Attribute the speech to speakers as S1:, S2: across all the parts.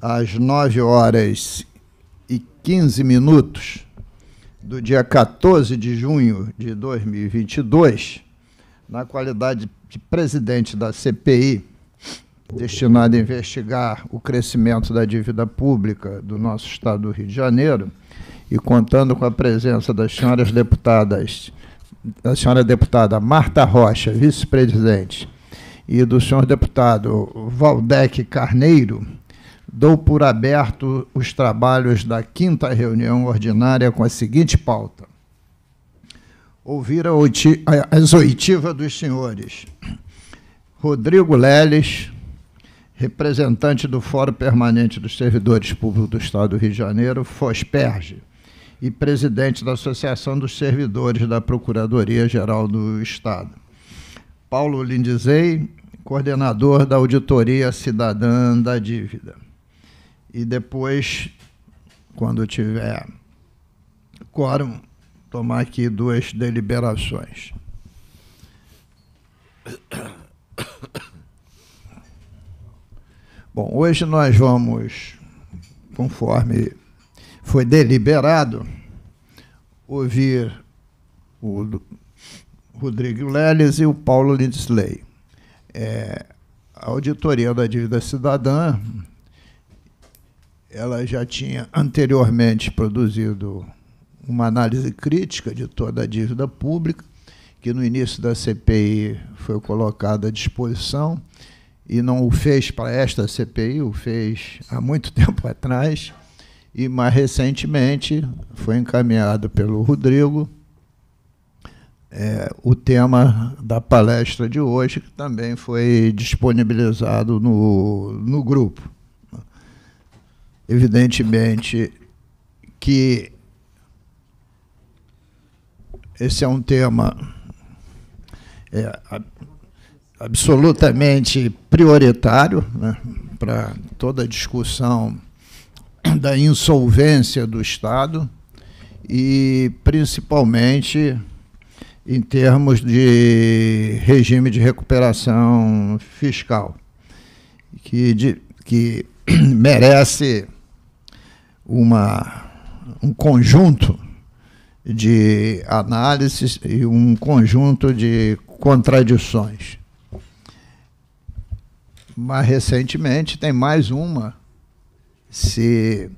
S1: às 9 horas e 15 minutos do dia 14 de junho de 2022, na qualidade de presidente da CPI, destinada a investigar o crescimento da dívida pública do nosso estado do Rio de Janeiro, e contando com a presença das senhoras deputadas, da senhora deputada Marta Rocha, vice-presidente, e do senhor deputado Valdec Carneiro, dou por aberto os trabalhos da quinta reunião ordinária com a seguinte pauta: ouvir a oiti as oitivas dos senhores Rodrigo Leles, representante do Fórum Permanente dos Servidores Públicos do Estado do Rio de Janeiro, FOSPERGE, e presidente da Associação dos Servidores da Procuradoria-Geral do Estado. Paulo Lindizei, coordenador da Auditoria Cidadã da Dívida. E depois, quando tiver quórum, tomar aqui duas deliberações. Bom, hoje nós vamos, conforme foi deliberado, ouvir o Rodrigo Leles e o Paulo Lindsley. É, a auditoria da dívida cidadã ela já tinha anteriormente produzido uma análise crítica de toda a dívida pública, que no início da CPI foi colocada à disposição e não o fez para esta CPI, o fez há muito tempo atrás e mais recentemente foi encaminhado pelo Rodrigo é, o tema da palestra de hoje, que também foi disponibilizado no, no grupo. Evidentemente que esse é um tema é, absolutamente prioritário né, para toda a discussão da insolvência do Estado e principalmente em termos de regime de recuperação fiscal, que, de, que merece uma, um conjunto de análises e um conjunto de contradições. Mas recentemente tem mais uma se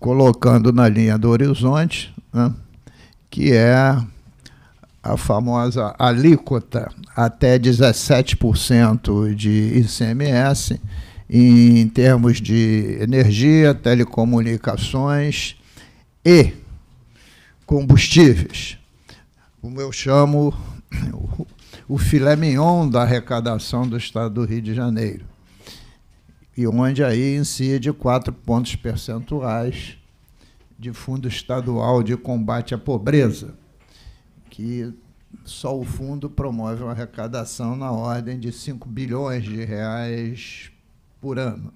S1: colocando na linha do horizonte, né, que é a famosa alíquota até 17% de ICMS em termos de energia, telecomunicações e combustíveis. Como eu chamo o filé mignon da arrecadação do Estado do Rio de Janeiro. E onde aí incide quatro pontos percentuais de Fundo Estadual de Combate à Pobreza, que só o fundo promove uma arrecadação na ordem de 5 bilhões de reais por ano.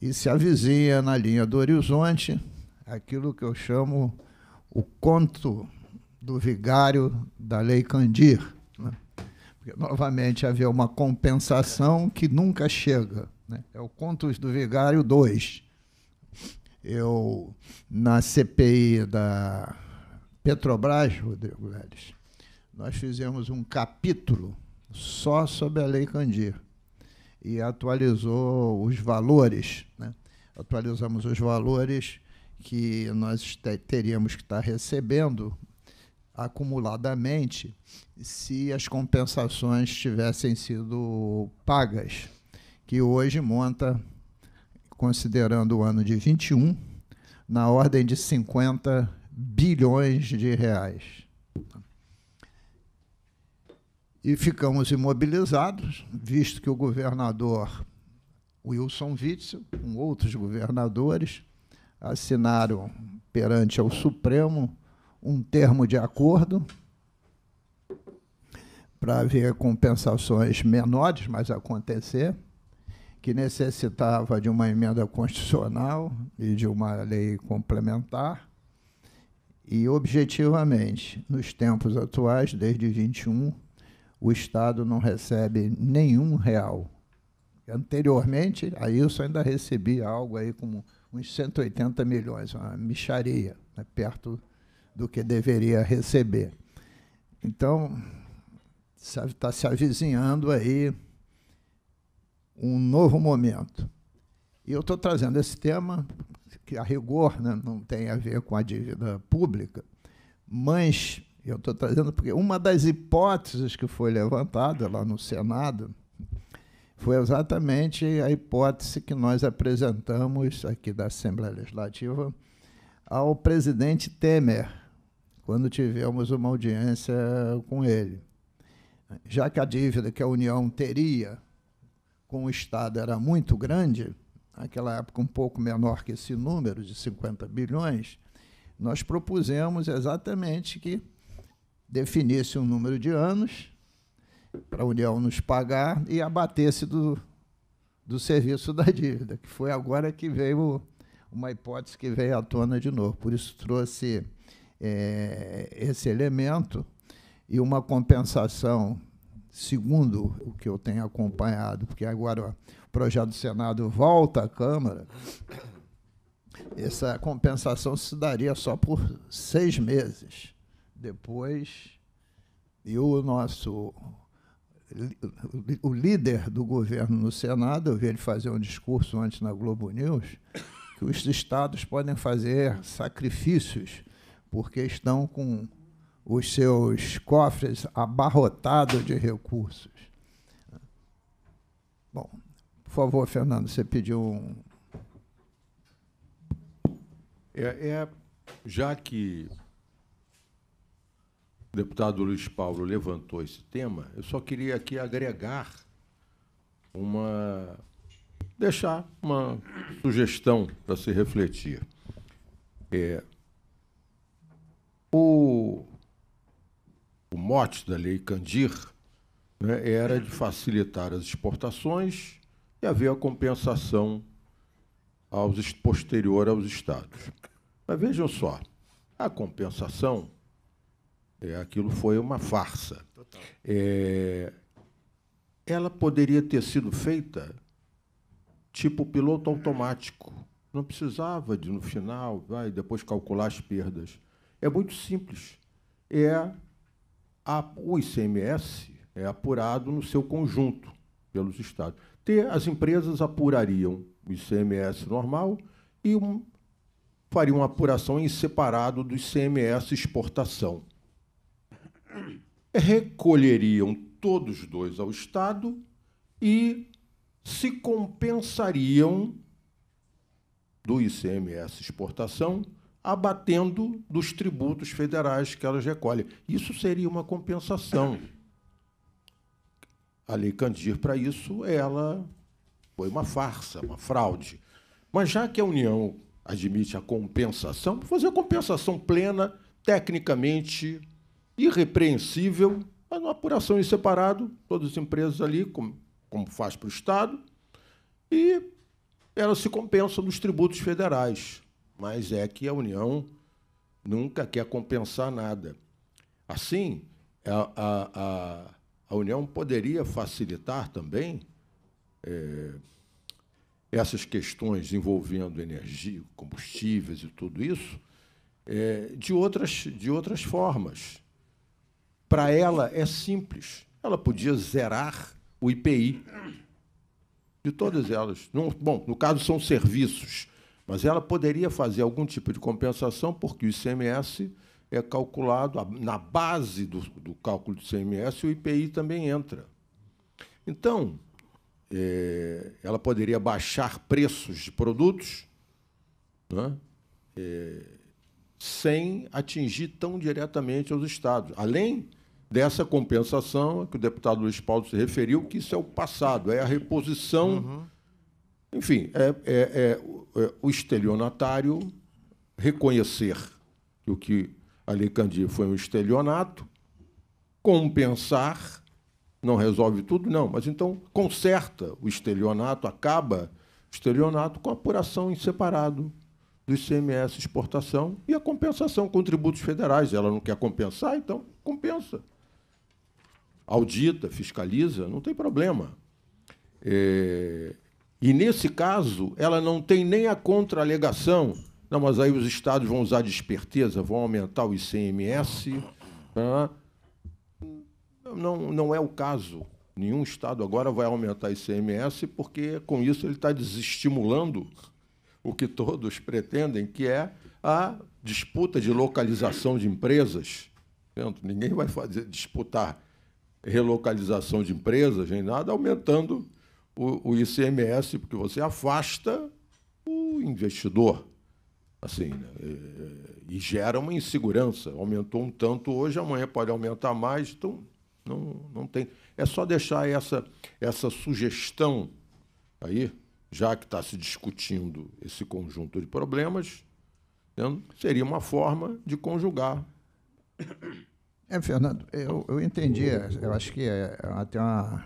S1: E se avizinha na linha do horizonte aquilo que eu chamo o conto do vigário da Lei Candir. Né? Porque, novamente, havia uma compensação que nunca chega. Né? É o Contos do Vigário 2. Eu, na CPI da Petrobras, Rodrigo Leles, nós fizemos um capítulo só sobre a Lei Candir e atualizou os valores. Né? Atualizamos os valores que nós teríamos que estar recebendo acumuladamente se as compensações tivessem sido pagas, que hoje monta, considerando o ano de 21, na ordem de 50 bilhões de reais e ficamos imobilizados, visto que o governador Wilson Witzel, com outros governadores, assinaram perante ao Supremo um termo de acordo para haver compensações menores, mas acontecer, que necessitava de uma emenda constitucional e de uma lei complementar. E, objetivamente, nos tempos atuais, desde 21, o Estado não recebe nenhum real. Anteriormente, a Ilson ainda recebia algo aí como uns 180 milhões, uma micharia, né, perto do que deveria receber. Então, está se avizinhando aí um novo momento. E eu estou trazendo esse tema, que a rigor né, não tem a ver com a dívida pública, mas eu estou trazendo porque uma das hipóteses que foi levantada lá no Senado foi exatamente a hipótese que nós apresentamos aqui da Assembleia Legislativa ao presidente Temer, quando tivemos uma audiência com ele. Já que a dívida que a União teria com o Estado era muito grande, naquela época um pouco menor que esse número, de 50 bilhões, nós propusemos exatamente que definisse um número de anos para a União nos pagar e abatesse do, do serviço da dívida, que foi agora que veio uma hipótese que veio à tona de novo. Por isso trouxe é, esse elemento e uma compensação, segundo o que eu tenho acompanhado, porque agora o projeto do Senado volta à Câmara, essa compensação se daria só por seis meses depois, e o nosso o líder do governo no Senado, eu vi ele fazer um discurso antes na Globo News, que os estados podem fazer sacrifícios porque estão com os seus cofres abarrotados de recursos. Bom, por favor, Fernando, você pediu um.
S2: É, é já que o deputado Luiz Paulo levantou esse tema. Eu só queria aqui agregar uma. deixar uma sugestão para se refletir. É, o, o mote da Lei Candir né, era de facilitar as exportações e haver a compensação aos, posterior aos estados. Mas vejam só, a compensação é, aquilo foi uma farsa. É, ela poderia ter sido feita tipo piloto automático. Não precisava de, no final, vai, depois calcular as perdas. É muito simples. É a, o ICMS é apurado no seu conjunto pelos estados. Ter, as empresas apurariam o ICMS normal e um, fariam uma apuração em separado do ICMS exportação recolheriam todos dois ao Estado e se compensariam do ICMS exportação, abatendo dos tributos federais que elas recolhem. Isso seria uma compensação. A Lei Candir, para isso, ela foi uma farsa, uma fraude. Mas já que a União admite a compensação, fazer a compensação plena, tecnicamente irrepreensível, mas uma apuração em separado, todas as empresas ali, como, como faz para o Estado, e ela se compensa nos tributos federais. Mas é que a União nunca quer compensar nada. Assim, a, a, a, a União poderia facilitar também é, essas questões envolvendo energia, combustíveis e tudo isso, é, de, outras, de outras formas. Para ela é simples. Ela podia zerar o IPI de todas elas. Bom, no caso são serviços, mas ela poderia fazer algum tipo de compensação, porque o ICMS é calculado na base do, do cálculo do ICMS, o IPI também entra. Então, é, ela poderia baixar preços de produtos né, é, sem atingir tão diretamente aos estados. Além dessa compensação que o deputado Luiz Paulo se referiu, que isso é o passado, é a reposição. Uhum. Enfim, é, é, é, é o estelionatário reconhecer que o que ali Candir foi um estelionato, compensar, não resolve tudo, não, mas então conserta o estelionato, acaba o estelionato com a apuração em separado do ICMS exportação e a compensação com tributos federais. Ela não quer compensar, então compensa audita, fiscaliza, não tem problema. É... E nesse caso, ela não tem nem a contra-alegação. Não, mas aí os estados vão usar de esperteza, vão aumentar o ICMS. Né? Não, não é o caso. Nenhum estado agora vai aumentar o ICMS, porque com isso ele está desestimulando o que todos pretendem, que é a disputa de localização de empresas. Ninguém vai fazer disputar relocalização de empresas, nem nada, aumentando o, o ICMS, porque você afasta o investidor assim, né? É, é, e gera uma insegurança. Aumentou um tanto hoje, amanhã pode aumentar mais, então não, não tem. É só deixar essa, essa sugestão aí, já que está se discutindo esse conjunto de
S1: problemas,
S2: né? seria uma forma de conjugar
S1: é, Fernando, eu, eu entendi. É, eu acho que é, é até uma,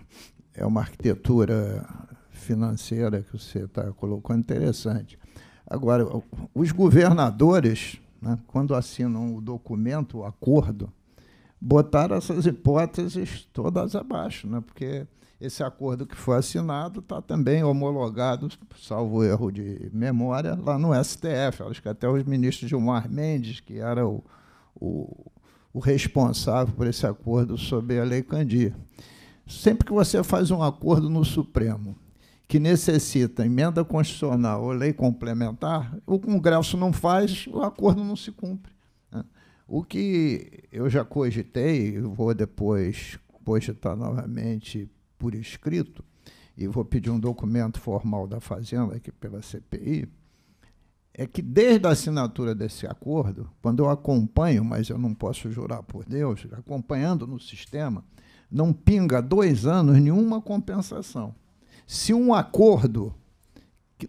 S1: é uma arquitetura financeira que você está colocando interessante. Agora, os governadores, né, quando assinam o documento, o acordo, botaram essas hipóteses todas abaixo, né, porque esse acordo que foi assinado está também homologado, salvo erro de memória, lá no STF. Acho que até os ministros Gilmar Mendes, que era o, o o responsável por esse acordo sobre a Lei Candir. Sempre que você faz um acordo no Supremo que necessita emenda constitucional ou lei complementar, o Congresso não faz, o acordo não se cumpre. Né? O que eu já cogitei, vou depois cogitar novamente por escrito, e vou pedir um documento formal da Fazenda aqui pela CPI, é que desde a assinatura desse acordo, quando eu acompanho, mas eu não posso jurar por Deus, acompanhando no sistema, não pinga dois anos nenhuma compensação. Se um acordo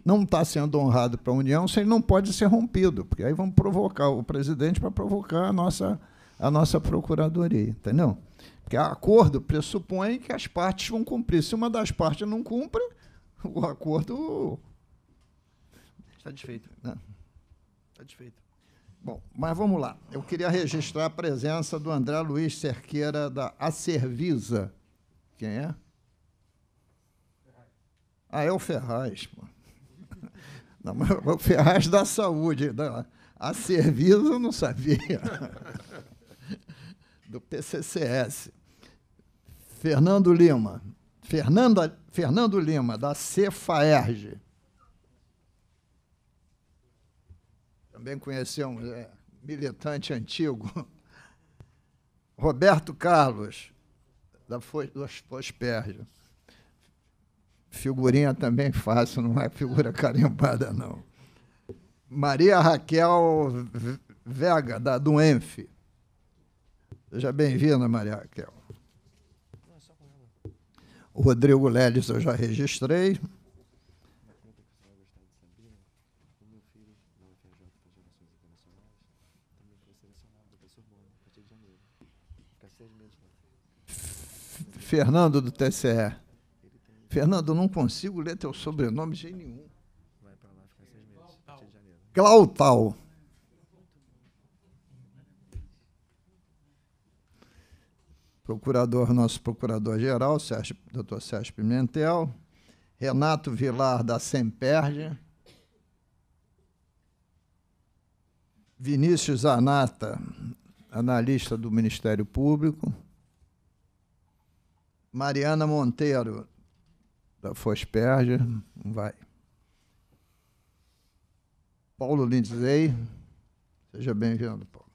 S1: não está sendo honrado para a União, se ele não pode ser rompido, porque aí vamos provocar o presidente para provocar a nossa, a nossa procuradoria, entendeu? Porque acordo pressupõe que as partes vão cumprir. Se uma das partes não cumpre, o acordo Está desfeito. Está né? Tá desfeito. Bom, mas vamos lá. Eu queria registrar a presença do André Luiz Cerqueira, da Acervisa. Quem é? Ah, é o Ferraz. Pô. Não, mas o Ferraz da Saúde. Da, né? a Servisa eu não sabia. Do PCCS. Fernando Lima. Fernanda, Fernando Lima, da Cefaerge. também conhecemos é, militante antigo, Roberto Carlos, da Fosperja. Figurinha também fácil, não é figura carimbada, não. Maria Raquel Vega, da Duenf. Seja bem-vinda, Maria Raquel. É Rodrigo Leles eu já registrei. Fernando do TCE. Fernando, não consigo ler teu sobrenome de nenhum. Vai para lá, fica seis meses. Glautal. Procurador, nosso procurador-geral, doutor Sérgio Pimentel. Renato Vilar da Semperge. Vinícius Anata, analista do Ministério Público. Mariana Monteiro, da Fosperge, vai. Paulo Lindsay, seja bem-vindo, Paulo.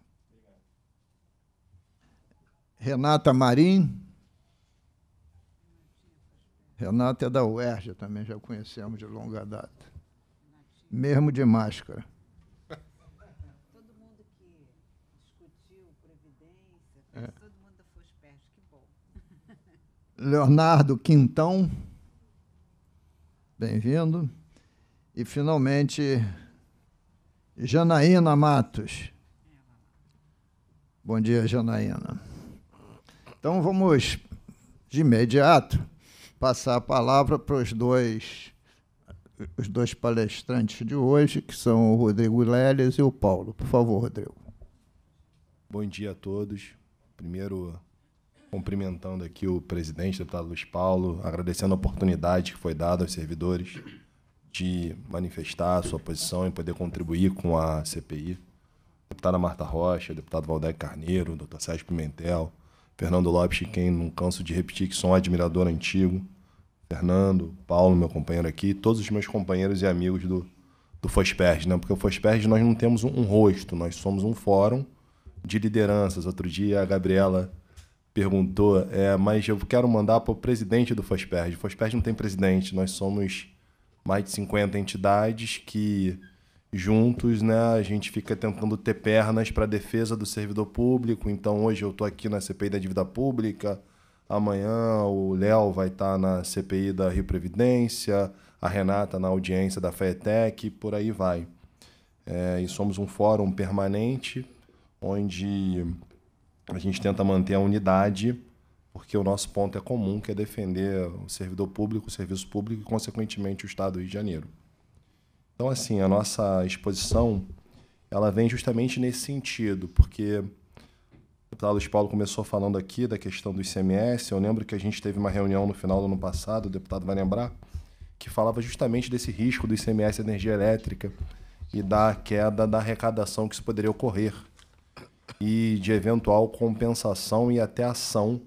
S1: Renata Marim. Renata é da UERJ, também já conhecemos de longa data. Mesmo de máscara. Leonardo Quintão, bem-vindo. E, finalmente, Janaína Matos. Bom dia, Janaína. Então, vamos, de imediato, passar a palavra para os dois os dois palestrantes de hoje, que são o Rodrigo Leles e o Paulo. Por favor, Rodrigo.
S3: Bom dia a todos. Primeiro, cumprimentando aqui o presidente, o deputado Luiz Paulo, agradecendo a oportunidade que foi dada aos servidores de manifestar a sua posição e poder contribuir com a CPI. deputada Marta Rocha, deputado Valdec Carneiro, doutor Sérgio Pimentel, Fernando Lopes, quem não canso de repetir que sou um admirador antigo, Fernando, Paulo, meu companheiro aqui, todos os meus companheiros e amigos do, do FOSPERS, né? porque o FOSPERS nós não temos um, um rosto, nós somos um fórum de lideranças. Outro dia a Gabriela perguntou, é, mas eu quero mandar para o presidente do Fosperd. O Fosperd não tem presidente, nós somos mais de 50 entidades que juntos né, a gente fica tentando ter pernas para a defesa do servidor público. Então hoje eu estou aqui na CPI da dívida pública, amanhã o Léo vai estar tá na CPI da Rio Previdência, a Renata na audiência da FETEC, por aí vai. É, e somos um fórum permanente onde a gente tenta manter a unidade, porque o nosso ponto é comum, que é defender o servidor público, o serviço público e, consequentemente, o Estado do Rio de Janeiro. Então, assim, a nossa exposição ela vem justamente nesse sentido, porque o deputado Luiz Paulo começou falando aqui da questão do ICMS. Eu lembro que a gente teve uma reunião no final do ano passado, o deputado vai lembrar, que falava justamente desse risco do ICMS energia elétrica e da queda da arrecadação que isso poderia ocorrer e de eventual compensação e até ação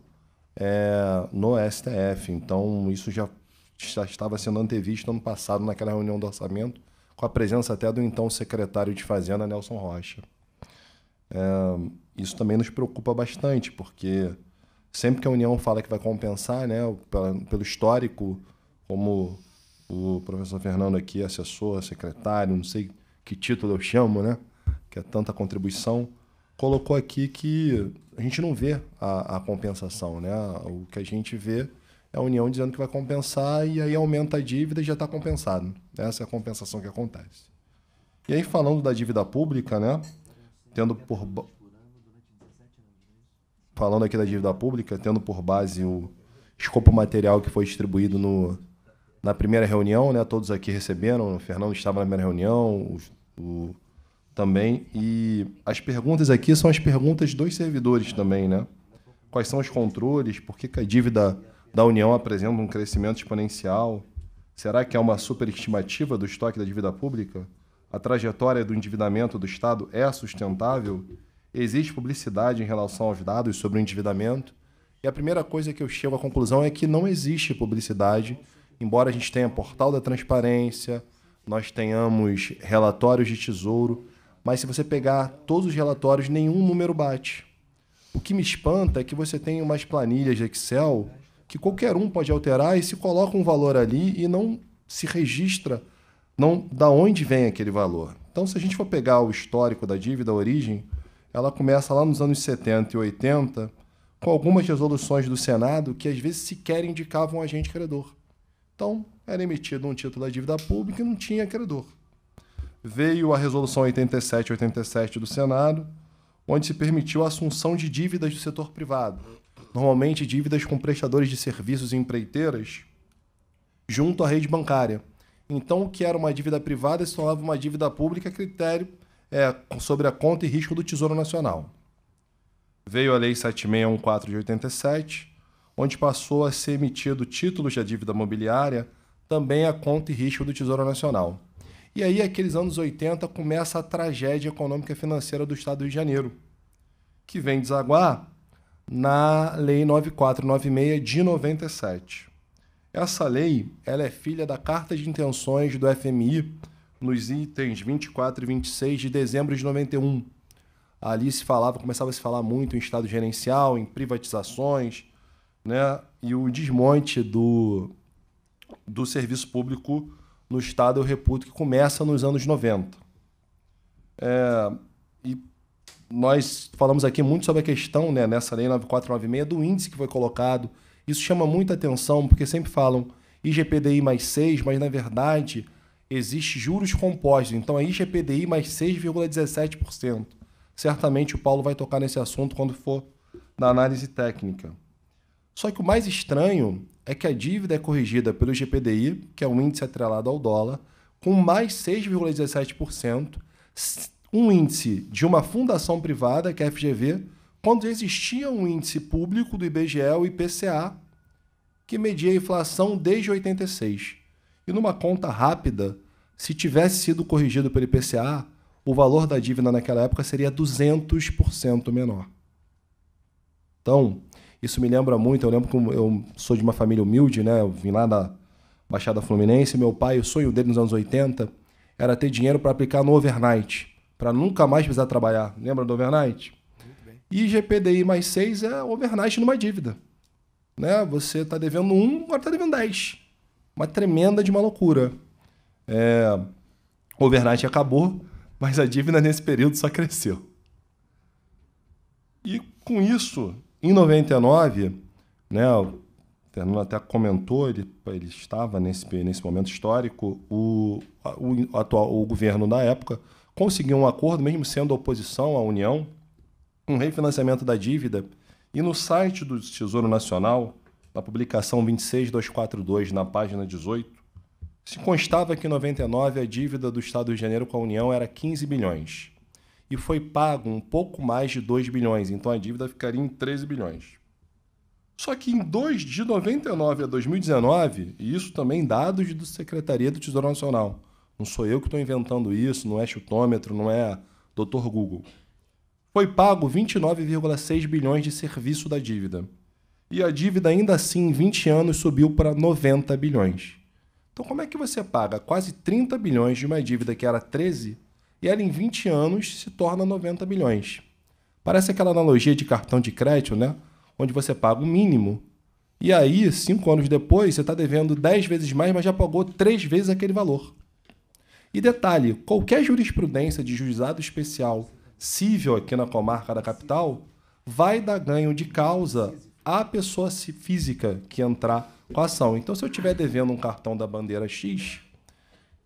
S3: é, no STF. Então, isso já, já estava sendo antevisto ano passado naquela reunião do orçamento, com a presença até do então secretário de Fazenda, Nelson Rocha. É, isso também nos preocupa bastante, porque sempre que a União fala que vai compensar, né, pelo histórico, como o professor Fernando aqui, assessor, secretário, não sei que título eu chamo, né? Que é tanta contribuição colocou aqui que a gente não vê a, a compensação, né? O que a gente vê é a União dizendo que vai compensar e aí aumenta a dívida e já está compensado. Essa é a compensação que acontece. E aí, falando da dívida pública, né? Tendo por. Falando aqui da dívida pública, tendo por base o escopo material que foi distribuído no, na primeira reunião, né? Todos aqui receberam, o Fernando estava na primeira reunião, o, o também. E as perguntas aqui são as perguntas dos servidores também, né? Quais são os controles? Por que, que a dívida da União apresenta um crescimento exponencial? Será que é uma superestimativa do estoque da dívida pública? A trajetória do endividamento do Estado é sustentável? Existe publicidade em relação aos dados sobre o endividamento? E a primeira coisa que eu chego à conclusão é que não existe publicidade, embora a gente tenha portal da transparência, nós tenhamos relatórios de tesouro, mas se você pegar todos os relatórios, nenhum número bate. O que me espanta é que você tem umas planilhas de Excel que qualquer um pode alterar e se coloca um valor ali e não se registra não da onde vem aquele valor. Então, se a gente for pegar o histórico da dívida, a origem, ela começa lá nos anos 70 e 80 com algumas resoluções do Senado que às vezes sequer indicavam um agente credor. Então, era emitido um título da dívida pública e não tinha credor veio a Resolução 8787 do Senado, onde se permitiu a assunção de dívidas do setor privado, normalmente dívidas com prestadores de serviços e empreiteiras, junto à rede bancária. Então, o que era uma dívida privada se tornava uma dívida pública a critério é, sobre a conta e risco do Tesouro Nacional. Veio a Lei 7614 de 87, onde passou a ser emitido títulos da dívida mobiliária também a conta e risco do Tesouro Nacional. E aí, aqueles anos 80, começa a tragédia econômica e financeira do Estado do Rio de Janeiro, que vem desaguar na Lei 9496 de 97. Essa lei ela é filha da Carta de Intenções do FMI nos itens 24 e 26 de dezembro de 91. Ali se falava, começava a se falar muito em estado gerencial, em privatizações, né? E o desmonte do, do serviço público no Estado, eu reputo que começa nos anos 90. É, e nós falamos aqui muito sobre a questão, né, nessa lei 9496, do índice que foi colocado. Isso chama muita atenção, porque sempre falam IGPDI mais 6, mas na verdade existe juros compostos. Então é IGPDI mais 6,17%. Certamente o Paulo vai tocar nesse assunto quando for na análise técnica. Só que o mais estranho é que a dívida é corrigida pelo GPDI, que é um índice atrelado ao dólar, com mais 6,17%, um índice de uma fundação privada, que é a FGV, quando existia um índice público do IBGE, o IPCA, que media a inflação desde 86. E numa conta rápida, se tivesse sido corrigido pelo IPCA, o valor da dívida naquela época seria 200% menor. Então, isso me lembra muito, eu lembro que eu sou de uma família humilde, né? Eu vim lá da Baixada Fluminense, meu pai, o sonho dele nos anos 80 era ter dinheiro para aplicar no overnight, para nunca mais precisar trabalhar. Lembra do overnight? E GPDI mais 6 é overnight numa dívida. Né? Você está devendo 1, um, agora está devendo 10. Uma tremenda de uma loucura. É... Overnight acabou, mas a dívida nesse período só cresceu. E com isso, em 99, né, o Fernando até comentou, ele, ele estava nesse, nesse momento histórico, o, o, atual, o governo da época conseguiu um acordo, mesmo sendo oposição à União, um refinanciamento da dívida. E no site do Tesouro Nacional, na publicação 26242, na página 18, se constava que em 99 a dívida do Estado de Janeiro com a União era 15 bilhões e foi pago um pouco mais de 2 bilhões, então a dívida ficaria em 13 bilhões. Só que em 2 de 99 a 2019, e isso também dados do Secretaria do Tesouro Nacional, não sou eu que estou inventando isso, não é chutômetro, não é Dr. Google. Foi pago 29,6 bilhões de serviço da dívida. E a dívida ainda assim em 20 anos subiu para 90 bilhões. Então como é que você paga quase 30 bilhões de uma dívida que era 13 bilhões? e ela em 20 anos se torna 90 bilhões. Parece aquela analogia de cartão de crédito, né? Onde você paga o mínimo e aí, cinco anos depois, você está devendo 10 vezes mais, mas já pagou três vezes aquele valor. E detalhe: qualquer jurisprudência de juizado especial cível aqui na comarca da capital vai dar ganho de causa à pessoa física que entrar com a ação. Então, se eu estiver devendo um cartão da bandeira X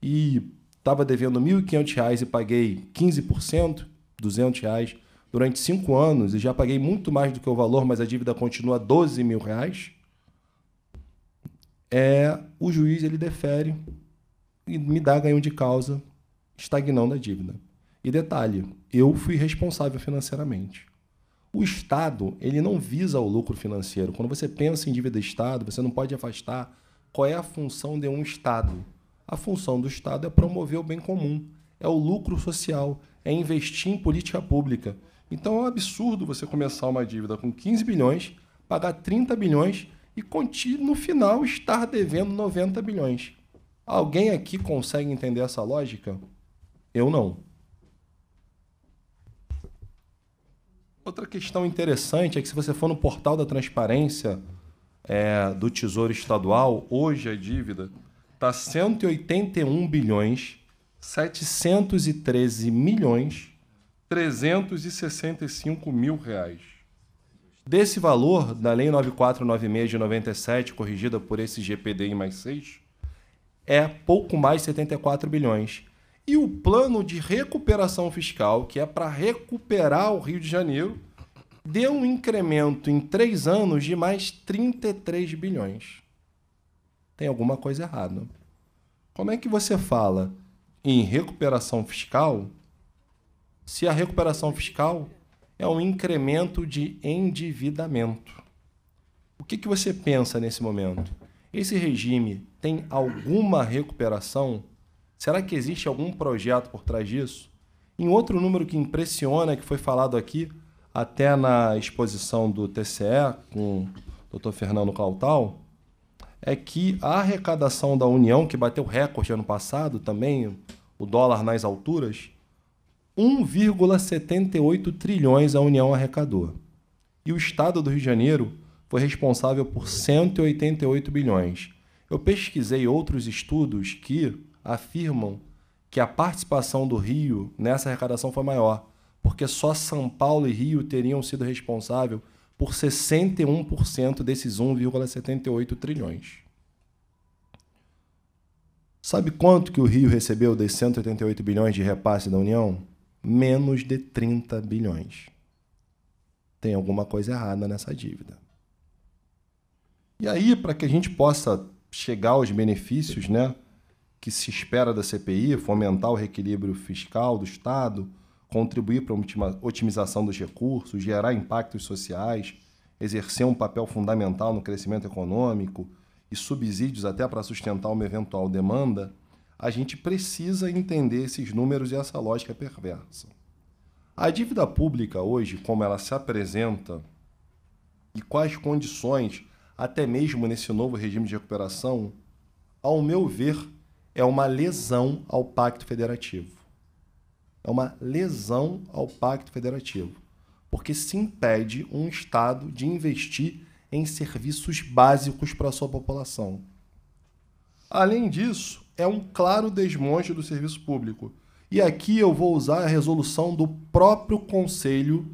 S3: e estava devendo R$ 1.500 e paguei 15%, R$ 200 reais, durante cinco anos e já paguei muito mais do que o valor, mas a dívida continua R$ mil reais, é, o juiz ele defere e me dá ganho de causa, estagnando a dívida. E detalhe, eu fui responsável financeiramente. O Estado ele não visa o lucro financeiro. Quando você pensa em dívida de Estado, você não pode afastar qual é a função de um Estado a função do Estado é promover o bem comum, é o lucro social, é investir em política pública. Então é um absurdo você começar uma dívida com 15 bilhões, pagar 30 bilhões e no final estar devendo 90 bilhões. Alguém aqui consegue entender essa lógica? Eu não. Outra questão interessante é que se você for no portal da transparência é, do Tesouro Estadual, hoje a dívida está 181 bilhões 713 milhões 365 mil reais. Desse valor, da Lei 9496 de 97, corrigida por esse GPDI mais 6, é pouco mais 74 bilhões. E o plano de recuperação fiscal, que é para recuperar o Rio de Janeiro, deu um incremento em três anos de mais 33 bilhões tem alguma coisa errada. Como é que você fala em recuperação fiscal se a recuperação fiscal é um incremento de endividamento? O que, que você pensa nesse momento? Esse regime tem alguma recuperação? Será que existe algum projeto por trás disso? Em outro número que impressiona, que foi falado aqui, até na exposição do TCE com o Dr. Fernando Cautal, é que a arrecadação da União, que bateu recorde ano passado também, o dólar nas alturas, 1,78 trilhões a União arrecadou. E o Estado do Rio de Janeiro foi responsável por 188 bilhões. Eu pesquisei outros estudos que afirmam que a participação do Rio nessa arrecadação foi maior, porque só São Paulo e Rio teriam sido responsáveis por 61% desses 1,78 trilhões. Sabe quanto que o Rio recebeu dos 188 bilhões de repasse da União? Menos de 30 bilhões. Tem alguma coisa errada nessa dívida. E aí, para que a gente possa chegar aos benefícios né, que se espera da CPI, fomentar o reequilíbrio fiscal do Estado, contribuir para a otimização dos recursos, gerar impactos sociais, exercer um papel fundamental no crescimento econômico e subsídios até para sustentar uma eventual demanda, a gente precisa entender esses números e essa lógica perversa. A dívida pública hoje, como ela se apresenta e quais condições, até mesmo nesse novo regime de recuperação, ao meu ver, é uma lesão ao Pacto Federativo é uma lesão ao Pacto Federativo, porque se impede um Estado de investir em serviços básicos para a sua população. Além disso, é um claro desmonte do serviço público. E aqui eu vou usar a resolução do próprio Conselho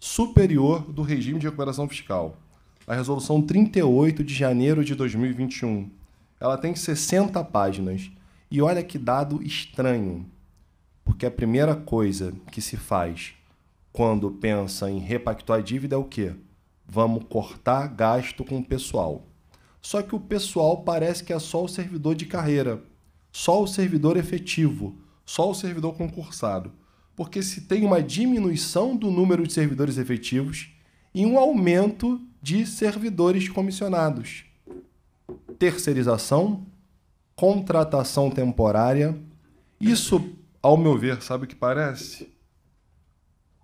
S3: Superior do Regime de Recuperação Fiscal, a resolução 38 de janeiro de 2021. Ela tem 60 páginas. E olha que dado estranho. Porque a primeira coisa que se faz quando pensa em repactuar a dívida é o quê? Vamos cortar gasto com o pessoal. Só que o pessoal parece que é só o servidor de carreira, só o servidor efetivo, só o servidor concursado. Porque se tem uma diminuição do número de servidores efetivos e um aumento de servidores comissionados. Terceirização, contratação temporária, isso ao meu ver, sabe o que parece?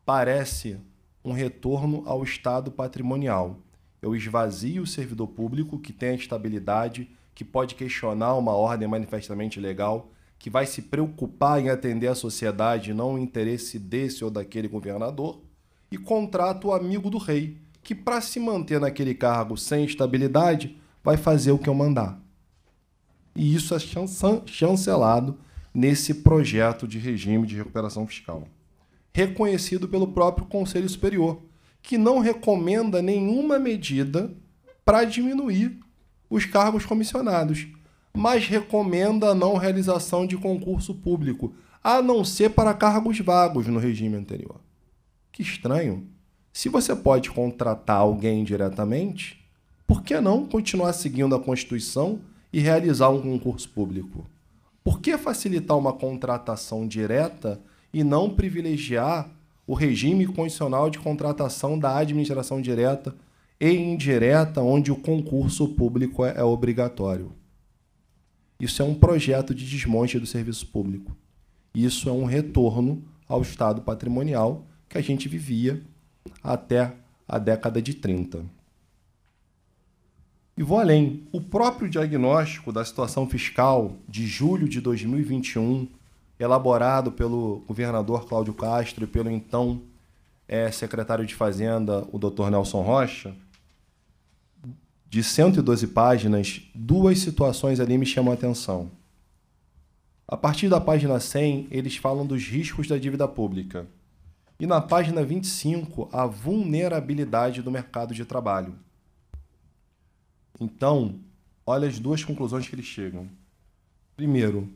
S3: Parece um retorno ao estado patrimonial. Eu esvazio o servidor público que tem a estabilidade, que pode questionar uma ordem manifestamente legal, que vai se preocupar em atender a sociedade, não o interesse desse ou daquele governador, e contrato o amigo do rei, que para se manter naquele cargo sem estabilidade, vai fazer o que eu mandar. E isso é chancelado nesse projeto de regime de recuperação fiscal, reconhecido pelo próprio Conselho Superior, que não recomenda nenhuma medida para diminuir os cargos comissionados, mas recomenda a não realização de concurso público, a não ser para cargos vagos no regime anterior. Que estranho. Se você pode contratar alguém diretamente, por que não continuar seguindo a Constituição e realizar um concurso público? Por que facilitar uma contratação direta e não privilegiar o regime condicional de contratação da administração direta e indireta, onde o concurso público é, é, obrigatório? Isso é um projeto de desmonte do serviço público. Isso é um retorno ao estado patrimonial que a gente vivia até a década de 30. E vou além. O próprio diagnóstico da situação fiscal de julho de 2021, elaborado pelo governador Cláudio Castro e pelo então é, secretário de Fazenda, o Dr. Nelson Rocha, de 112 páginas, duas situações ali me chamam a atenção. A partir da página 100, eles falam dos riscos da dívida pública. E na página 25, a vulnerabilidade do mercado de trabalho. Então, olha as duas conclusões que eles chegam. Primeiro,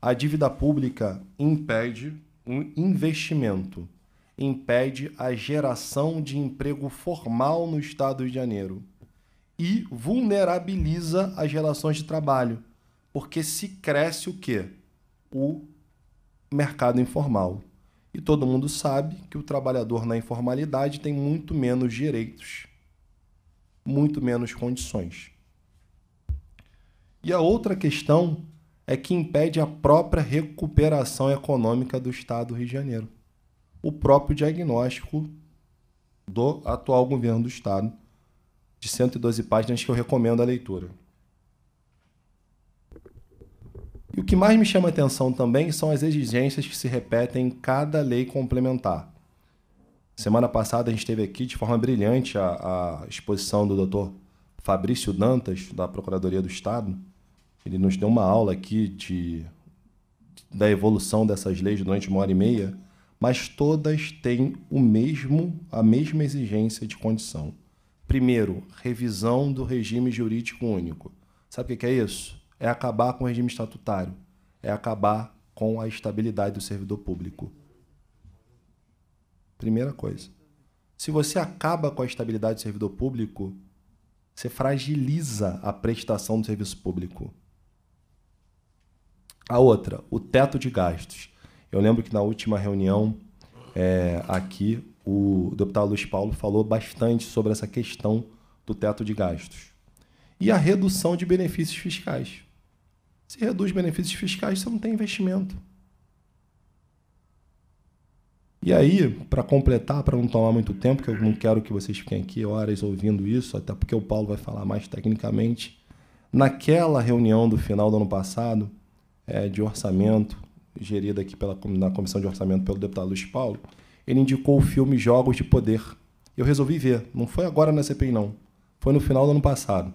S3: a dívida pública impede um investimento, impede a geração de emprego formal no estado de Janeiro e vulnerabiliza as relações de trabalho, porque se cresce o quê? O mercado informal. E todo mundo sabe que o trabalhador na informalidade tem muito menos direitos muito menos condições. E a outra questão é que impede a própria recuperação econômica do Estado do Rio de Janeiro. O próprio diagnóstico do atual governo do Estado, de 112 páginas que eu recomendo a leitura. E o que mais me chama atenção também são as exigências que se repetem em cada lei complementar. Semana passada a gente teve aqui de forma brilhante a, a exposição do doutor Fabrício Dantas, da Procuradoria do Estado. Ele nos deu uma aula aqui de, da evolução dessas leis durante uma hora e meia, mas todas têm o mesmo, a mesma exigência de condição. Primeiro, revisão do regime jurídico único. Sabe o que é isso? É acabar com o regime estatutário, é acabar com a estabilidade do servidor público. Primeira coisa. Se você acaba com a estabilidade do servidor público, você fragiliza a prestação do serviço público. A outra, o teto de gastos. Eu lembro que na última reunião é, aqui, o deputado Luiz Paulo falou bastante sobre essa questão do teto de gastos. E a redução de benefícios fiscais. Se reduz benefícios fiscais, você não tem investimento. E aí, para completar, para não tomar muito tempo, que eu não quero que vocês fiquem aqui horas ouvindo isso, até porque o Paulo vai falar mais tecnicamente. Naquela reunião do final do ano passado, é, de orçamento, gerida aqui pela, na comissão de orçamento pelo deputado Luiz Paulo, ele indicou o filme Jogos de Poder. Eu resolvi ver, não foi agora na CPI, não. Foi no final do ano passado.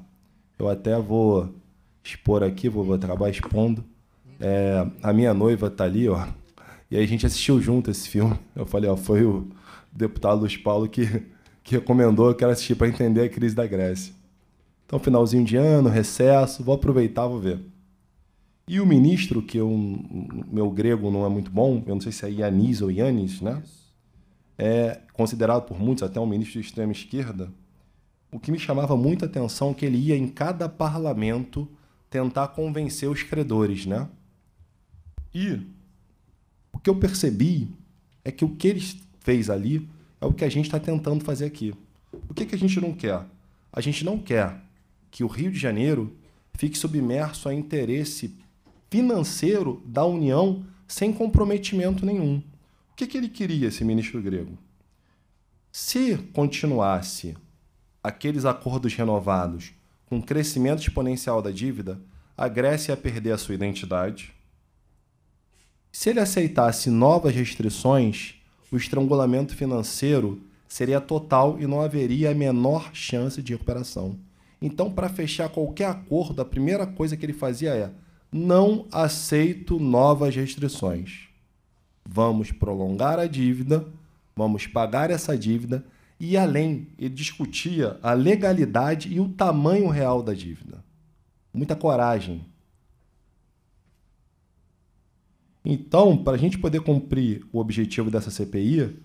S3: Eu até vou expor aqui, vou, vou acabar expondo. É, a minha noiva está ali, ó e aí a gente assistiu junto esse filme. Eu falei, ó, foi o deputado Luiz Paulo que, que recomendou, eu quero assistir para entender a crise da Grécia. Então, finalzinho de ano, recesso, vou aproveitar, vou ver. E o ministro, que eu, meu grego não é muito bom, eu não sei se é Yanis ou Yanis, né? É considerado por muitos até um ministro de extrema esquerda. O que me chamava muita atenção é que ele ia em cada parlamento tentar convencer os credores, né? E que eu percebi é que o que eles fez ali é o que a gente está tentando fazer aqui. O que, que a gente não quer? A gente não quer que o Rio de Janeiro fique submerso a interesse financeiro da União sem comprometimento nenhum. O que, que ele queria, esse ministro grego? Se continuasse aqueles acordos renovados com crescimento exponencial da dívida, a Grécia ia perder a sua identidade, se ele aceitasse novas restrições, o estrangulamento financeiro seria total e não haveria a menor chance de recuperação. Então, para fechar qualquer acordo, a primeira coisa que ele fazia é: não aceito novas restrições. Vamos prolongar a dívida, vamos pagar essa dívida e além, ele discutia a legalidade e o tamanho real da dívida. Muita coragem Então, para a gente poder cumprir o objetivo dessa CPI,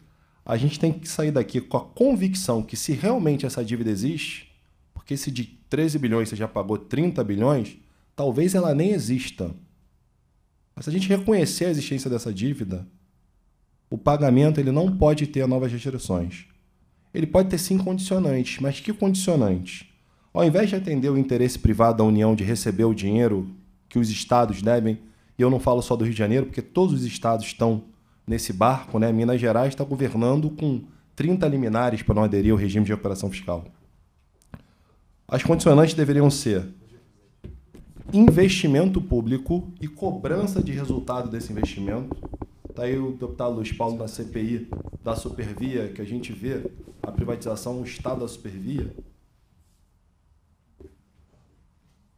S3: a gente tem que sair daqui com a convicção que se realmente essa dívida existe, porque se de 13 bilhões você já pagou 30 bilhões, talvez ela nem exista. Mas se a gente reconhecer a existência dessa dívida, o pagamento ele não pode ter novas restrições. Ele pode ter sim condicionantes, mas que condicionantes? Ao invés de atender o interesse privado da União de receber o dinheiro que os estados devem, e eu não falo só do Rio de Janeiro, porque todos os estados estão nesse barco, né? Minas Gerais está governando com 30 liminares para não aderir ao regime de recuperação fiscal. As condicionantes deveriam ser investimento público e cobrança de resultado desse investimento. Está aí o deputado Luiz Paulo na CPI da Supervia, que a gente vê a privatização, o estado da Supervia.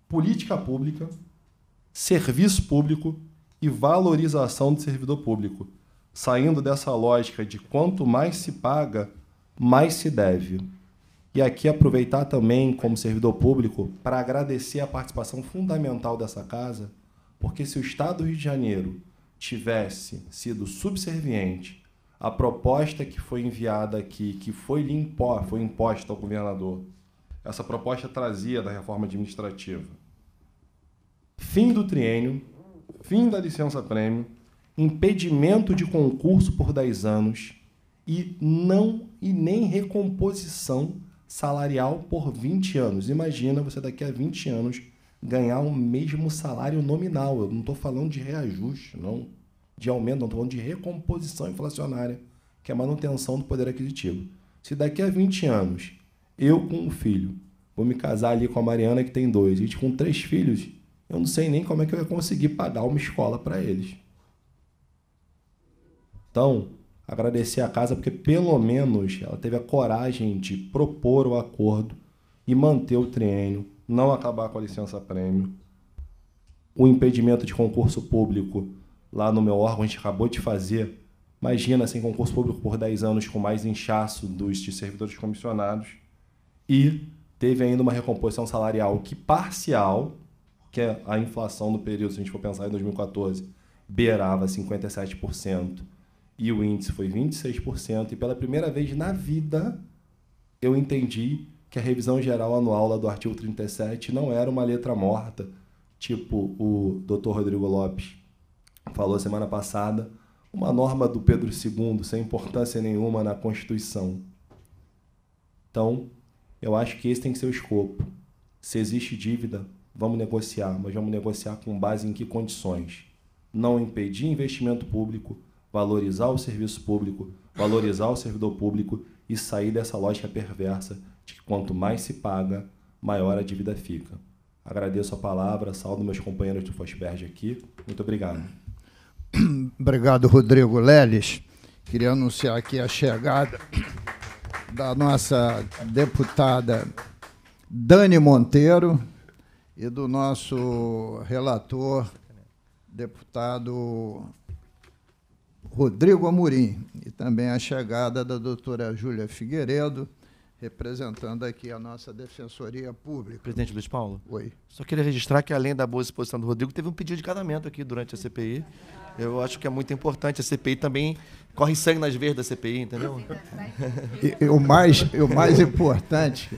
S3: Política pública, serviço público e valorização do servidor público, saindo dessa lógica de quanto mais se paga, mais se deve. E aqui aproveitar também, como servidor público, para agradecer a participação fundamental dessa casa, porque se o Estado do Rio de Janeiro tivesse sido subserviente à proposta que foi enviada aqui, que foi, lhe foi imposta ao governador, essa proposta trazia da reforma administrativa fim do triênio, fim da licença-prêmio, impedimento de concurso por 10 anos e não e nem recomposição salarial por 20 anos. Imagina você daqui a 20 anos ganhar o mesmo salário nominal. Eu não estou falando de reajuste, não de aumento, não estou falando de recomposição inflacionária, que é a manutenção do poder aquisitivo. Se daqui a 20 anos eu com um filho vou me casar ali com a Mariana que tem dois e com três filhos, eu não sei nem como é que eu ia conseguir pagar uma escola para eles. Então, agradecer a casa porque pelo menos ela teve a coragem de propor o acordo e manter o triênio, não acabar com a licença prêmio. O impedimento de concurso público lá no meu órgão a gente acabou de fazer. Imagina sem concurso público por 10 anos com mais inchaço dos servidores comissionados e teve ainda uma recomposição salarial que parcial que a inflação do período, se a gente for pensar em 2014, beirava 57% e o índice foi 26%, e pela primeira vez na vida eu entendi que a revisão geral anual lá do artigo 37 não era uma letra morta, tipo o Dr. Rodrigo Lopes falou semana passada, uma norma do Pedro II sem importância nenhuma na Constituição. Então, eu acho que esse tem que ser o escopo. Se existe dívida, Vamos negociar, mas vamos negociar com base em que condições? Não impedir investimento público, valorizar o serviço público, valorizar o servidor público e sair dessa lógica perversa de que quanto mais se paga, maior a dívida fica. Agradeço a palavra, saúdo meus companheiros do Fosberg aqui. Muito obrigado.
S1: Obrigado, Rodrigo Leles. Queria anunciar aqui a chegada da nossa deputada Dani Monteiro e do nosso relator, deputado Rodrigo Amorim, e também a chegada da doutora Júlia Figueiredo, representando aqui a nossa Defensoria Pública. Presidente
S4: Luiz Paulo? Oi. Só queria registrar que, além da boa exposição do Rodrigo, teve um pedido de casamento aqui durante a CPI. Eu acho que é muito importante. A CPI também corre sangue nas veias da CPI, entendeu? Tá, tá.
S1: E, o, mais, o mais importante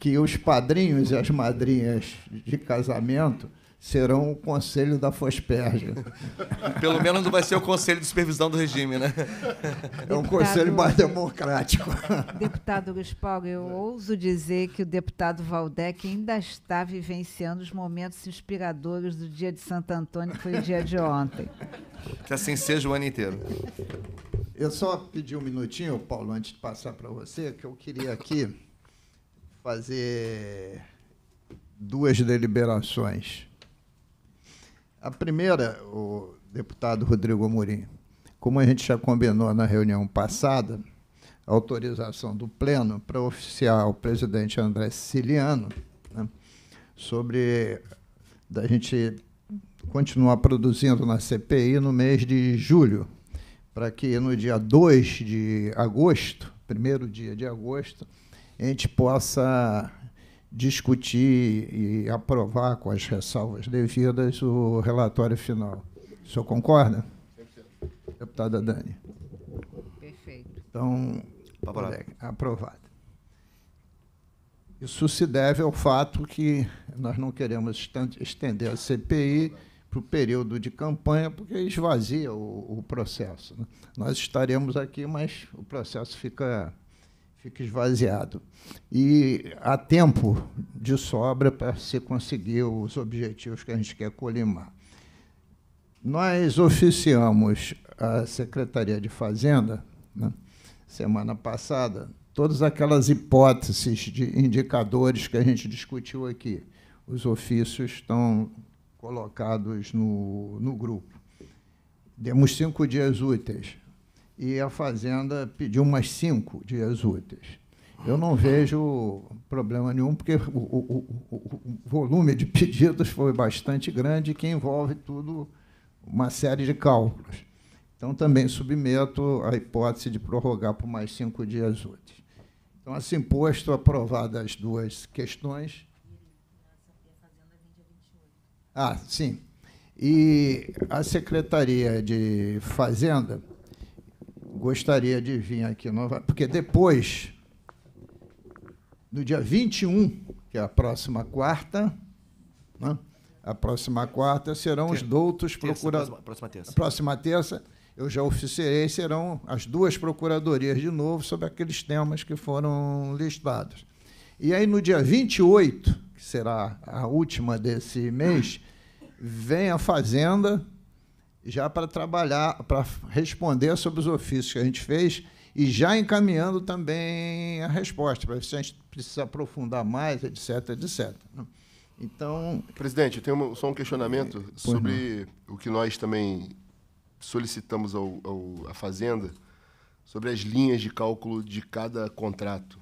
S1: que os padrinhos e as madrinhas de casamento serão o conselho da FOSPERJ.
S4: Pelo menos não vai ser o conselho de supervisão do regime, né? Deputado, é um conselho mais democrático.
S5: Deputado Gaspalgo, eu é. ouso dizer que o deputado Valdec ainda está vivenciando os momentos inspiradores do dia de Santo Antônio, que foi o dia de ontem.
S1: Que assim seja o ano inteiro. Eu só pedi um minutinho, Paulo, antes de passar para você, que eu queria aqui fazer duas deliberações. A primeira, o deputado Rodrigo Amorim, como a gente já combinou na reunião passada, a autorização do Pleno para oficiar ao presidente André Siciliano né, sobre da gente continuar produzindo na CPI no mês de julho, para que no dia 2 de agosto, primeiro dia de agosto, a gente possa discutir e aprovar com as ressalvas devidas o relatório final. O senhor concorda? Deputada Dani. Perfeito. Então, é, aprovado. Isso se deve ao fato que nós não queremos estender a CPI para o período de campanha, porque esvazia o, o processo. Né? Nós estaremos aqui, mas o processo fica fica esvaziado. E há tempo de sobra para se conseguir os objetivos que a gente quer colimar. Nós oficiamos à Secretaria de Fazenda, né, semana passada, todas aquelas hipóteses de indicadores que a gente discutiu aqui. Os ofícios estão colocados no, no grupo. Demos cinco dias úteis e a Fazenda pediu mais cinco dias úteis. Eu não vejo problema nenhum, porque o, o, o, o volume de pedidos foi bastante grande, que envolve tudo uma série de cálculos. Então, também submeto a hipótese de prorrogar por mais cinco dias úteis. Então, assim posto, aprovadas as duas questões. Ah, sim. E a Secretaria de Fazenda gostaria de vir aqui novamente, porque depois, no dia 21, que é a próxima quarta, né? a próxima quarta serão os doutos procuradores. Próxima, próxima terça. A próxima terça eu já oficerei serão as duas procuradorias de novo sobre aqueles temas que foram listados. E aí, no dia 28, que será a última desse mês, vem a Fazenda já para trabalhar, para responder sobre os ofícios que a gente fez e já encaminhando também a resposta, para ver se a gente precisa aprofundar mais, etc, etc. Né? Então...
S6: Presidente, eu tenho só um questionamento é, sobre não. o que nós também solicitamos ao, ao, à Fazenda, sobre as linhas de cálculo de
S1: cada contrato.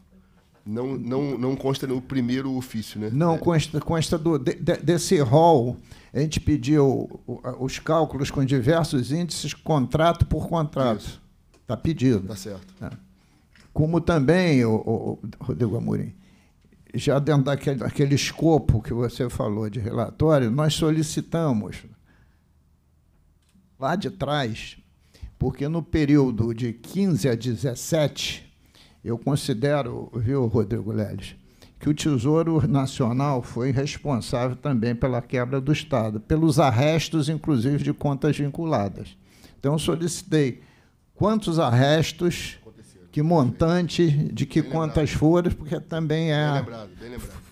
S1: Não,
S6: não, não consta no primeiro ofício, né? Não,
S1: consta, consta do, de, desse rol. A gente pediu os cálculos com diversos índices, contrato por contrato. Está pedido. Está certo. É. Como também, o, o, Rodrigo Amorim, já dentro daquele, daquele escopo que você falou de relatório, nós solicitamos lá de trás, porque no período de 15 a 17 eu considero, viu, Rodrigo Leles, que o Tesouro Nacional foi responsável também pela quebra do Estado, pelos arrestos, inclusive, de contas vinculadas. Então, solicitei quantos arrestos, que montante, de que bem lembrado. foram, porque também é. Bem
S6: lembrado, bem lembrado.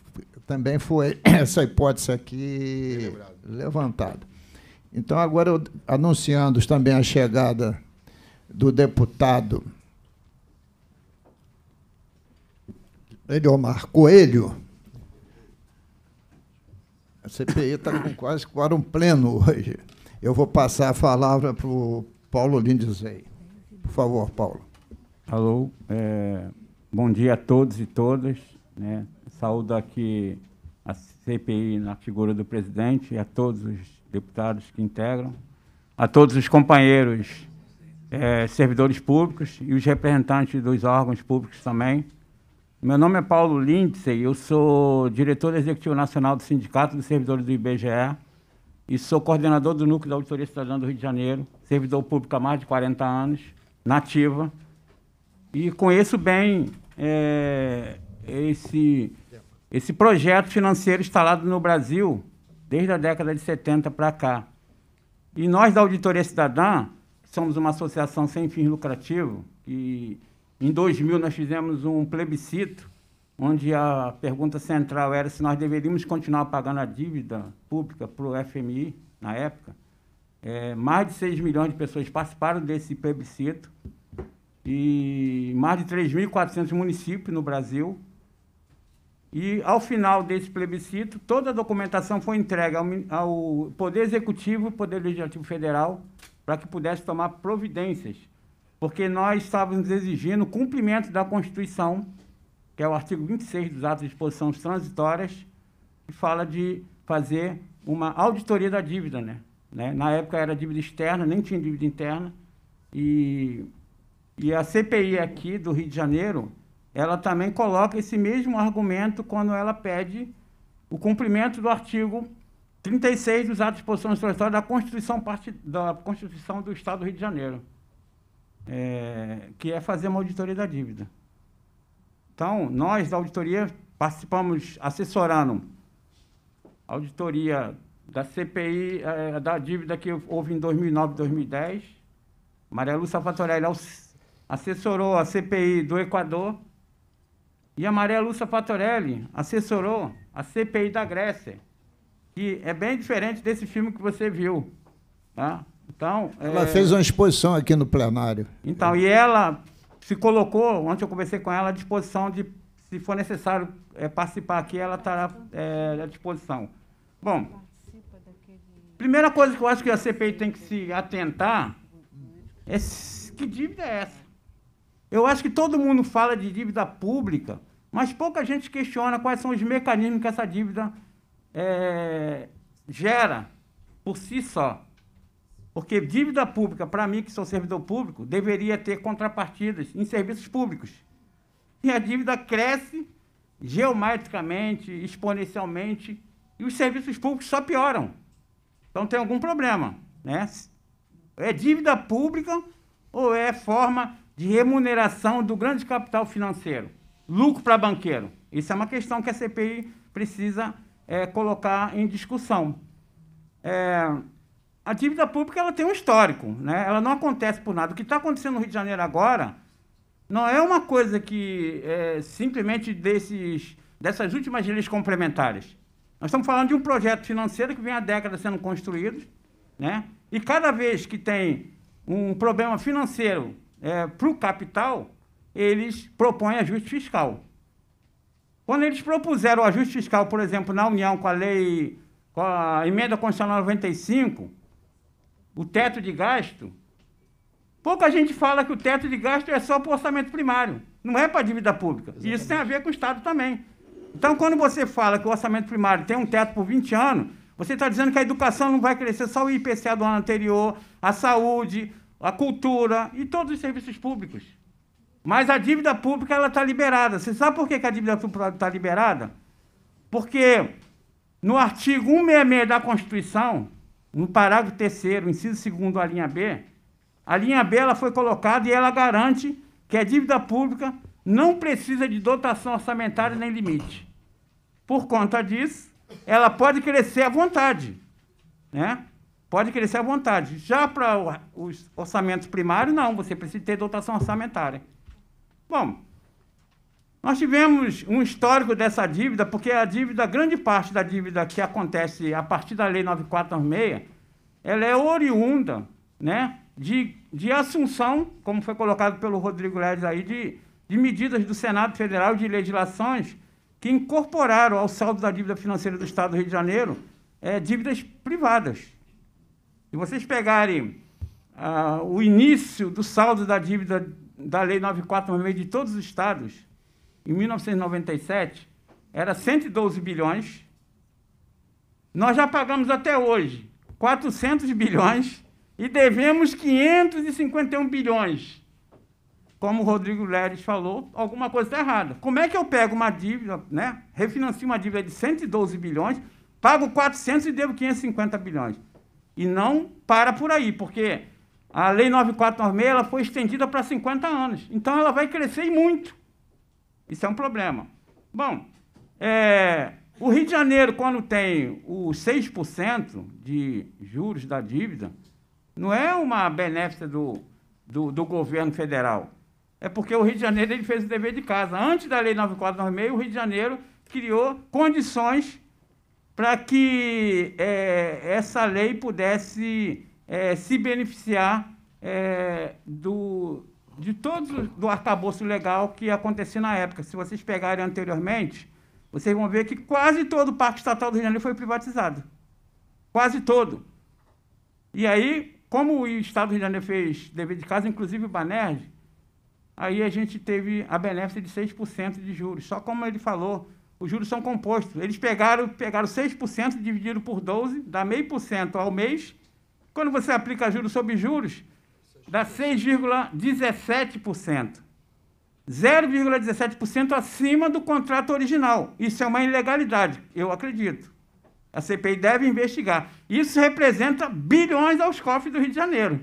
S1: Também foi essa hipótese aqui levantada. Então, agora, anunciando também a chegada do deputado Eliomar Coelho. A CPI está com quase quórum pleno hoje. Eu vou passar a palavra para o Paulo Lindizei. Por favor, Paulo. Alô, é,
S7: bom dia a todos e todas. Né? Saúdo aqui a CPI na figura do presidente e a todos os deputados que integram, a todos os companheiros é, servidores públicos e os representantes dos órgãos públicos também meu nome é Paulo Lindsey, eu sou diretor executivo nacional do Sindicato dos Servidores do IBGE e sou coordenador do Núcleo da Auditoria Cidadã do Rio de Janeiro, servidor público há mais de 40 anos, nativa, e conheço bem é, esse, esse projeto financeiro instalado no Brasil desde a década de 70 para cá. E nós da Auditoria Cidadã somos uma associação sem fins lucrativos que em 2000, nós fizemos um plebiscito, onde a pergunta central era se nós deveríamos continuar pagando a dívida pública para o FMI, na época. É, mais de 6 milhões de pessoas participaram desse plebiscito e mais de 3.400 municípios no Brasil. E, ao final desse plebiscito, toda a documentação foi entregue ao, ao Poder Executivo e Poder Legislativo Federal para que pudesse tomar providências porque nós estávamos exigindo o cumprimento da Constituição, que é o artigo 26 dos atos de disposições transitórias, que fala de fazer uma auditoria da dívida, né? né? Na época era dívida externa, nem tinha dívida interna, e, e a CPI aqui do Rio de Janeiro, ela também coloca esse mesmo argumento quando ela pede o cumprimento do artigo 36 dos atos de disposições transitórias da Constituição, da Constituição do Estado do Rio de Janeiro é, que é fazer uma auditoria da dívida. Então, nós da auditoria participamos assessorando a auditoria da CPI, é, da dívida que houve em 2009 2010. Maria Lúcia Fatorelli assessorou a CPI do Equador e a Maria Lúcia Fatorelli assessorou a CPI da Grécia, que é bem diferente desse filme que você viu. Tá? Então, ela é... fez uma
S1: exposição aqui no plenário. Então,
S7: e ela se colocou, ontem eu conversei com ela, à disposição de, se for necessário é, participar aqui, ela estará é, à disposição. Bom, primeira coisa que eu acho que a CPI tem que se atentar é que dívida é essa? Eu acho que todo mundo fala de dívida pública, mas pouca gente questiona quais são os mecanismos que essa dívida é, gera por si só. Porque dívida pública, para mim, que sou servidor público, deveria ter contrapartidas em serviços públicos. E a dívida cresce geomaticamente, exponencialmente, e os serviços públicos só pioram. Então tem algum problema. Né? É dívida pública ou é forma de remuneração do grande capital financeiro? Lucro para banqueiro. Isso é uma questão que a CPI precisa é, colocar em discussão. É, a dívida pública ela tem um histórico, né? ela não acontece por nada. O que está acontecendo no Rio de Janeiro agora não é uma coisa que é, simplesmente desses, dessas últimas leis complementares. Nós estamos falando de um projeto financeiro que vem há décadas sendo construído, né? e cada vez que tem um problema financeiro é, para o capital, eles propõem ajuste fiscal. Quando eles propuseram o ajuste fiscal, por exemplo, na União com a lei, com a emenda constitucional 95, o teto de gasto, pouca gente fala que o teto de gasto é só para o orçamento primário, não é para a dívida pública. Exatamente. Isso tem a ver com o Estado também. Então, quando você fala que o orçamento primário tem um teto por 20 anos, você está dizendo que a educação não vai crescer, só o IPCA do ano anterior, a saúde, a cultura e todos os serviços públicos. Mas a dívida pública ela está liberada. Você sabe por que, que a dívida pública está liberada? Porque no artigo 166 da Constituição, no parágrafo terceiro, inciso segundo, a linha B, a linha B ela foi colocada e ela garante que a dívida pública não precisa de dotação orçamentária nem limite. Por conta disso, ela pode crescer à vontade, né? Pode crescer à vontade. Já para os orçamentos primários, não, você precisa ter dotação orçamentária. Bom, nós tivemos um histórico dessa dívida, porque a dívida, grande parte da dívida que acontece a partir da Lei 9496, ela é oriunda né, de, de assunção, como foi colocado pelo Rodrigo Ledes aí, de, de medidas do Senado Federal de legislações que incorporaram ao saldo da dívida financeira do Estado do Rio de Janeiro é, dívidas privadas. Se vocês pegarem ah, o início do saldo da dívida da Lei 9496 de todos os estados, em 1997 era 112 bilhões. Nós já pagamos até hoje 400 bilhões e devemos 551 bilhões. Como o Rodrigo Leres falou, alguma coisa está errada. Como é que eu pego uma dívida, né, refinancio uma dívida de 112 bilhões, pago 400 e devo 550 bilhões? E não para por aí, porque a Lei 9496 ela foi estendida para 50 anos. Então ela vai crescer muito. Isso é um problema. Bom, é, o Rio de Janeiro, quando tem os 6% de juros da dívida, não é uma benéfica do, do, do, governo federal. É porque o Rio de Janeiro ele fez o dever de casa. Antes da Lei 9496, o Rio de Janeiro criou condições para que é, essa lei pudesse é, se beneficiar é, do, de todo do arcabouço legal que acontecia na época. Se vocês pegarem anteriormente, vocês vão ver que quase todo o Parque Estatal do Rio de Janeiro foi privatizado. Quase todo. E aí, como o Estado do Rio de Janeiro fez dever de casa, inclusive o Banerj, aí a gente teve a benéfica de 6% de juros. Só como ele falou, os juros são compostos. Eles pegaram, pegaram 6% e dividiram por 12, dá meio por cento ao mês. Quando você aplica juros sobre juros, dá 6,17%. 0,17% acima do contrato original. Isso é uma ilegalidade, eu acredito. A CPI deve investigar. Isso representa bilhões aos cofres do Rio de Janeiro.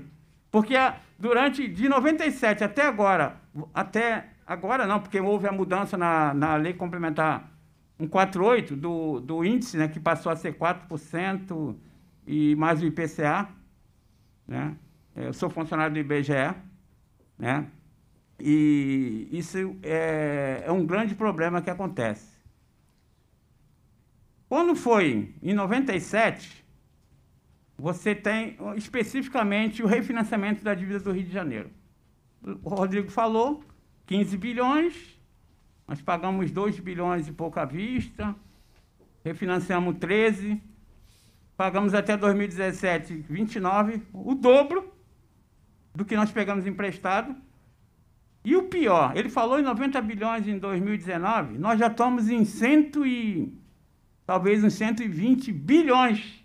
S7: Porque ah, durante de 97 até agora, até agora não, porque houve a mudança na, na lei complementar 148 do, do índice, né, que passou a ser 4% e mais o IPCA, né? É, eu sou funcionário do IBGE, né? E isso é, é um grande problema que acontece. Quando foi em 97, você tem especificamente o refinanciamento da dívida do Rio de Janeiro. O Rodrigo falou, 15 bilhões, nós pagamos 2 bilhões e pouca vista, refinanciamos 13, pagamos até 2017 29, o dobro, do que nós pegamos emprestado. E o pior, ele falou em 90 bilhões em 2019, nós já estamos em 100 e talvez uns 120 bilhões,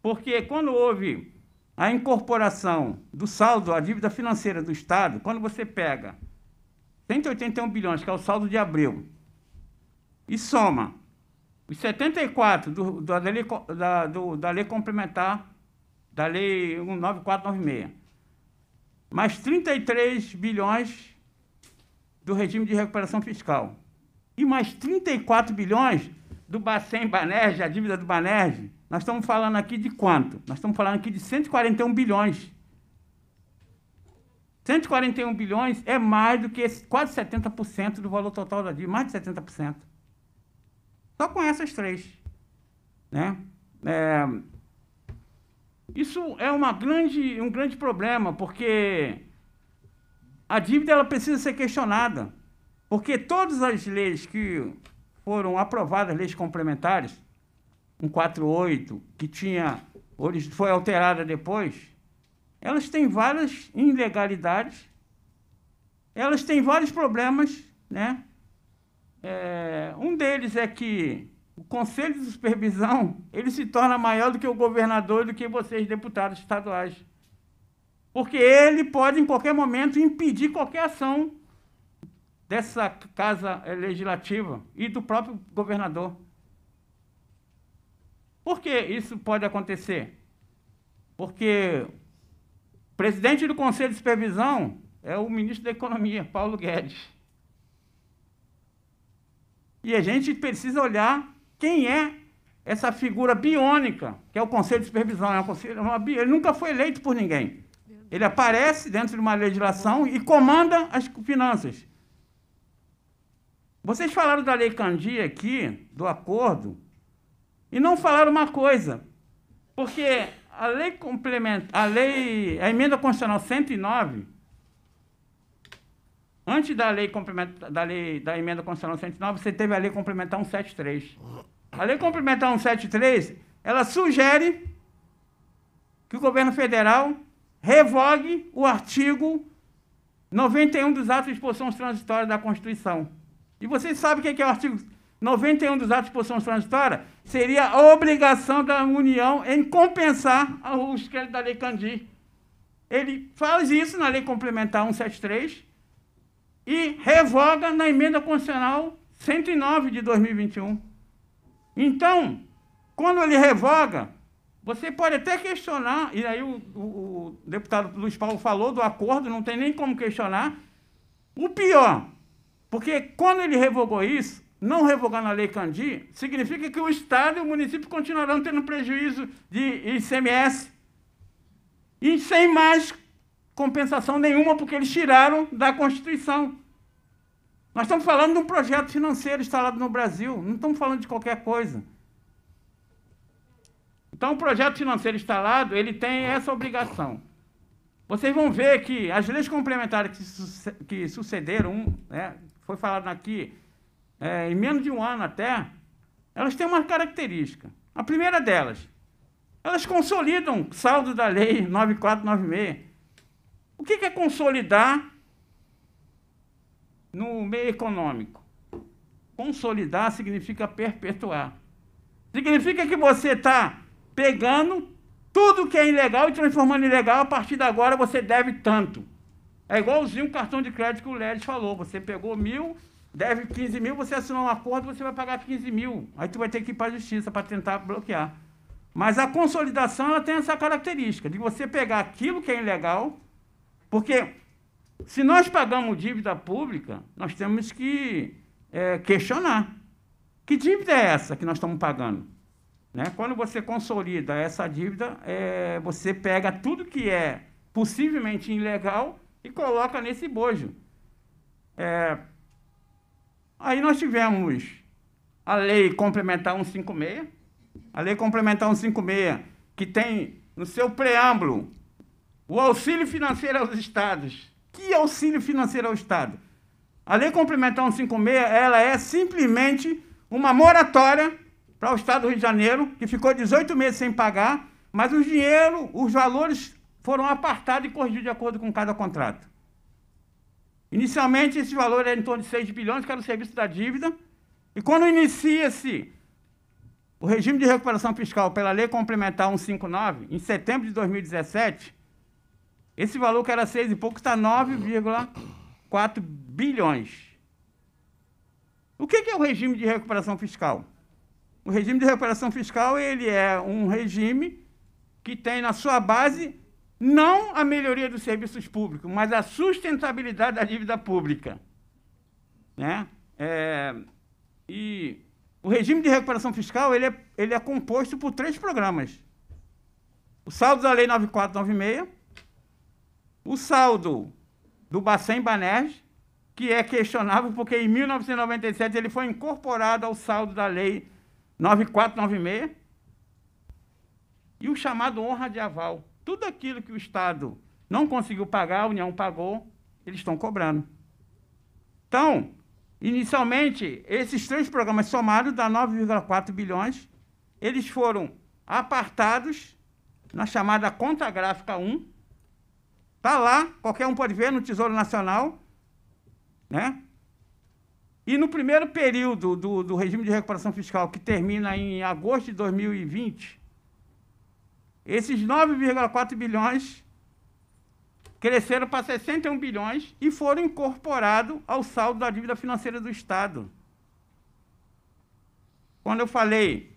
S7: porque quando houve a incorporação do saldo, a dívida financeira do Estado, quando você pega 181 bilhões, que é o saldo de abril, e soma os 74 do, da, lei, da, do, da lei complementar, da lei 19496, mais 33 bilhões do regime de recuperação fiscal e mais 34 bilhões do Bacen Banerje, a dívida do Banerje. Nós estamos falando aqui de quanto? Nós estamos falando aqui de 141 bilhões. 141 bilhões é mais do que quase 70% do valor total da dívida, mais de 70%. Só com essas três. Né? É, isso é uma grande, um grande problema, porque a dívida ela precisa ser questionada. Porque todas as leis que foram aprovadas, leis complementares, 148, que tinha, foi alterada depois, elas têm várias ilegalidades, elas têm vários problemas, né? É, um deles é que o Conselho de Supervisão ele se torna maior do que o governador e do que vocês, deputados estaduais. Porque ele pode, em qualquer momento, impedir qualquer ação dessa casa eh, legislativa e do próprio governador. Por que isso pode acontecer? Porque o presidente do Conselho de Supervisão é o ministro da Economia, Paulo Guedes. E a gente precisa olhar quem é essa figura biônica, que é o Conselho de Supervisão. É um conselho, uma, ele nunca foi eleito por ninguém. Ele aparece dentro de uma legislação e comanda as finanças. Vocês falaram da Lei Candia aqui, do acordo, e não falaram uma coisa. Porque a lei complementar, a lei, a emenda constitucional 109 Antes da lei, da lei da emenda constitucional 109, você teve a lei complementar 173. A lei complementar 173, ela sugere que o governo federal revogue o artigo 91 dos atos de disposições transitórias da Constituição. E vocês sabem o é que é o artigo 91 dos atos de disposições transitórias? Seria a obrigação da União em compensar os créditos da Lei Candir. Ele faz isso na Lei Complementar 173, e revoga na emenda constitucional 109 de 2021. Então, quando ele revoga, você pode até questionar, e aí o, o, o deputado Luiz Paulo falou do acordo, não tem nem como questionar. O pior, porque quando ele revogou isso, não revogar na Lei Candir significa que o Estado e o município continuarão tendo prejuízo de ICMS. E sem mais compensação nenhuma, porque eles tiraram da Constituição. Nós estamos falando de um projeto financeiro instalado no Brasil, não estamos falando de qualquer coisa. Então, o projeto financeiro instalado, ele tem essa obrigação. Vocês vão ver que as leis complementares que, su que sucederam, né, foi falado aqui, é, em menos de um ano até, elas têm uma característica. A primeira delas, elas consolidam o saldo da lei 9496. O que é consolidar no meio econômico? Consolidar significa perpetuar. Significa que você está pegando tudo que é ilegal e transformando em legal, a partir de agora você deve tanto. É igualzinho o cartão de crédito que o Ledes falou. Você pegou mil, deve 15 mil, você assinou um acordo, você vai pagar 15 mil. Aí você vai ter que ir para a justiça para tentar bloquear. Mas a consolidação ela tem essa característica de você pegar aquilo que é ilegal porque se nós pagamos dívida pública, nós temos que é, questionar. Que dívida é essa que nós estamos pagando? Né? Quando você consolida essa dívida, é, você pega tudo que é possivelmente ilegal e coloca nesse bojo. É, aí nós tivemos a Lei Complementar 156, a Lei Complementar 156, que tem no seu preâmbulo o auxílio financeiro aos estados. Que auxílio financeiro ao estado? A lei complementar 156, ela é simplesmente uma moratória para o estado do Rio de Janeiro, que ficou 18 meses sem pagar, mas o dinheiro, os valores foram apartados e corrigidos de acordo com cada contrato. Inicialmente, esse valor era em torno de 6 bilhões, que era o serviço da dívida, e quando inicia-se o regime de recuperação fiscal pela Lei Complementar 159, em setembro de 2017, esse valor que era 6 e pouco está 9,4 bilhões. O que é o regime de recuperação fiscal? O regime de recuperação fiscal ele é um regime que tem na sua base não a melhoria dos serviços públicos, mas a sustentabilidade da dívida pública. Né? É, e o regime de recuperação fiscal ele é, ele é composto por três programas. O saldo da Lei 9496, o saldo do Bacen Banerj, que é questionável porque em 1997 ele foi incorporado ao saldo da lei 9496 e o chamado honra de aval. Tudo aquilo que o Estado não conseguiu pagar, a União pagou, eles estão cobrando. Então, inicialmente, esses três programas somados dá 9,4 bilhões. Eles foram apartados na chamada conta gráfica 1, Está lá, qualquer um pode ver, no Tesouro Nacional. Né? E no primeiro período do, do regime de recuperação fiscal, que termina em agosto de 2020, esses 9,4 bilhões cresceram para 61 bilhões e foram incorporados ao saldo da dívida financeira do Estado. Quando eu falei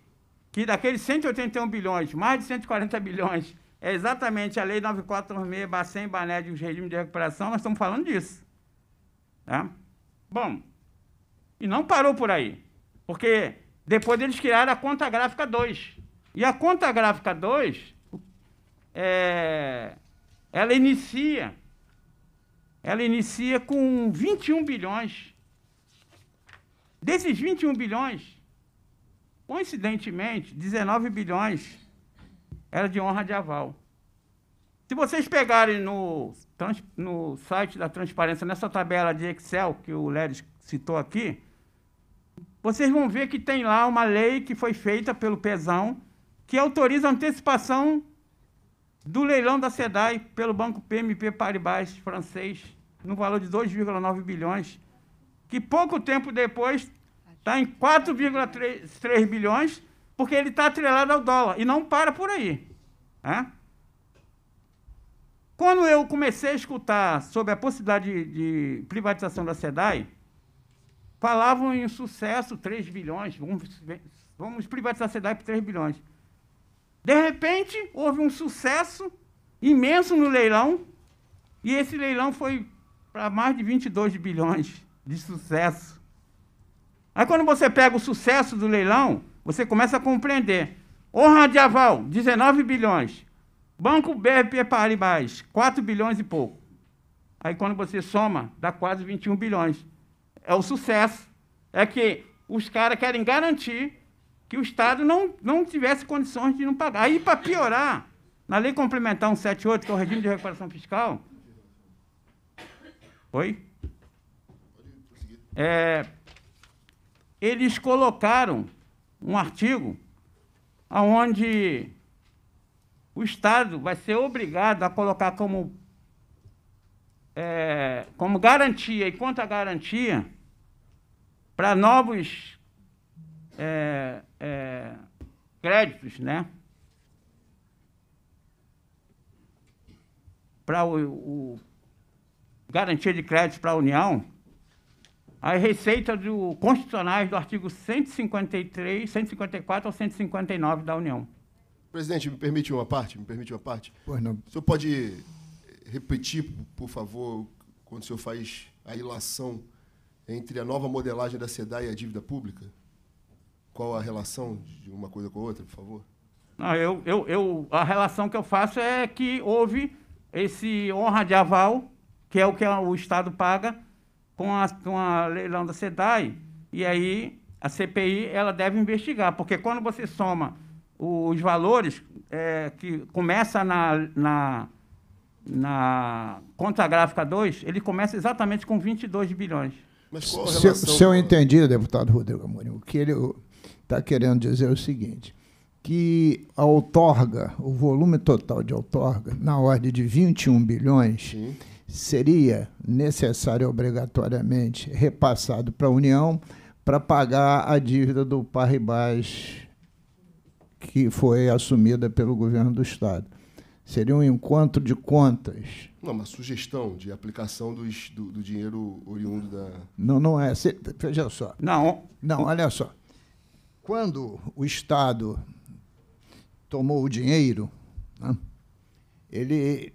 S7: que daqueles 181 bilhões, mais de 140 bilhões é exatamente a Lei 9436, Bacen, Bané de regime de recuperação, nós estamos falando disso. Tá? Bom, e não parou por aí, porque depois eles criaram a conta gráfica 2. E a conta gráfica 2, é, ela inicia, ela inicia com 21 bilhões. Desses 21 bilhões, coincidentemente, 19 bilhões era de honra de aval. Se vocês pegarem no, no site da transparência, nessa tabela de Excel que o Leris citou aqui, vocês vão ver que tem lá uma lei que foi feita pelo Pesão que autoriza a antecipação do leilão da SEDAI pelo Banco PMP Paribas francês no valor de 2,9 bilhões, que pouco tempo depois está em 4,3 bilhões porque ele está atrelado ao dólar e não para por aí. Né? Quando eu comecei a escutar sobre a possibilidade de, de privatização da SEDAI, falavam em sucesso 3 bilhões, vamos, vamos privatizar a SEDAI por 3 bilhões. De repente, houve um sucesso imenso no leilão, e esse leilão foi para mais de 22 bilhões de sucesso. Aí, quando você pega o sucesso do leilão, você começa a compreender. Honra de aval, 19 bilhões. Banco BRP Paribas, 4 bilhões e pouco. Aí quando você soma, dá quase 21 bilhões. É o sucesso. É que os caras querem garantir que o Estado não, não tivesse condições de não pagar. Aí, para piorar, na Lei Complementar 178, que é o regime de recuperação fiscal. Oi? É, eles colocaram um artigo onde o Estado vai ser obrigado a colocar como, é, como garantia e contra-garantia para novos é, é, créditos, né? Para o, o garantia de crédito para a União, as receitas do, constitucionais do artigo 153, 154 ao 159 da União.
S6: Presidente, me permite uma parte? Me permite uma parte? Pois não. O senhor pode eh, repetir, por favor, quando o senhor faz a ilação entre a nova modelagem da SEDA e a dívida pública? Qual a relação de uma coisa com a outra, por favor?
S7: Não, eu, eu, eu, a relação que eu faço é que houve esse honra de aval, que é o que o Estado paga, com a, com a leilão da SEDAI, e aí a CPI ela deve investigar, porque quando você soma os valores é, que começa na, na, na conta gráfica 2, ele começa exatamente com 22 bilhões. Mas qual se, se eu
S1: entendi, deputado Rodrigo Amorim, o que ele está querendo dizer é o seguinte, que a outorga, o volume total de outorga, na ordem de 21 bilhões... Sim seria necessário obrigatoriamente repassado para a União para pagar a dívida do Parribas que foi assumida pelo governo do Estado. Seria um encontro de contas.
S6: Não, uma sugestão de aplicação dos, do, do, dinheiro oriundo da.
S1: Não, não é. Se, veja só. Não. Não, olha só. Quando o Estado tomou o dinheiro, né, ele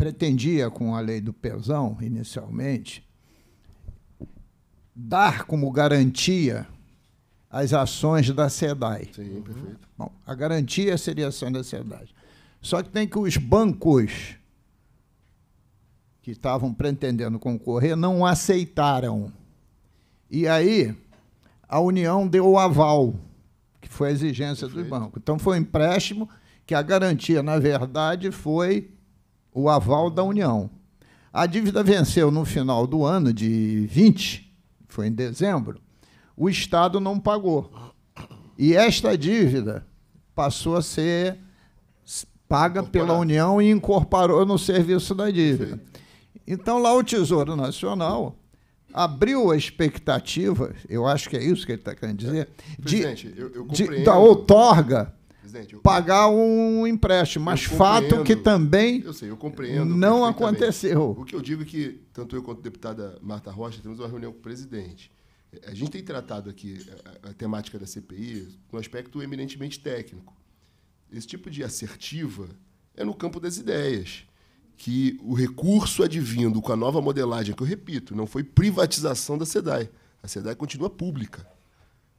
S1: pretendia, com a lei do pesão, inicialmente, dar como garantia as ações da SEDAI. Sim, uhum. perfeito. Bom, a garantia seria a ação da SEDAI. Só que tem que os bancos que estavam pretendendo concorrer não aceitaram. E aí a União deu o aval, que foi a exigência perfeito. dos bancos. Então foi um empréstimo que a garantia, na verdade, foi o aval da União. A dívida venceu no final do ano de 20, foi em dezembro, o Estado não pagou. E esta dívida passou a ser paga pela União e incorporou no serviço da dívida. Então, lá o Tesouro Nacional abriu a expectativa, eu acho que é isso que ele está querendo dizer, de, eu, eu de, da outorga presidente. Eu... Pagar um empréstimo, mas fato que também eu sei, eu compreendo não aconteceu. O que
S6: eu digo é que, tanto eu quanto a deputada Marta Rocha, temos uma reunião com o presidente. É, a gente tem tratado aqui a, é, é, a temática da CPI com um aspecto eminentemente técnico. Esse tipo de assertiva é no campo das ideias que o recurso advindo com a nova modelagem, que eu repito, não foi privatização da SEDAI. A SEDAI continua pública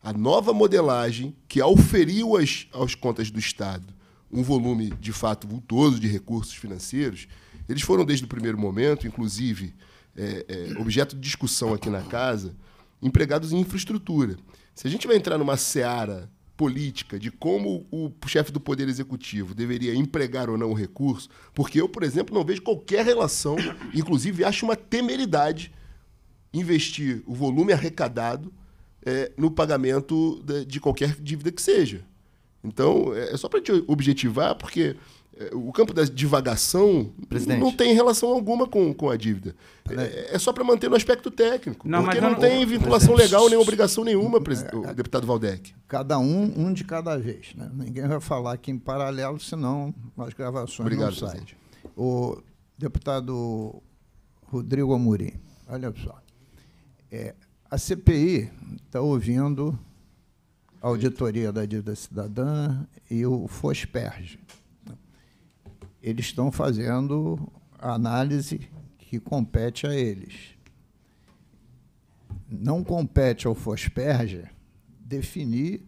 S6: a nova modelagem que auferiu as, as contas do Estado um volume de fato vultoso de recursos financeiros, eles foram desde o primeiro momento, inclusive é, é, objeto de discussão aqui na casa, empregados em infraestrutura. Se a gente vai entrar numa seara política de como o chefe do Poder Executivo deveria empregar ou não o recurso, porque eu, por exemplo, não vejo qualquer relação, inclusive acho uma temeridade investir o volume arrecadado é, no pagamento de qualquer dívida que seja. Então, é, é só para a gente objetivar, porque é, o campo da divagação Presidente. não tem relação alguma com, com a dívida. Tá, né? é, é, só para manter no aspecto técnico. Não, porque não, não, tem vinculação legal nem obrigação
S1: nenhuma, deputado Valdec. Cada um, um de cada vez. Né? Ninguém vai falar aqui em paralelo, senão as gravações Obrigado, não saem. O deputado Rodrigo Amorim, olha só. É, a CPI está ouvindo a auditoria da dívida cidadã e o Fosperge. Eles estão fazendo a análise que compete a eles. Não compete ao Fosperge definir,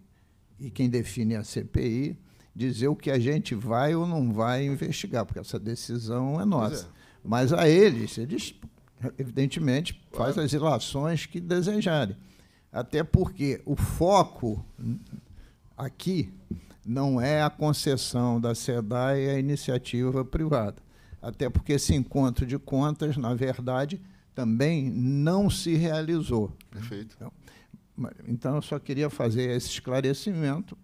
S1: e quem define é a CPI, dizer o que a gente vai ou não vai investigar, porque essa decisão é nossa. É. Mas a eles, eles evidentemente, faz as ilações que desejarem. Até porque o foco aqui não é a concessão da SEDAI a iniciativa privada. Até porque esse encontro de contas, na verdade, também não se realizou. Perfeito. Então, então eu só queria fazer esse esclarecimento.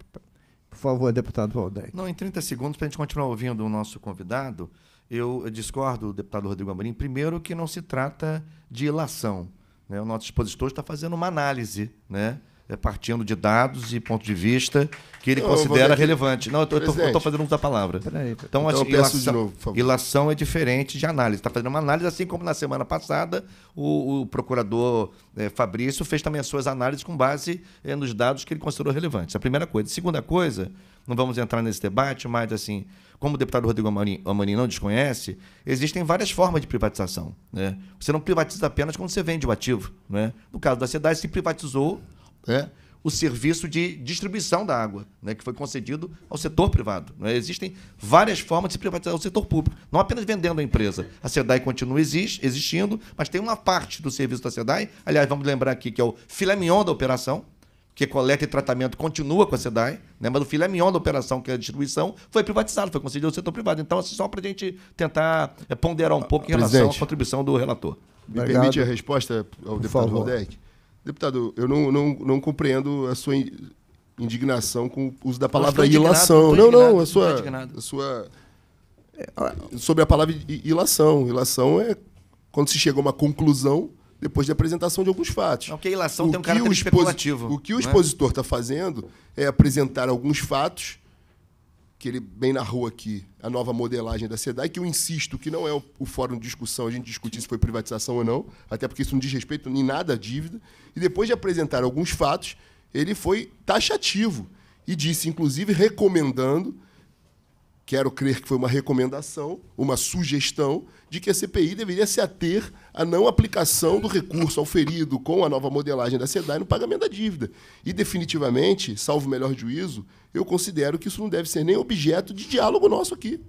S1: Por favor, deputado Valdec.
S4: Não, em 30 segundos, para a gente continuar ouvindo o nosso convidado. Eu discordo, deputado Rodrigo Amorim, primeiro que não se trata de ilação. Né? O nosso expositor está fazendo uma análise né, né, partindo de dados e ponto de vista que ele considera relevante. Não, eu estou fazendo uso da palavra. Peraí, Então, então assim, ilação, novo, ilação, é diferente de análise. Está fazendo uma análise, assim como na semana passada o, o procurador é, Fabrício fez também as suas análises com base é, nos dados que ele considerou relevantes. A primeira coisa. A segunda coisa, não vamos entrar nesse debate, mas assim, como o deputado Rodrigo Amorim, Amorim não desconhece, existem várias formas de privatização. Né? Você não privatiza apenas quando você vende o ativo. Né? No caso da cidade, se privatizou né, o serviço de distribuição da água, né, que foi concedido ao setor privado. Né? Existem várias formas de se privatizar o setor público, não apenas vendendo a empresa. A SEDAI continua existe, existindo, mas tem uma parte do serviço da SEDAI, aliás, vamos lembrar aqui que é o filé mignon da operação, que coleta e tratamento continua com a SEDAI, né? mas o filé mignon da operação, que é a distribuição, foi privatizado, foi concedido ao setor privado. Então, assim, só para a gente tentar eh, ponderar um pouco em relação à contribuição do relator. Me Obrigado. permite a resposta ao deputado Valdec?
S6: Deputado, eu não, não, não compreendo a sua indignação com o uso da palavra ilação. Não, não, a sua, a sua. É, sobre a palavra ilação. Ilação é quando se chega a uma conclusão depois de apresentação de alguns fatos. porque ilação o tem um caráter especulativo. O que o é? expositor está fazendo é apresentar alguns fatos que ele bem narrou aqui, a nova modelagem da SEDAI, que eu insisto que não é o, o, fórum de discussão a gente discutir se foi privatização ou não, até porque isso não diz respeito nem nada à dívida. E depois de apresentar alguns fatos, ele foi taxativo e disse, inclusive, recomendando, quero crer que foi uma recomendação, uma sugestão, de que a CPI deveria se ater a não aplicação do recurso auferido com a nova modelagem da SEDAI no pagamento da dívida. E, definitivamente, salvo o melhor juízo, eu considero que isso não deve ser nem objeto de diálogo nosso aqui,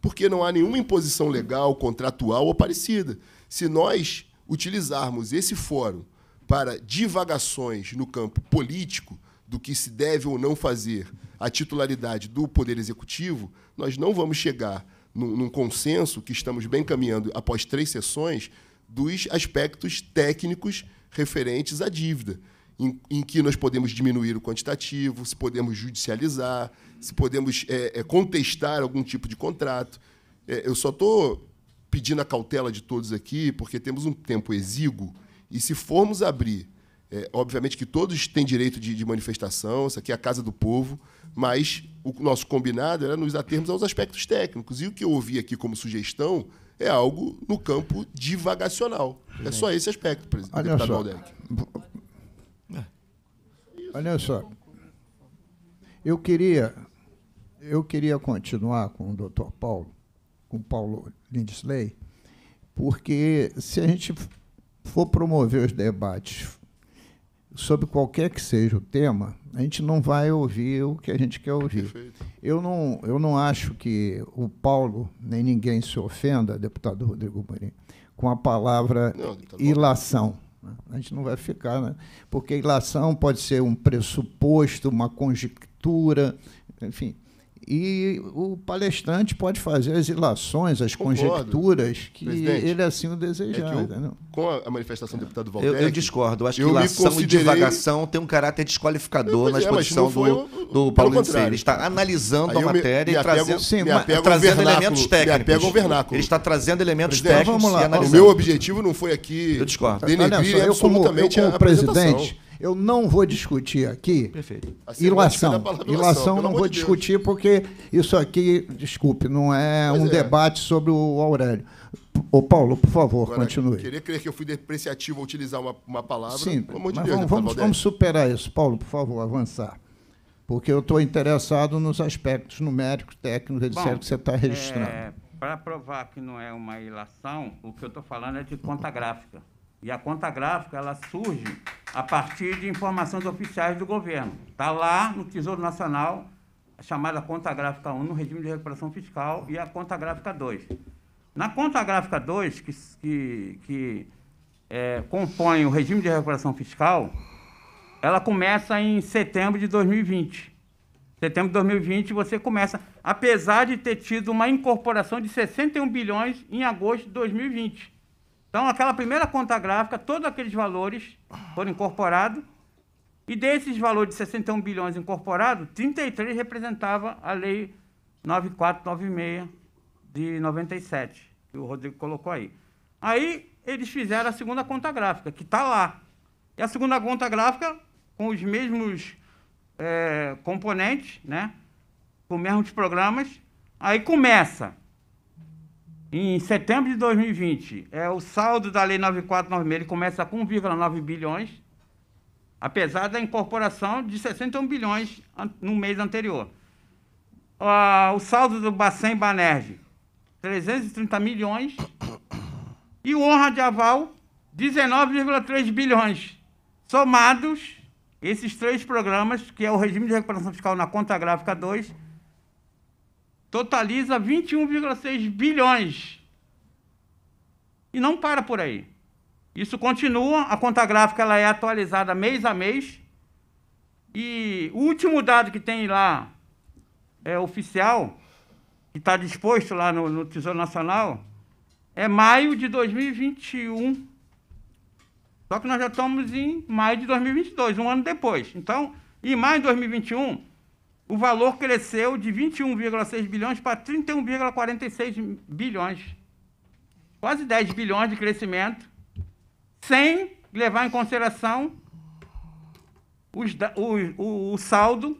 S6: porque não há nenhuma imposição legal, contratual ou parecida. Se nós utilizarmos esse fórum para divagações no campo político, do que se deve ou não fazer a titularidade do Poder Executivo, nós não vamos chegar num, num consenso que estamos bem caminhando após três sessões dos aspectos técnicos referentes à dívida, em, em que nós podemos diminuir o quantitativo, se podemos judicializar, se podemos é, é contestar algum tipo de contrato. É, eu só estou pedindo a cautela de todos aqui, porque temos um tempo exíguo, e se formos abrir, é, obviamente que todos têm direito de, de manifestação, isso aqui é a casa do povo, mas o nosso combinado era nos atermos aos aspectos técnicos. E o que eu ouvi aqui como sugestão é algo no campo divagacional. É só esse aspecto, presidente. Olha só. Valdec.
S1: É. Olha só. Eu queria, eu queria continuar com o doutor Paulo, com o Paulo Lindsley, porque se a gente for promover os debates sobre qualquer que seja o tema, a gente não vai ouvir o que a gente quer ouvir. Eu não, eu não acho que o Paulo, nem ninguém se ofenda, deputado Rodrigo Marinho, com a palavra não, tá ilação. Né? A gente não vai ficar, né? porque ilação pode ser um pressuposto, uma conjectura, enfim, e o palestrante pode fazer as ilações, as Concordo, conjecturas que presidente. ele assim o desejar. É
S6: com a manifestação do é. deputado Valdec... Eu, eu discordo. Eu acho que ilação considerei... e divagação
S4: tem um caráter desqualificador é, na exposição é, do, do Paulo Lindseira. Ele está analisando a matéria me, me e trazendo, sim, trazendo elementos técnicos. Ele está trazendo elementos técnicos O meu
S6: objetivo não foi aqui... Eu discordo.
S4: Denegrir Olha só, eu, como, eu como presidente
S1: eu não vou discutir aqui Perfeito. ilação. Ilação não vou de discutir Deus. porque isso aqui, desculpe, não é pois um é. debate sobre o Aurélio. Ô, Paulo, por favor, Agora, continue. Queria
S6: crer que eu fui depreciativo ao utilizar uma, uma palavra. Sim,
S1: de mas Deus, vamos, vamos, vamos superar isso. Paulo, por favor, avançar porque eu estou interessado nos aspectos numéricos, técnicos, etc., Bom, que você está registrando. É,
S7: Para provar que não é uma ilação, o que eu estou falando é de conta gráfica. E a conta gráfica ela surge a partir de informações oficiais do governo. Está lá no Tesouro Nacional, a chamada conta gráfica 1, no regime de recuperação fiscal, e a conta gráfica 2. Na conta gráfica 2, que, que, que é, compõe o regime de recuperação fiscal, ela começa em setembro de 2020. Setembro de 2020 você começa, apesar de ter tido uma incorporação de 61 bilhões em agosto de 2020. Então, aquela primeira conta gráfica, todos aqueles valores foram incorporados. E desses valores de 61 bilhões incorporados, 33 representava a lei 9496 de 97, que o Rodrigo colocou aí. Aí eles fizeram a segunda conta gráfica, que está lá. E a segunda conta gráfica, com os mesmos é, componentes, né? com os mesmos programas, aí começa em setembro de 2020, é, o saldo da Lei 9496 ele começa com 1,9 bilhões, apesar da incorporação de 61 bilhões no mês anterior. Ah, o saldo do Bacen Banerj, 330 milhões. E o Honra de Aval, 19,3 bilhões. Somados, esses três programas, que é o regime de recuperação fiscal na conta gráfica 2, totaliza 21,6 bilhões. E não para por aí. Isso continua, a conta gráfica ela é atualizada mês a mês. E o último dado que tem lá é oficial, que está disposto lá no, no Tesouro Nacional, é maio de 2021. Só que nós já estamos em maio de 2022, um ano depois. Então, em maio de 2021, o valor cresceu de 21,6 bilhões para 31,46 bilhões. Quase 10 bilhões de crescimento, sem levar em consideração os, o, o, o, saldo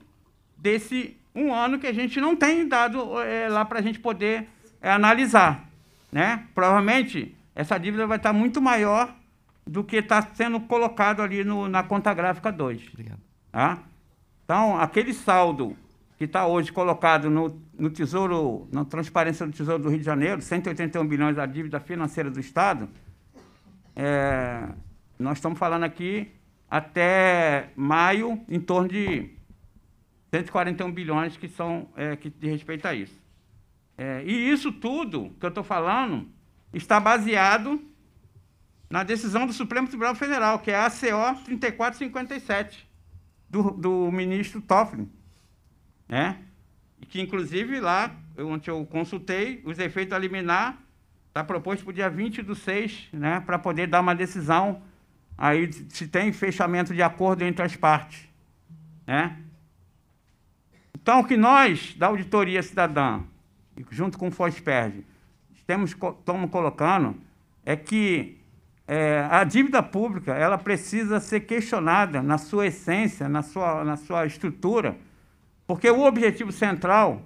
S7: desse um ano que a gente não tem dado é, lá para a gente poder é, analisar. Né? Provavelmente essa dívida vai estar muito maior do que está sendo colocado ali no, na conta gráfica 2. Obrigado. Tá? Então, aquele saldo que está hoje colocado no, no Tesouro, na transparência do Tesouro do Rio de Janeiro, 181 bilhões da dívida financeira do Estado, é, nós estamos falando aqui até maio, em torno de 141 bilhões que são é, que de respeito a isso. É, e isso tudo que eu estou falando está baseado na decisão do Supremo Tribunal Federal, que é a ACO 3457 do, do ministro Toffoli, né? que inclusive lá, onde eu consultei, os efeitos liminar está proposto para o dia 20 do 6, né, para poder dar uma decisão aí se tem fechamento de acordo entre as partes. Né? Então, o que nós, da Auditoria Cidadã, junto com o FOSPERD, estamos, estamos colocando é que é, a dívida pública ela precisa ser questionada na sua essência, na sua, na sua estrutura, porque o objetivo central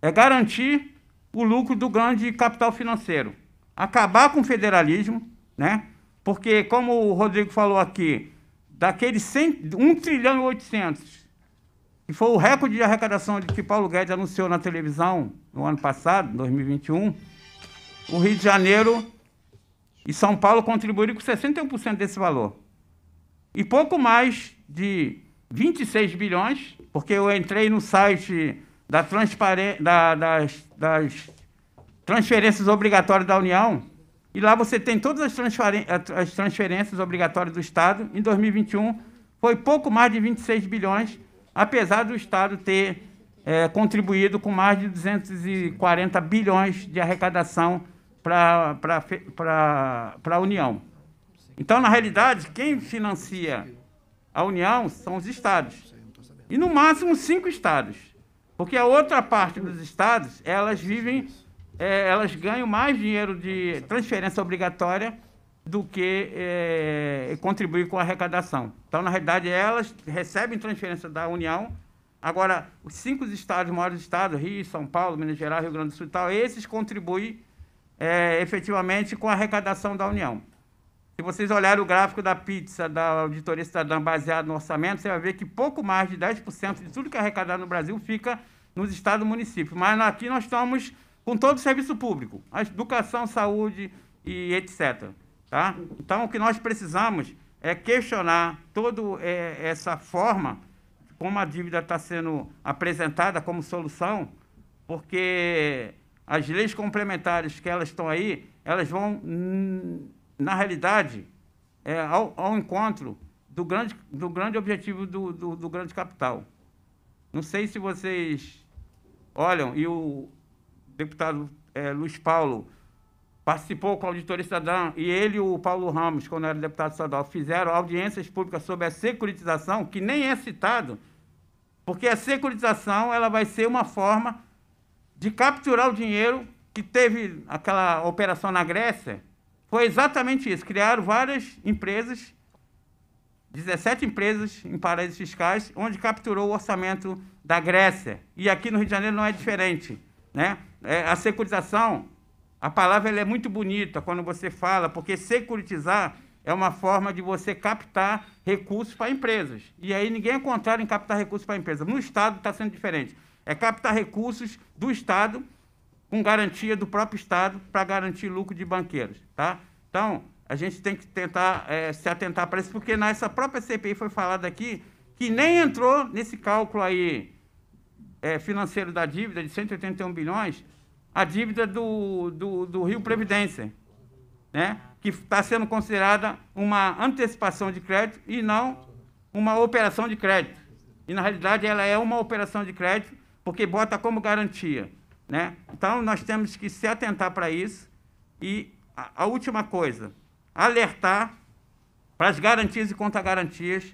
S7: é garantir o lucro do grande capital financeiro, acabar com o federalismo, né? porque, como o Rodrigo falou aqui, daqueles 100, 1 trilhão e 800, que foi o recorde de arrecadação que Paulo Guedes anunciou na televisão no ano passado, 2021, o Rio de Janeiro e São Paulo contribuiu com 61% desse valor. E pouco mais de 26 bilhões, porque eu entrei no site da da, das, das transferências obrigatórias da União, e lá você tem todas as, as transferências obrigatórias do Estado. Em 2021, foi pouco mais de 26 bilhões, apesar do Estado ter é, contribuído com mais de 240 bilhões de arrecadação para a União. Então, na realidade, quem financia a União são os estados. E no máximo cinco estados. Porque a outra parte dos estados, elas vivem, é, elas ganham mais dinheiro de transferência obrigatória do que é, contribuir com a arrecadação. Então, na realidade, elas recebem transferência da União. Agora, os cinco estados, maiores estados, Rio, São Paulo, Minas Gerais, Rio Grande do Sul e tal, esses contribuem é, efetivamente com a arrecadação da União. Se vocês olharem o gráfico da pizza da Auditoria Cidadã baseado no orçamento, você vai ver que pouco mais de 10% de tudo que é arrecadado no Brasil fica nos estados e municípios. Mas aqui nós estamos com todo o serviço público, a educação, saúde e etc. Tá? Então, o que nós precisamos é questionar toda é, essa forma como a dívida está sendo apresentada como solução, porque as leis complementares que elas estão aí, elas vão, hum, na realidade, é, ao, ao, encontro do grande, do grande objetivo do, do, do grande capital. Não sei se vocês olham, e o deputado é, Luiz Paulo participou com a Auditoria Cidadã, e ele e o Paulo Ramos, quando era deputado estadual, fizeram audiências públicas sobre a securitização, que nem é citado, porque a securitização ela vai ser uma forma de capturar o dinheiro que teve aquela operação na Grécia, foi exatamente isso. Criaram várias empresas, 17 empresas em paraísos fiscais, onde capturou o orçamento da Grécia. E aqui no Rio de Janeiro não é diferente. Né? É, a securitização, a palavra é muito bonita quando você fala, porque securitizar é uma forma de você captar recursos para empresas. E aí ninguém é contrário em captar recursos para empresas. No Estado está sendo diferente. É captar recursos do Estado com garantia do próprio Estado para garantir lucro de banqueiros, tá? Então, a gente tem que tentar é, se atentar para isso, porque nessa própria CPI foi falado aqui que nem entrou nesse cálculo aí é, financeiro da dívida de 181 bilhões a dívida do, do, do Rio Previdência, né? que está sendo considerada uma antecipação de crédito e não uma operação de crédito. E, na realidade, ela é uma operação de crédito porque bota como garantia. Né? Então, nós temos que se atentar para isso. E a, a última coisa, alertar para as garantias e contra-garantias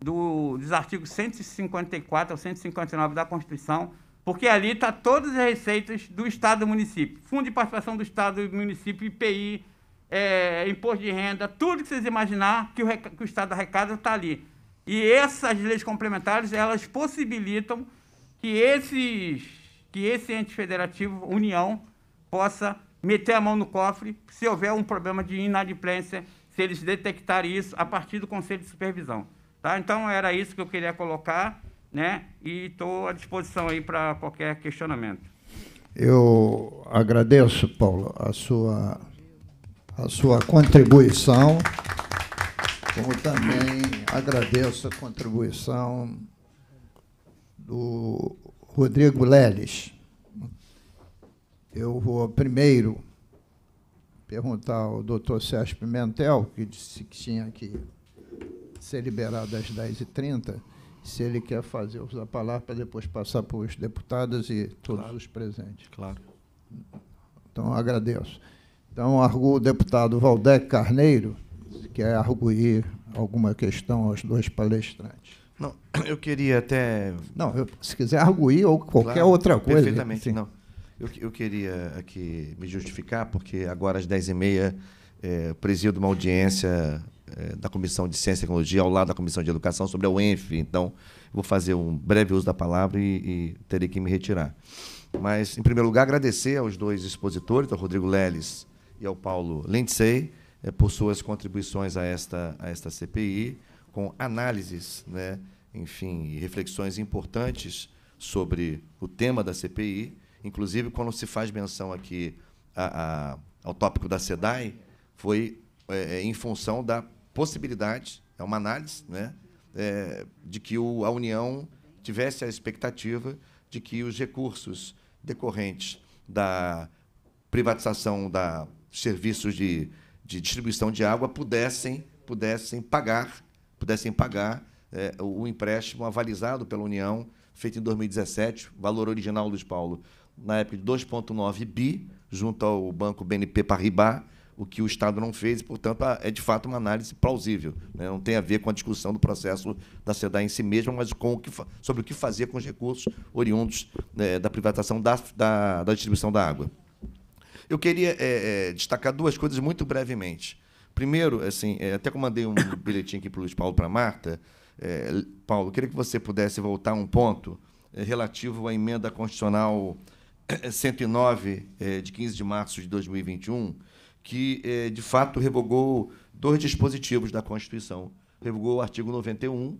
S7: do, dos artigos 154 ao 159 da Constituição, porque ali está todas as receitas do Estado e do município. Fundo de participação do Estado e do município, IPI, é, imposto de renda, tudo que vocês imaginar que o, que o Estado arrecada está ali. E essas leis complementares, elas possibilitam que, esses, que esse ente federativo, União, possa meter a mão no cofre se houver um problema de inadimplência, se eles detectarem isso a partir do Conselho de Supervisão. Tá? Então, era isso que eu queria colocar, né? E estou à disposição aí para qualquer questionamento.
S1: Eu agradeço, Paulo, a sua, a sua contribuição, como também agradeço a contribuição do Rodrigo Leles. Eu vou primeiro perguntar ao doutor Sérgio Pimentel, que disse que tinha que ser liberado às 10h30, se ele quer fazer uso a palavra para depois passar para os deputados e todos claro. os presentes. Claro. Então, agradeço. Então, argu o deputado Valdec Carneiro, que quer arguir alguma questão aos dois palestrantes. Não, eu queria até. Não, eu, se quiser arguir ou qualquer claro, outra coisa. Perfeitamente, assim. não.
S4: Eu, eu queria aqui me justificar, porque agora às 10h30 eh, é, presido uma audiência é, da Comissão de Ciência e Tecnologia ao lado da Comissão de Educação sobre a UENF. Então, vou fazer um breve uso da palavra e, e terei que me retirar. Mas, em primeiro lugar, agradecer aos dois expositores, ao Rodrigo Leles e ao Paulo Lindsay, é, por suas contribuições a esta, a esta CPI, com análises né, enfim, reflexões importantes sobre o tema da CPI, inclusive quando se faz menção aqui a, a, ao tópico da SEDAI, foi é, é, em função da possibilidade, é uma análise, né, é, de que o, a União tivesse a expectativa de que os recursos decorrentes da privatização da serviços de, de distribuição de água pudessem pudessem pagar pudessem pagar é, o empréstimo avalizado pela União, feito em 2017, valor original, Luiz Paulo, na época de 2,9 bi, junto ao banco BNP Paribas, o que o Estado não fez, e, portanto, é de fato uma análise plausível. Né? Não tem a ver com a discussão do processo da SEDAI em si mesma, mas com o que, sobre o que fazer com os recursos oriundos né, da privatização da, da, da, distribuição da água. Eu queria é, é destacar duas coisas muito brevemente. Primeiro, assim, é, até mandei um bilhetinho aqui para o Luiz Paulo para a Marta, é, Paulo, queria que você pudesse voltar um ponto é, relativo à emenda constitucional 109, eh, eh, de 15 de março de 2021, que, eh, de fato, revogou dois dispositivos da Constituição. Revogou o artigo 91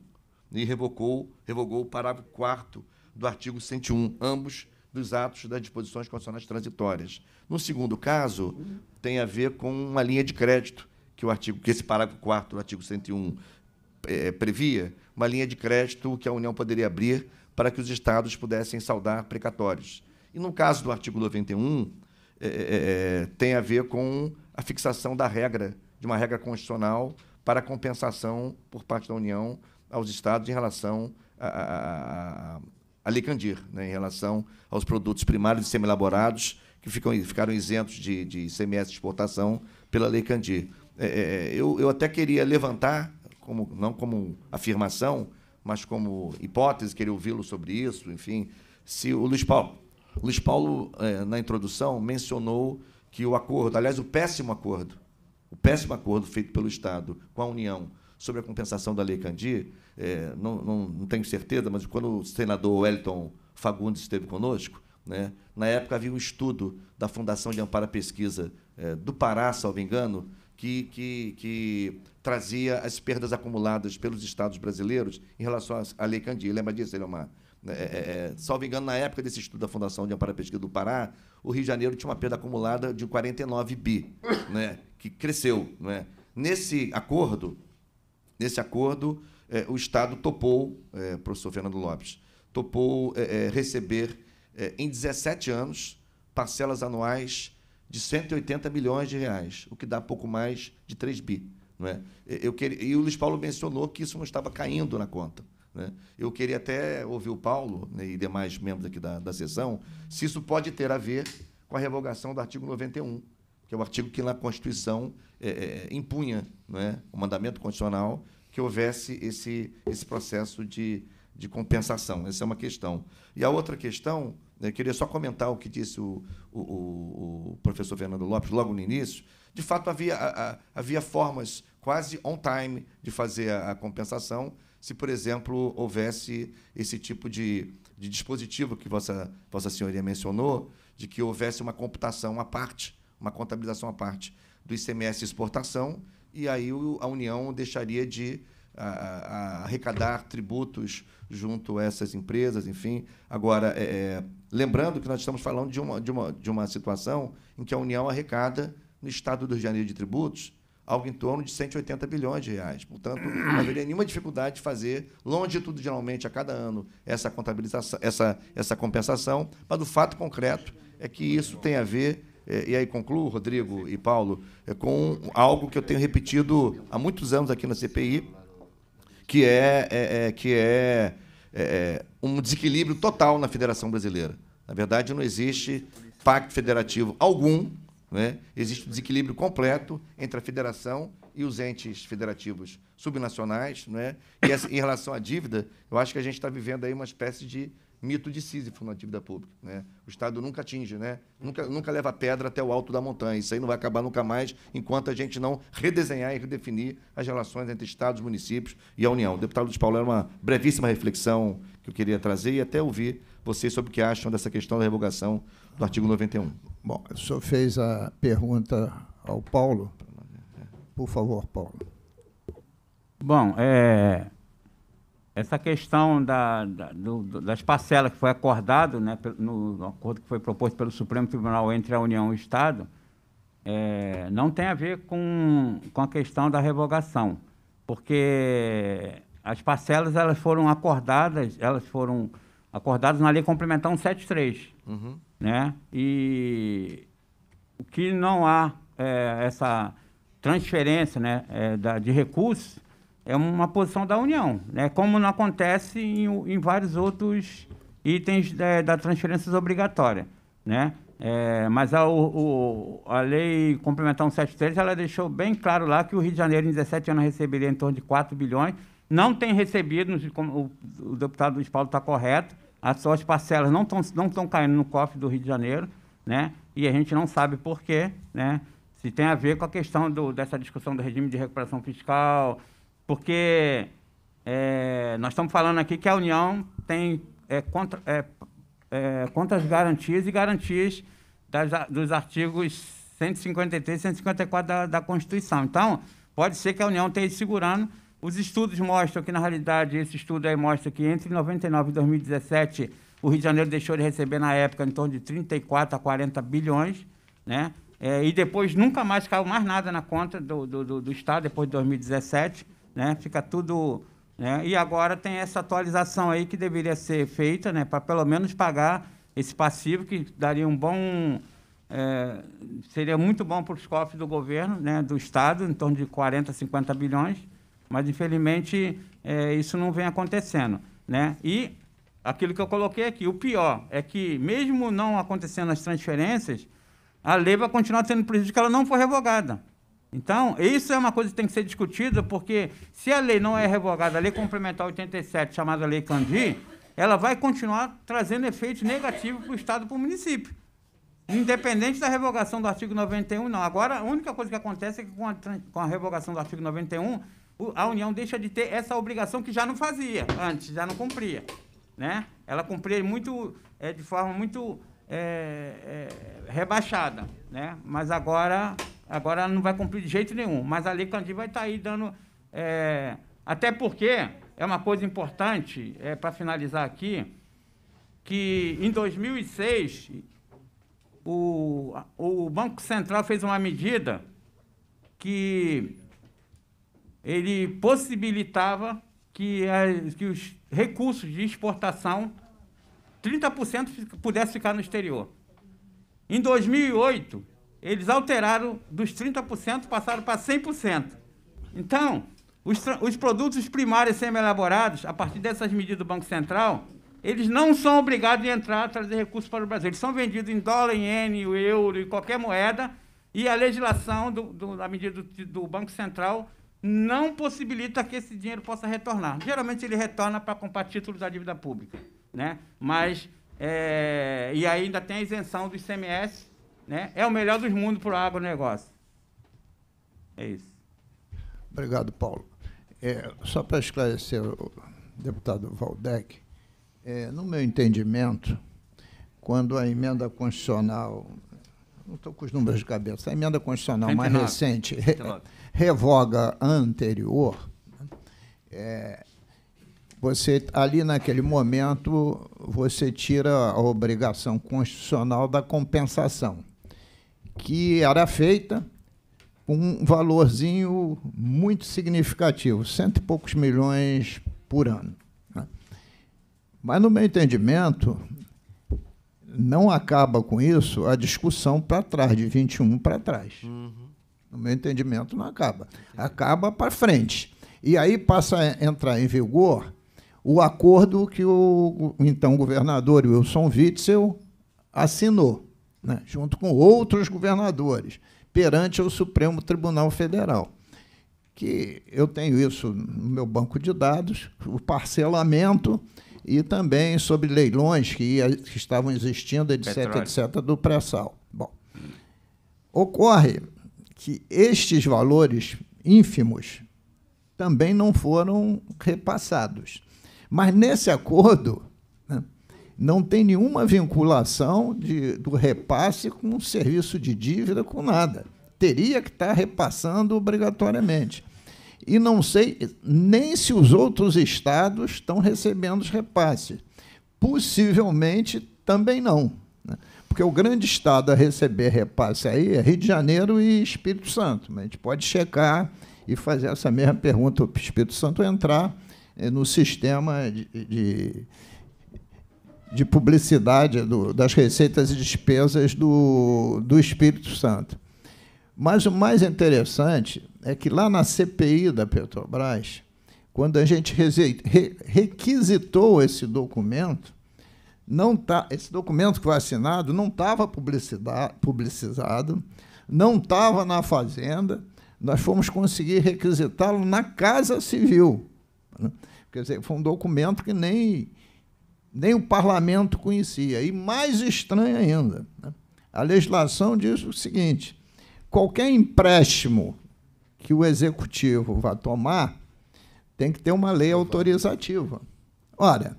S4: e revocou, revogou o parágrafo 4 do artigo 101, ambos dos atos das disposições constitucionais transitórias. No segundo caso, uhum. tem a ver com uma linha de crédito que o artigo que esse parágrafo 4 do artigo 101 é, previa uma linha de crédito que a União poderia abrir para que os estados pudessem saldar precatórios. E no caso do artigo 91, é, é, é, tem a ver com a fixação da regra, de uma regra constitucional para compensação por parte da União aos estados em relação a, a, a, a Licandir, né, em relação aos produtos primários e semi-elaborados que ficam, ficaram isentos de, de ICMS de exportação pela Lei Candir. É, é, é eu, eu até queria levantar como, não como afirmação, mas como hipótese, queria ouvi-lo sobre isso, enfim. Se o Luiz Paulo, Luiz Paulo eh, na introdução, mencionou que o acordo, aliás, o péssimo acordo, o péssimo acordo feito pelo Estado com a União sobre a compensação da Lei Candir, eh, não, não, não, tenho certeza, mas quando o senador Wellington Fagundes esteve conosco, né, na época havia um estudo da Fundação de Amparo à Pesquisa eh, do Pará, salvo engano, que, que, que trazia as perdas acumuladas pelos estados brasileiros em relação à Lei Candir. Lembra disso, Elomar? É, é, é, salvo engano, na época desse estudo da Fundação de Amparo à Pesquisa do Pará, o Rio de Janeiro tinha uma perda acumulada de 49 bi, né, que cresceu. Né? Nesse acordo, nesse acordo é, o Estado topou, é, professor Fernando Lopes, topou é, é receber é, em 17 anos parcelas anuais de 180 milhões de reais, o que dá pouco mais de 3 bi. Não é? eu queria, e o Luiz Paulo mencionou que isso não estava caindo na conta. Né? Eu queria até ouvir o Paulo né, e demais membros aqui da, da sessão se isso pode ter a ver com a revogação do artigo 91, que é o artigo que na Constituição é, é, impunha né, o mandamento constitucional que houvesse esse, esse processo de, de compensação. Essa é uma questão. E a outra questão, né, eu queria só comentar o que disse o, o, o, professor Fernando Lopes logo no início, de fato havia, a, a, havia formas quase on time de fazer a, a, compensação se, por exemplo, houvesse esse tipo de, de dispositivo que Vossa, vossa Senhoria mencionou, de que houvesse uma computação à parte, uma contabilização à parte do ICMS exportação, e aí a União deixaria de a, a arrecadar tributos junto a essas empresas, enfim. Agora, é, é Lembrando que nós estamos falando de uma, de uma, de uma situação em que a União arrecada, no estado do Rio de Janeiro de tributos, algo em torno de 180 bilhões de reais. Portanto, não haveria nenhuma dificuldade de fazer, longitudinalmente, a cada ano, essa contabilização, essa, essa compensação, mas o fato concreto é que isso tem a ver, eh, e aí concluo, Rodrigo e Paulo, eh, com algo que eu tenho repetido há muitos anos aqui na CPI, que é, é, é que é é, é, um desequilíbrio total na Federação Brasileira. Na verdade, não existe pacto federativo algum, né? existe um desequilíbrio completo entre a federação e os entes federativos subnacionais. Né? E essa, em relação à dívida, eu acho que a gente está vivendo aí uma espécie de mito de Sísifo na dívida pública. Né? O Estado nunca atinge, né? nunca, nunca leva pedra até o alto da montanha. Isso aí não vai acabar nunca mais enquanto a gente não redesenhar e redefinir as relações entre Estados, municípios e a União. O deputado Luiz Paulo, era uma brevíssima reflexão que eu queria trazer e até ouvir vocês sobre o que acham dessa questão da revogação do artigo 91.
S1: Bom, o senhor fez a pergunta ao Paulo. Né? Por favor, Paulo. Bom, é,
S7: essa questão da, da, do, das parcelas que foi acordado, né, no acordo que foi proposto pelo Supremo Tribunal entre a União e o Estado, é, não tem a ver com, com a questão da revogação, porque as parcelas elas foram acordadas, elas foram acordadas na Lei Complementar 173, uhum. né? E que não há é, essa transferência, né, é, da, de recursos é uma posição da União, né? como não acontece em, em vários outros itens é, da, da transferência obrigatória. Né? É, mas a, o, a Lei Complementar 173 ela deixou bem claro lá que o Rio de Janeiro, em 17 anos, receberia em torno de 4 bilhões. Não tem recebido, como o, o deputado Luiz Paulo está correto, as suas parcelas não estão não tão caindo no cofre do Rio de Janeiro, né? e a gente não sabe por quê, né? se tem a ver com a questão do, dessa discussão do regime de recuperação fiscal, porque é, nós estamos falando aqui que a União tem é, contra, é, é, contra as garantias e garantias das, dos artigos 153 e 154 da, da Constituição. Então, pode ser que a União esteja segurando. Os estudos mostram que, na realidade, esse estudo aí mostra que entre 99 e 2017 o Rio de Janeiro deixou de receber, na época, em torno de 34 a 40 bilhões, né? É, e depois nunca mais caiu mais nada na conta do, do, do, do Estado, depois de 2017 né? Fica tudo. Né? E agora tem essa atualização aí que deveria ser feita, né? Para pelo menos pagar esse passivo, que daria um bom. É, seria muito bom para os cofres do governo, né, do Estado, em torno de 40, 50 bilhões, mas infelizmente é, isso não vem acontecendo. Né? E aquilo que eu coloquei aqui, o pior é que, mesmo não acontecendo as transferências, a lei vai continuar tendo prejuízo que ela não foi revogada. Então, isso é uma coisa que tem que ser discutida, porque se a lei não é revogada, a lei complementar 87, chamada Lei Candir, ela vai continuar trazendo efeitos negativos para o Estado e para o município. Independente da revogação do artigo 91, não. Agora, a única coisa que acontece é que com a, com a revogação do artigo 91, a União deixa de ter essa obrigação que já não fazia antes, já não cumpria. Né? Ela cumpria muito, é, de forma muito é, é, rebaixada. Né? Mas agora Agora ela não vai cumprir de jeito nenhum. Mas a Lei Candir vai estar tá aí dando. É, até porque é uma coisa importante, é, para finalizar aqui, que em 2006 o, o Banco Central fez uma medida que ele possibilitava que, as, que os recursos de exportação, 30% pudesse ficar no exterior. Em 2008, eles alteraram dos 30%, passaram para 100%. Então, os, os produtos primários semi-elaborados, a partir dessas medidas do Banco Central, eles não são obrigados a entrar a trazer recursos para o Brasil. Eles são vendidos em dólar, em iene, euro, em qualquer moeda, e a legislação do, do, da medida do, do Banco Central não possibilita que esse dinheiro possa retornar. Geralmente ele retorna para comprar títulos da dívida pública, né? Mas é, e ainda tem a isenção do ICMS né? É o melhor dos mundos para o agronegócio.
S1: É isso. Obrigado, Paulo. É, só para esclarecer, deputado Valdec, é, no meu entendimento, quando a emenda constitucional, não estou com os números de cabeça, a emenda constitucional mais recente re, revoga a anterior, é, você ali naquele momento você tira a obrigação constitucional da compensação que era feita um valorzinho muito significativo, cento e poucos milhões por ano. Né? Mas, no meu entendimento, não acaba com isso a discussão para trás, de 21 para trás. Uhum. No meu entendimento, não acaba. Acaba para frente. E aí passa a entrar em vigor o acordo que o, o então governador Wilson Witzel assinou né, junto com outros governadores, perante o Supremo Tribunal Federal. Que eu tenho isso no meu banco de dados, o parcelamento e também sobre leilões que, ia, que estavam existindo, etc, etc, do pré-sal. Bom, ocorre que estes valores ínfimos também não foram repassados. Mas nesse acordo não tem nenhuma vinculação de, do repasse com serviço de dívida, com nada. Teria que estar repassando obrigatoriamente. E não sei nem se os outros estados estão recebendo os repasses. Possivelmente também não. Né? Porque o grande estado a receber repasse aí é Rio de Janeiro e Espírito Santo. A gente pode checar e fazer essa mesma pergunta para o Espírito Santo entrar eh, no sistema de, de de publicidade do, das receitas e despesas do, do Espírito Santo. Mas o mais interessante é que lá na CPI da Petrobras, quando a gente requisitou esse documento, não tá, esse documento que foi assinado não estava publicizado, não estava na Fazenda, nós fomos conseguir requisitá-lo na Casa Civil. Né? Quer dizer, foi um documento que nem nem o parlamento conhecia. E mais estranho ainda, né? a legislação diz o seguinte: qualquer empréstimo que o executivo vá tomar tem que ter uma lei autorizativa. Ora,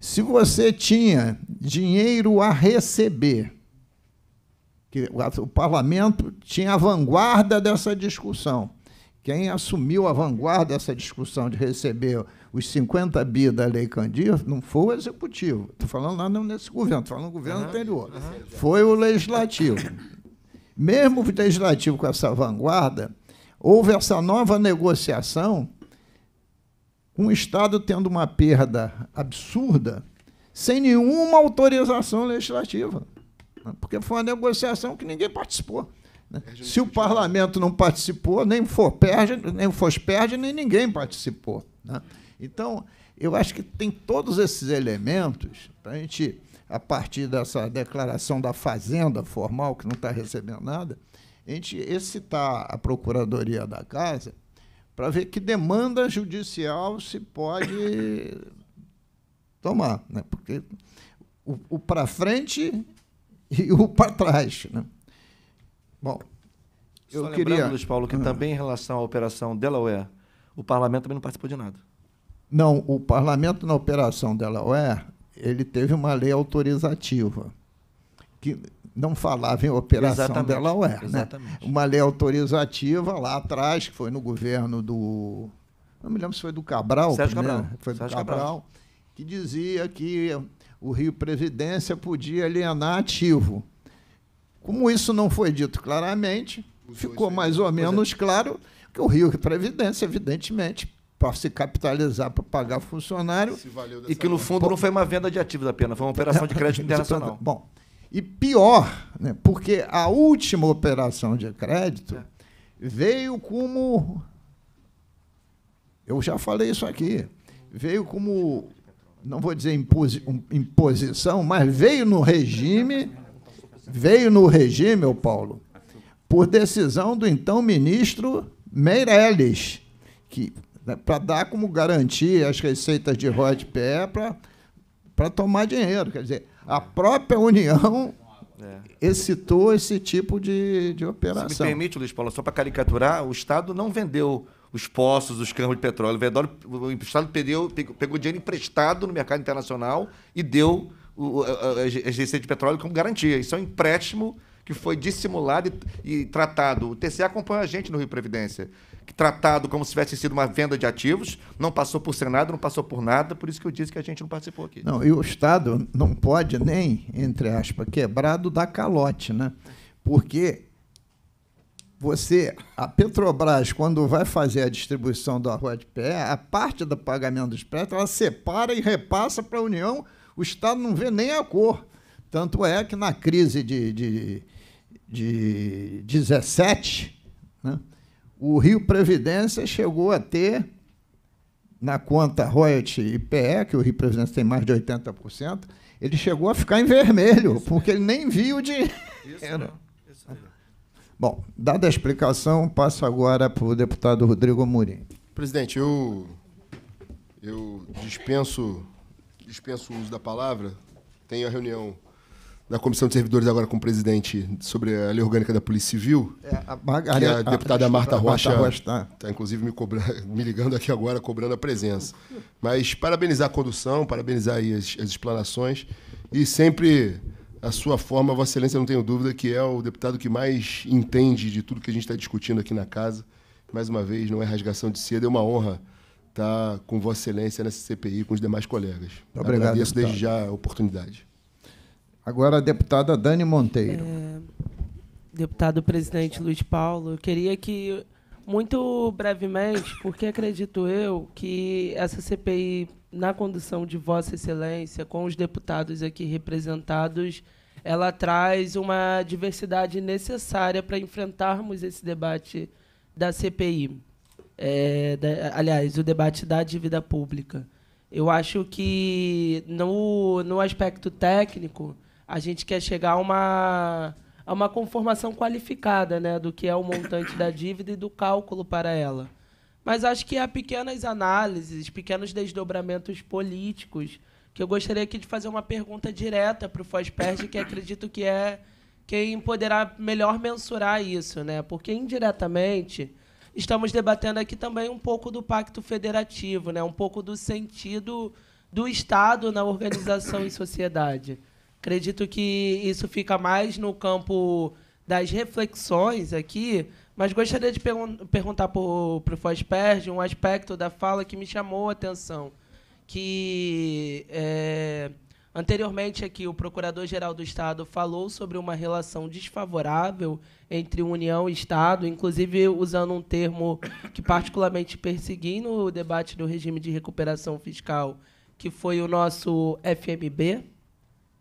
S1: se você tinha dinheiro a receber, que o parlamento tinha a vanguarda dessa discussão quem assumiu a vanguarda dessa discussão de receber os 50 bi da Lei Candir não foi o Executivo. Estou falando lá não nesse governo, estou falando no governo uhum, anterior. Uhum. Foi o Legislativo. Mesmo o Legislativo com essa vanguarda, houve essa nova negociação com o Estado tendo uma perda absurda sem nenhuma autorização legislativa. Porque foi uma negociação que ninguém participou. Né? É se o né? parlamento não participou, nem o perde nem o perde nem ninguém participou. Né? Então, eu acho que tem todos esses elementos para a gente, a partir dessa declaração da Fazenda formal, que não está recebendo nada, a gente excitar a Procuradoria da Casa para ver que demanda judicial se pode tomar, né? porque o, o para frente e o para trás. Né? Bom,
S4: eu Só queria. Luiz Paulo, que ah. também em relação à operação Delaware, o parlamento também não participou de nada.
S1: Não, o parlamento na operação Delaware, ele teve uma lei autorizativa que não falava em operação Exatamente. Delaware, né? Exatamente. né? Uma lei autorizativa lá atrás que foi no governo do não me lembro se foi do Cabral, Sérgio né? Cabral. foi do Cabral, Cabral, que dizia que o Rio Previdência podia alienar ativo. Como isso não foi dito claramente, ficou mais ou é. menos claro que o Rio Previdência, é evidentemente, para se capitalizar, para pagar funcionário. E que, no fundo, não foi uma venda de ativos apenas, foi uma operação de crédito internacional. Bom, e pior, né, porque a última operação de crédito é. veio como. Eu já falei isso aqui. Veio como. Não vou dizer imposi, um, imposição, mas veio no regime veio no regime, o Paulo, por decisão do então ministro Meirelles, que né, para dar como garantia as receitas de Pé para tomar dinheiro. Quer dizer, a própria União é. excitou esse tipo de, de operação. Se me
S4: permite, Luiz Paulo, só para caricaturar, o Estado não vendeu os poços, os campos de petróleo. O, Estado pegou, pegou dinheiro emprestado no mercado internacional e deu o, a, a de petróleo como garantia. Isso é um empréstimo que foi dissimulado e, e tratado. O TCE acompanha a gente no Rio Previdência. Que tratado como se tivesse sido uma venda de ativos, não passou por Senado, não passou por nada, por isso que eu disse que a gente não participou aqui. Não, e
S1: o Estado não pode nem, entre aspas, quebrado da calote, né? Porque você, a Petrobras, quando vai fazer a distribuição do arroz de pé, a parte do pagamento dos prédios, ela separa e repassa para a União o Estado não vê nem a cor. Tanto é que na crise de, de, de 17, né, o Rio Previdência chegou a ter, na conta royalty IPE, que o Rio Previdência tem mais de 80%, ele chegou a ficar em vermelho, Isso porque ele nem viu o dinheiro. Isso mesmo. Bom, dada a explicação, passo agora para o deputado Rodrigo Amorim.
S6: Presidente, eu, eu dispenso dispenso o uso da palavra. Tem a reunião da Comissão de Servidores agora com o presidente sobre a lei orgânica da Polícia
S1: Civil. É, a, a, a, a, deputada Marta Rocha está,
S6: né? tá, inclusive, me, me ligando aqui agora, cobrando a presença. Mas parabenizar a condução, parabenizar aí as, as explanações e sempre a sua forma, Vossa Excelência, não tenho dúvida que é o deputado que mais entende de tudo que a gente está discutindo aqui na casa. Mais uma vez, não é rasgação de seda, é uma honra estar tá com Vossa Excelência nessa CPI com os demais colegas. Obrigado. Agradeço deputado. desde já a oportunidade.
S5: Agora a deputada Dani Monteiro. É, deputado presidente Luiz Paulo, eu queria que, muito brevemente, porque acredito eu que essa CPI, na condução de Vossa Excelência, com os deputados aqui representados, ela traz uma diversidade necessária para enfrentarmos esse debate da CPI. É, da, aliás, o debate da dívida pública. Eu acho que no, no aspecto técnico, a gente quer chegar a uma, a uma conformação qualificada né, do que é o montante da dívida e do cálculo para ela. Mas acho que há pequenas análises, pequenos desdobramentos políticos, que eu gostaria aqui de fazer uma pergunta direta para o Fosperd, que acredito que é quem poderá melhor mensurar isso, né? Porque indiretamente estamos debatendo aqui também um pouco do pacto federativo, né? um pouco do sentido do Estado na organização e sociedade. Acredito que isso fica mais no campo das reflexões aqui, mas gostaria de pergun perguntar para o Fosperge um aspecto da fala que me chamou a atenção, que é, Anteriormente aqui, o Procurador-Geral do Estado falou sobre uma relação desfavorável entre União e Estado, inclusive usando um termo que particularmente persegui no debate do regime de recuperação fiscal, que foi o nosso FMB,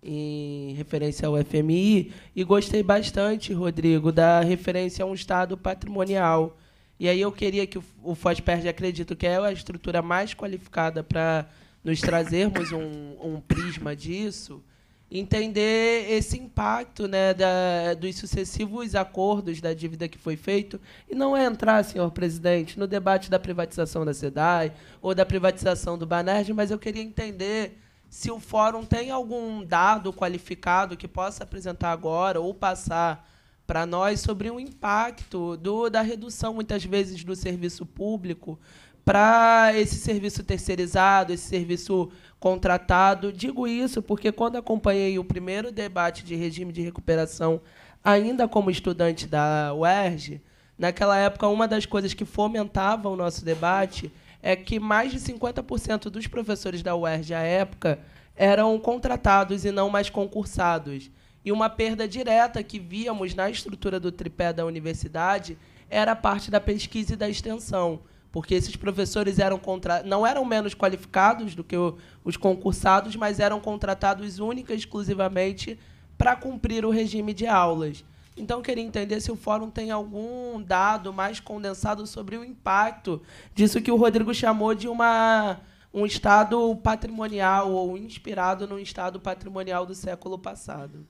S5: em referência ao FMI, e gostei bastante, Rodrigo, da referência a um Estado patrimonial. E aí eu queria que o FOSPERD, acredito que é a estrutura mais qualificada para nos trazermos um, um prisma disso, entender esse impacto né, da, dos sucessivos acordos da dívida que foi feito e não é entrar, senhor presidente, no debate da privatização da SEDAI ou da privatização do Banerj, mas eu queria entender se o fórum tem algum dado qualificado que possa apresentar agora ou passar para nós sobre o impacto do, da redução, muitas vezes, do serviço público para esse serviço terceirizado, esse serviço contratado. Digo isso porque quando acompanhei o primeiro debate de regime de recuperação, ainda como estudante da UERJ, naquela época uma das coisas que fomentava o nosso debate é que mais de 50% dos professores da UERJ à época eram contratados e não mais concursados. E uma perda direta que víamos na estrutura do tripé da universidade era a parte da pesquisa e da extensão porque esses professores eram contra... não eram menos qualificados do que os concursados, mas eram contratados única e exclusivamente para cumprir o regime de aulas. Então, queria entender se o fórum tem algum dado mais condensado sobre o impacto disso que o Rodrigo chamou de uma, um estado patrimonial ou inspirado num estado patrimonial do século passado.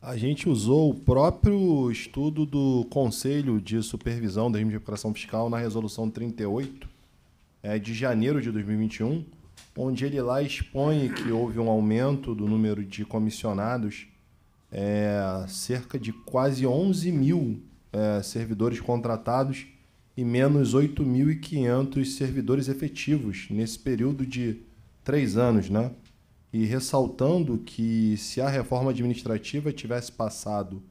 S3: A gente usou o próprio estudo do Conselho de Supervisão do Regime de Recuperação Fiscal na Resolução 38, é, de janeiro de 2021, onde ele lá expõe que houve um aumento do número de comissionados, é, cerca de quase 11 mil é, servidores contratados e menos 8.500 servidores efetivos nesse período de três anos, né? e ressaltando que se a reforma administrativa tivesse passado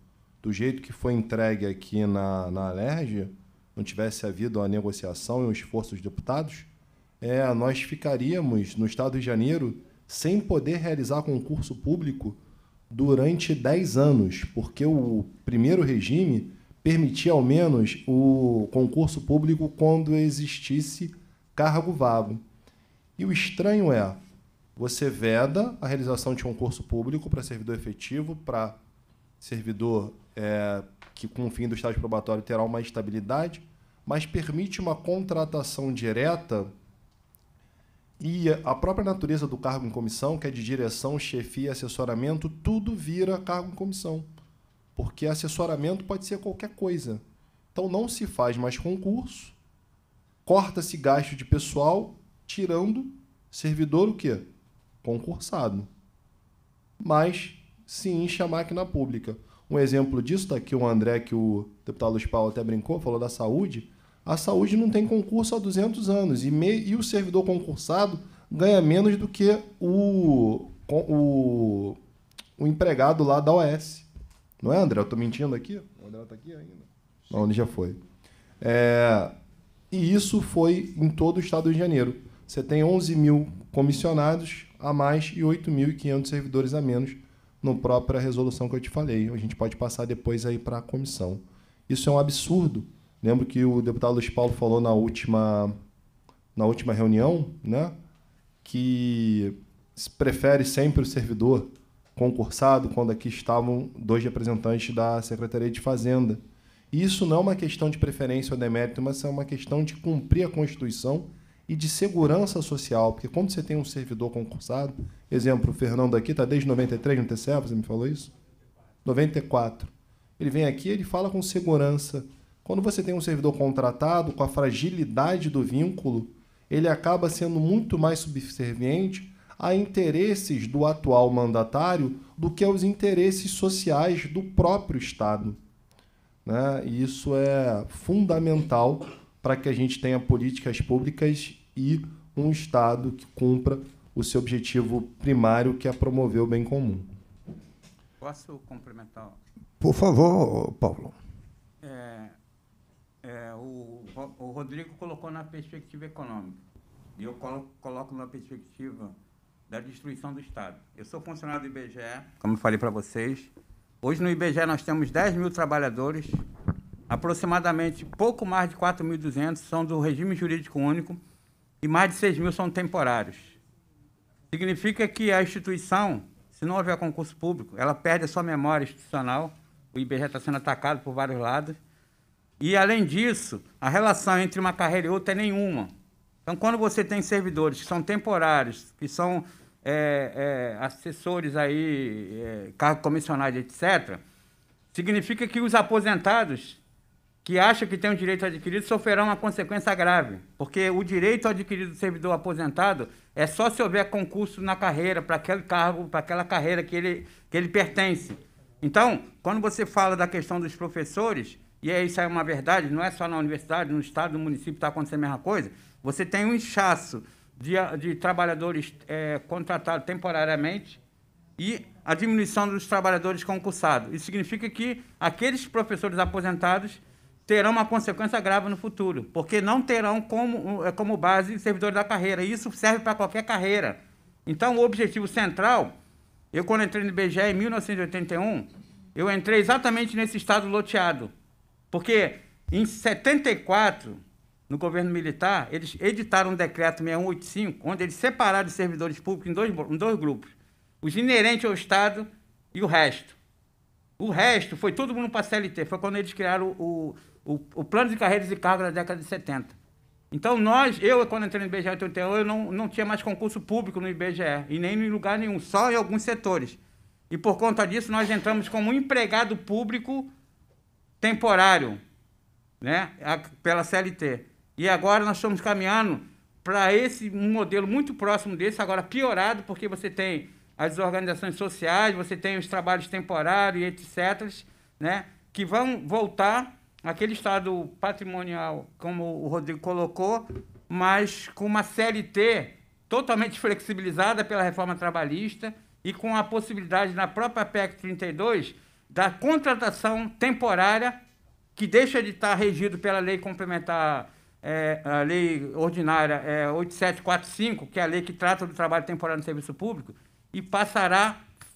S3: do jeito que foi entregue aqui na, na Alerj, não tivesse havido a negociação e o esforço dos deputados, é, nós ficaríamos no Estado de Janeiro sem poder realizar concurso público durante 10 anos, porque o primeiro regime permitia ao menos o concurso público quando existisse cargo vago. E o estranho é, você veda a realização de concurso público para servidor efetivo, para servidor é, que, com o fim do estágio probatório, terá uma estabilidade, mas permite uma contratação direta e a própria natureza do cargo em comissão, que é de direção, chefia, assessoramento, tudo vira cargo em comissão. Porque assessoramento pode ser qualquer coisa. Então não se faz mais concurso, corta-se gasto de pessoal, tirando servidor o quê? concursado, mas se enche a máquina pública. Um exemplo disso está aqui o André, que o deputado Luiz Paulo até brincou, falou da saúde. A saúde não tem concurso há 200 anos e, me, e o servidor concursado ganha menos do que o, o, o empregado lá da OS. Não é, André? Eu estou mentindo aqui? O André está aqui ainda. Não, ele já foi. É, e isso foi em todo o estado de Janeiro. Você tem 11 mil comissionados a mais e 8.500 servidores a menos no própria resolução que eu te falei. A gente pode passar depois aí para a comissão. Isso é um absurdo. Lembro que o deputado Luiz Paulo falou na última, na última reunião né, que se prefere sempre o servidor concursado quando aqui estavam dois representantes da Secretaria de Fazenda. Isso não é uma questão de preferência ou demérito, mas é uma questão de cumprir a Constituição e de segurança social, porque quando você tem um servidor concursado, exemplo, o Fernando aqui está desde 93 no TCE, você me falou isso? 94. Ele vem aqui, ele fala com segurança. Quando você tem um servidor contratado, com a fragilidade do vínculo, ele acaba sendo muito mais subserviente a interesses do atual mandatário do que aos interesses sociais do próprio Estado. Né? E isso é fundamental para que a gente tenha políticas públicas e um Estado que cumpra o seu objetivo primário, que é promover o bem comum.
S7: Posso complementar?
S3: Por favor, Paulo.
S7: É, é, o, o, Rodrigo colocou na perspectiva econômica. E eu coloco na perspectiva da destruição do Estado. Eu sou funcionário do IBGE, como eu falei para vocês. Hoje no IBGE nós temos 10 mil trabalhadores, aproximadamente pouco mais de 4.200 são do regime jurídico único, e mais de 6 mil são temporários. Significa que a instituição, se não houver concurso público, ela perde a sua memória institucional, o IBGE está sendo atacado por vários lados, e, além disso, a relação entre uma carreira e outra é nenhuma. Então, quando você tem servidores que são temporários, que são é, é, assessores aí, é, cargo comissionados, etc., significa que os aposentados que acha que tem um direito adquirido sofrerá uma consequência grave, porque o direito adquirido do servidor aposentado é só se houver concurso na carreira, para aquele cargo, para aquela carreira que ele, que ele pertence. Então, quando você fala da questão dos professores, e é, isso é uma verdade, não é só na universidade, no estado, no município está acontecendo a mesma coisa, você tem um inchaço de, de trabalhadores é, contratados temporariamente e a diminuição dos trabalhadores concursados. Isso significa que aqueles professores aposentados terão uma consequência grave no futuro, porque não terão como, é, como base servidores da carreira. E isso serve para qualquer carreira. Então, o objetivo central, eu quando entrei no IBGE em 1981, eu entrei exatamente nesse estado loteado. Porque em 74, no governo militar, eles editaram um decreto 6185, onde eles separaram os servidores públicos em dois, em dois grupos: os inerentes ao Estado e o resto. O resto foi todo mundo para a CLT. Foi quando eles criaram o, o, o plano de carreiras e cargos da década de 70. Então nós, eu quando entrei no IBGE em 81, eu não, não tinha mais concurso público no IBGE, e nem em lugar nenhum, só em alguns setores. E por conta disso nós entramos como empregado público temporário, né, pela CLT. E agora nós estamos caminhando para esse um modelo muito próximo desse, agora piorado, porque você tem as organizações sociais, você tem os trabalhos temporários, etc., né, que vão voltar aquele estado patrimonial, como o Rodrigo colocou, mas com uma CLT totalmente flexibilizada pela reforma trabalhista e com a possibilidade na própria PEC 32 da contratação temporária que deixa de estar regido pela lei complementar é, a lei ordinária é, 8745, que é a lei que trata do trabalho temporário no serviço público, e passará a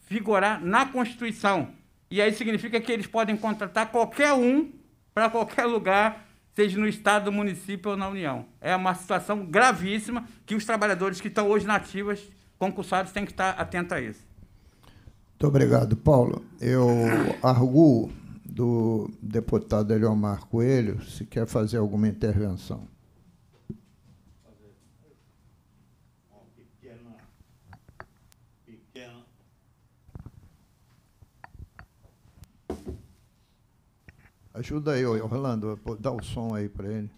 S7: vigorar na Constituição. E aí significa que eles podem contratar qualquer um para qualquer lugar, seja no Estado, no município ou na União. É uma situação gravíssima que os trabalhadores que estão hoje nativas, concursados, têm que estar atentos a isso.
S1: Muito obrigado, Paulo. Eu arguo do deputado Eliomar Coelho se quer fazer alguma intervenção. Ajuda aí, Orlando, dá o som aí para ele.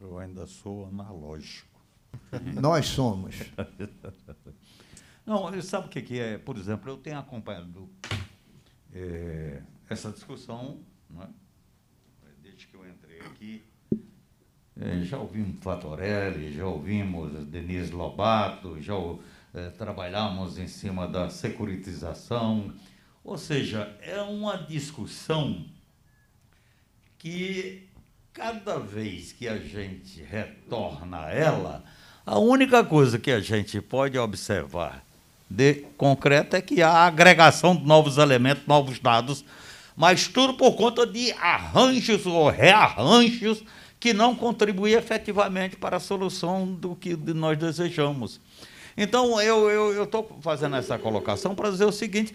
S1: Eu ainda sou analógico.
S8: Nós somos. Não, sabe o que é? Por exemplo, eu tenho acompanhado é, essa discussão, né? desde que eu entrei aqui. É, já ouvimos Fatorelli, já ouvimos Denise Lobato, já ouvimos eh, trabalhamos em cima da securitização, ou seja, é uma discussão que cada vez que a gente retorna a ela, a única coisa que a gente pode observar de concreto é que há a agregação de novos elementos, novos dados, mas tudo por conta de arranjos ou rearranjos que não contribuem efetivamente para a solução do que nós desejamos. Então, eu estou eu, fazendo essa colocação para dizer o seguinte: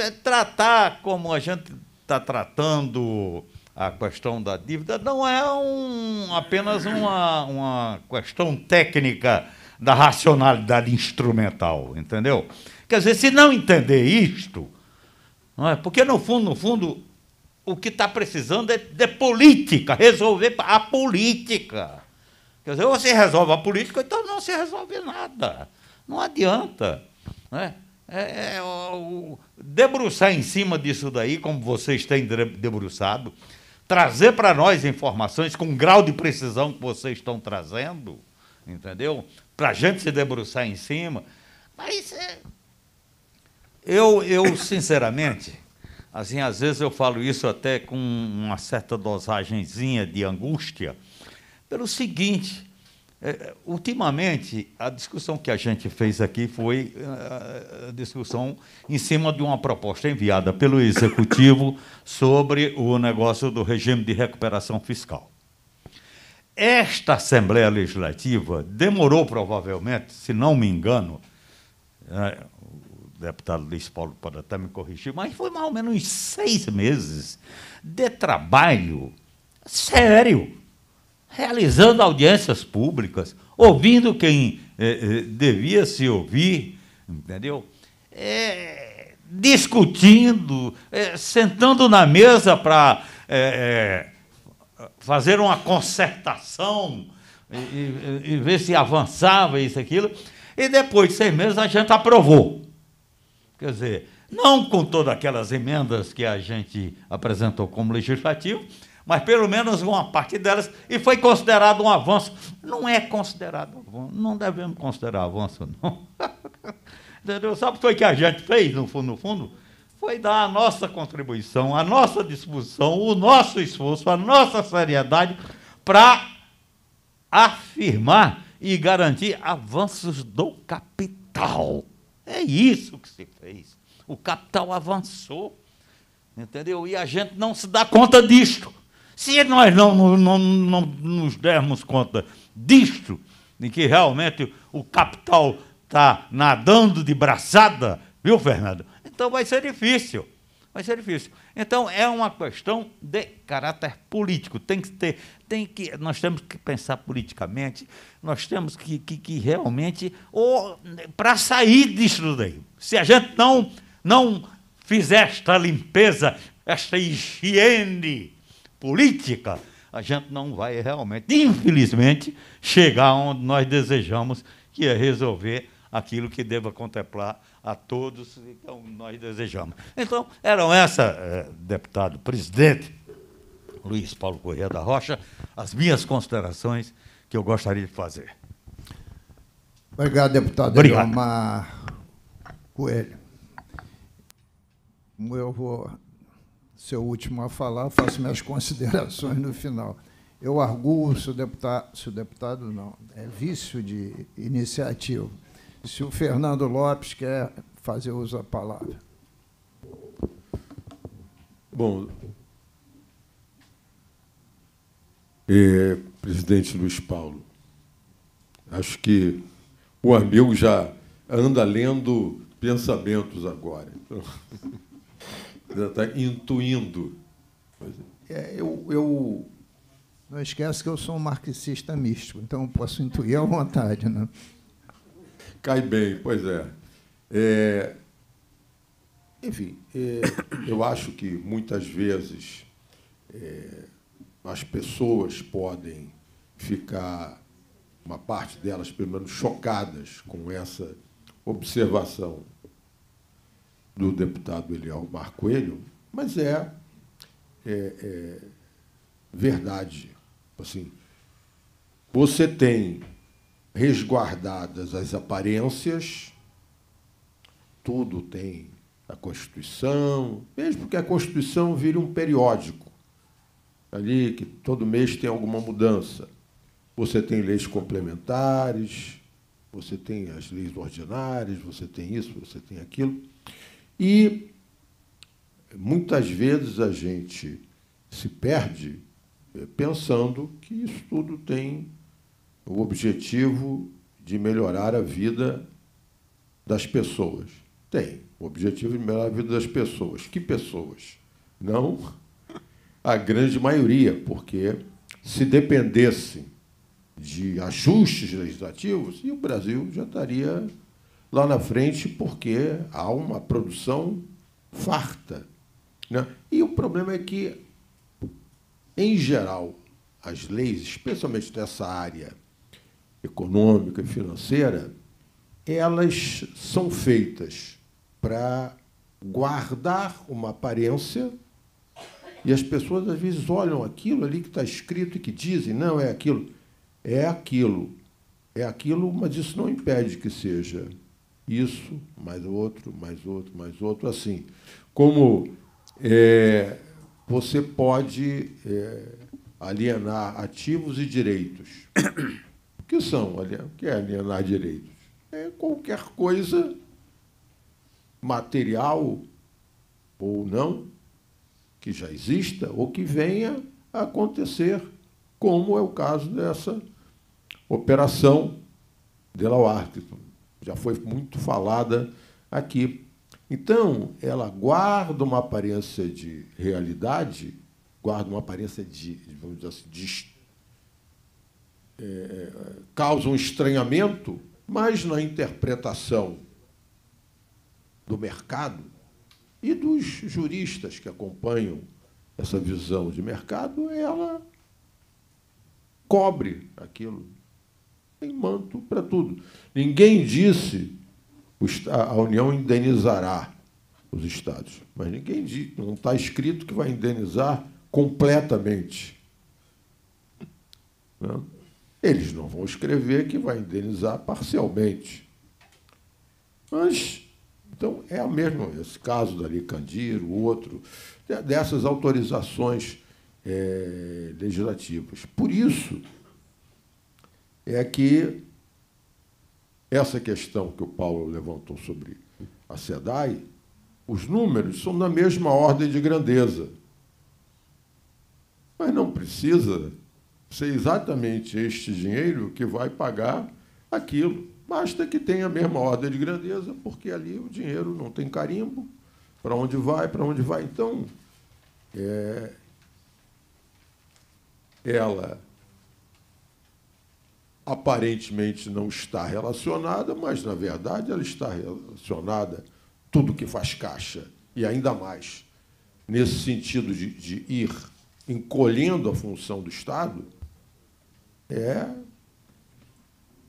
S8: é, tratar como a gente está tratando a questão da dívida não é um, apenas uma, uma questão técnica da racionalidade instrumental, entendeu? Quer dizer, se não entender isto, não é? porque no fundo, no fundo, o que está precisando é de política, resolver a política. Quer dizer, ou se resolve a política, então não se resolve nada. Não adianta. Né? É, é, o, debruçar em cima disso daí, como vocês têm debruçado, trazer para nós informações com o grau de precisão que vocês estão trazendo, entendeu? Para a gente se debruçar em cima.
S5: Mas é...
S8: eu, eu, sinceramente, assim, às vezes eu falo isso até com uma certa dosagemzinha de angústia, pelo seguinte é, ultimamente, a discussão que a gente fez aqui foi ah, a discussão em cima de uma proposta enviada pelo Executivo sobre o negócio do regime de recuperação fiscal. Esta Assembleia Legislativa demorou, provavelmente, se não me engano, é, o deputado Luiz Paulo pode até me corrigir, mas foi mais ou menos seis meses de trabalho sério realizando audiências públicas, ouvindo quem eh, eh, devia se ouvir, entendeu? É, discutindo, é, sentando na mesa para é, é, fazer uma concertação e, e, e, ver se avançava isso aquilo. E depois de seis meses a gente aprovou. Quer dizer, não com todas aquelas emendas que a gente apresentou como legislativo, mas pelo menos uma parte delas, e foi considerado um avanço. Não é considerado avanço, não devemos considerar avanço, não. Entendeu? Sabe o que foi que a gente fez, no fundo, no fundo? Foi dar a nossa contribuição, a nossa disposição, o nosso esforço, a nossa seriedade para afirmar e garantir avanços do capital. É isso que se fez. O capital avançou, entendeu? E a gente não se dá conta disto. Se nós não, não, não, nos dermos conta disto, de que realmente o capital está nadando de braçada, viu, Fernando? Então vai ser difícil. Vai ser difícil. Então é uma questão de caráter político. Tem que ter, tem que, nós temos que pensar politicamente, nós temos que, que, que realmente, ou para sair disso daí. Se a gente não, não fizer esta limpeza, esta higiene política, a gente não vai realmente, infelizmente, chegar onde nós desejamos, que é resolver aquilo que deva contemplar a todos, então nós desejamos. Então, eram essa, eh, deputado presidente Luiz Paulo Correia da Rocha, as minhas considerações que eu gostaria de fazer.
S1: Obrigado, deputado Obrigado. Elomar Coelho. Eu vou seu último a falar, faço minhas considerações no final. Eu arguo se o deputado, se o deputado não, é vício de iniciativa. Se o Fernando Lopes quer fazer uso da palavra.
S2: Bom, é, presidente Luiz Paulo, acho que o amigo já anda lendo pensamentos agora. está intuindo. É. é, eu, eu
S1: não esquece que eu sou um marxista místico, então posso intuir à vontade. Né?
S2: Cai bem, pois é. é enfim, é, eu acho que muitas vezes é, as pessoas podem ficar, uma parte delas pelo menos, chocadas com essa observação do deputado Eliel Marcoelho, mas é, é, é verdade. Assim, você tem resguardadas as aparências, tudo tem a Constituição, mesmo que a Constituição vire um periódico, ali que todo mês tem alguma mudança. Você tem leis complementares, você tem as leis ordinárias, você tem isso, você tem aquilo. E muitas vezes a gente se perde eh, pensando que isso tudo tem o objetivo de melhorar a vida das pessoas. Tem o objetivo de melhorar a vida das pessoas. Que pessoas? Não a grande maioria, porque se dependesse de ajustes legislativos, o Brasil já estaria lá na frente, porque há uma produção farta. Né? E o problema é que, em geral, as leis, especialmente nessa área econômica e financeira, elas são feitas para guardar uma aparência e as pessoas às vezes olham aquilo ali que está escrito e que dizem, não, é aquilo. É aquilo. É aquilo, mas isso não impede que seja. Isso, mais outro, mais outro, mais outro, assim. Como é, você pode é, alienar ativos e direitos. O que são? O que é alienar direitos? É qualquer coisa material ou não que já exista ou que venha a acontecer, como é o caso dessa operação de Lauarte já foi muito falada aqui. Então, ela guarda uma aparência de realidade, guarda uma aparência de, vamos dizer assim, de, é, é, causa um estranhamento, mas na interpretação do mercado e dos juristas que acompanham essa visão de mercado, ela cobre aquilo tem manto para tudo. Ninguém disse a União indenizará os estados, mas ninguém diz, não está escrito que vai indenizar completamente. Não. Né? Eles não vão escrever que vai indenizar parcialmente. Mas, então, é a mesma, esse caso da Licandir, o outro, dessas autorizações é, legislativas. Por isso, é que essa questão que o Paulo levantou sobre a SEDAI, os números são da mesma ordem de grandeza. Mas não precisa ser exatamente este dinheiro que vai pagar aquilo. Basta que tenha a mesma ordem de grandeza, porque ali o dinheiro não tem carimbo. Para onde vai, para onde vai. Então, é, ela aparentemente não está relacionada, mas na verdade ela está relacionada tudo que faz caixa e ainda mais nesse sentido de, de ir encolhendo a função do Estado é,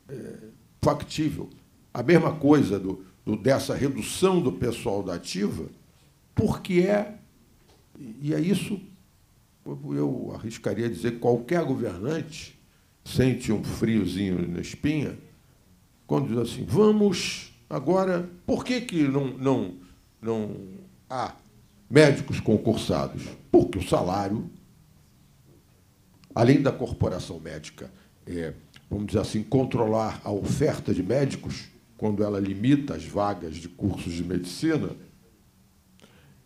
S2: é factível. A mesma coisa do, do, dessa redução do pessoal da ativa, porque é e é isso eu arriscaria dizer qualquer governante sente um friozinho na espinha, quando diz assim, vamos agora, por que, que não, não, não há médicos concursados? Porque o salário, além da corporação médica, é, vamos dizer assim, controlar a oferta de médicos, quando ela limita as vagas de cursos de medicina,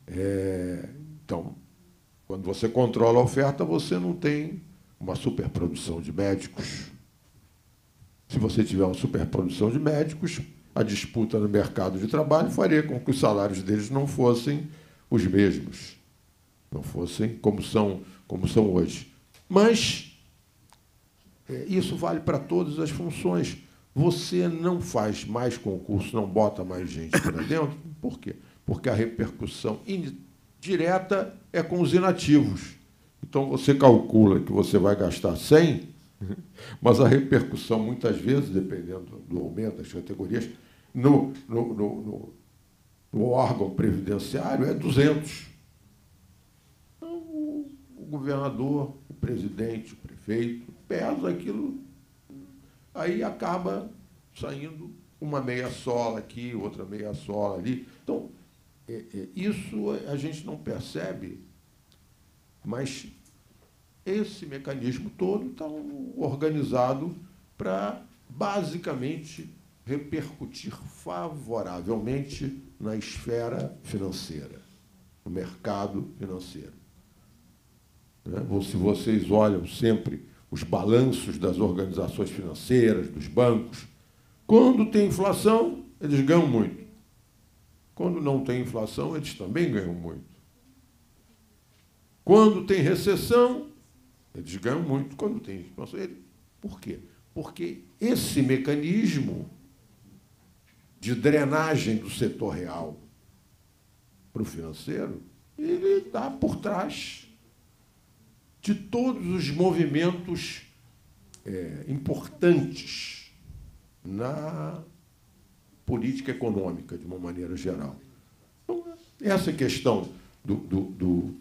S2: é, então, quando você controla a oferta, você não tem uma superprodução de médicos. Se você tiver uma superprodução de médicos, a disputa no mercado de trabalho faria com que os salários deles não fossem os mesmos, não fossem como são, como são hoje. Mas é, isso vale para todas as funções. Você não faz mais concurso, não bota mais gente para dentro, por quê? Porque a repercussão direta é com os inativos. Então você calcula que você vai gastar 100, mas a repercussão, muitas vezes, dependendo do aumento das categorias, no, no, no, no órgão previdenciário é 200. Então, o governador, o presidente, o prefeito, pesa aquilo, aí acaba saindo uma meia sola aqui, outra meia sola ali. Então, é, é, isso a gente não percebe mas esse mecanismo todo está organizado para basicamente repercutir favoravelmente na esfera financeira, no mercado financeiro. Né? Ou se vocês olham sempre os balanços das organizações financeiras, dos bancos, quando tem inflação, eles ganham muito. Quando não tem inflação, eles também ganham muito. Quando tem recessão, eles ganham muito. Quando tem expansão, eles... Por quê? Porque esse mecanismo de drenagem do setor real para o financeiro, ele está por trás de todos os movimentos é, importantes na política econômica, de uma maneira geral. Então, essa é questão do, do, do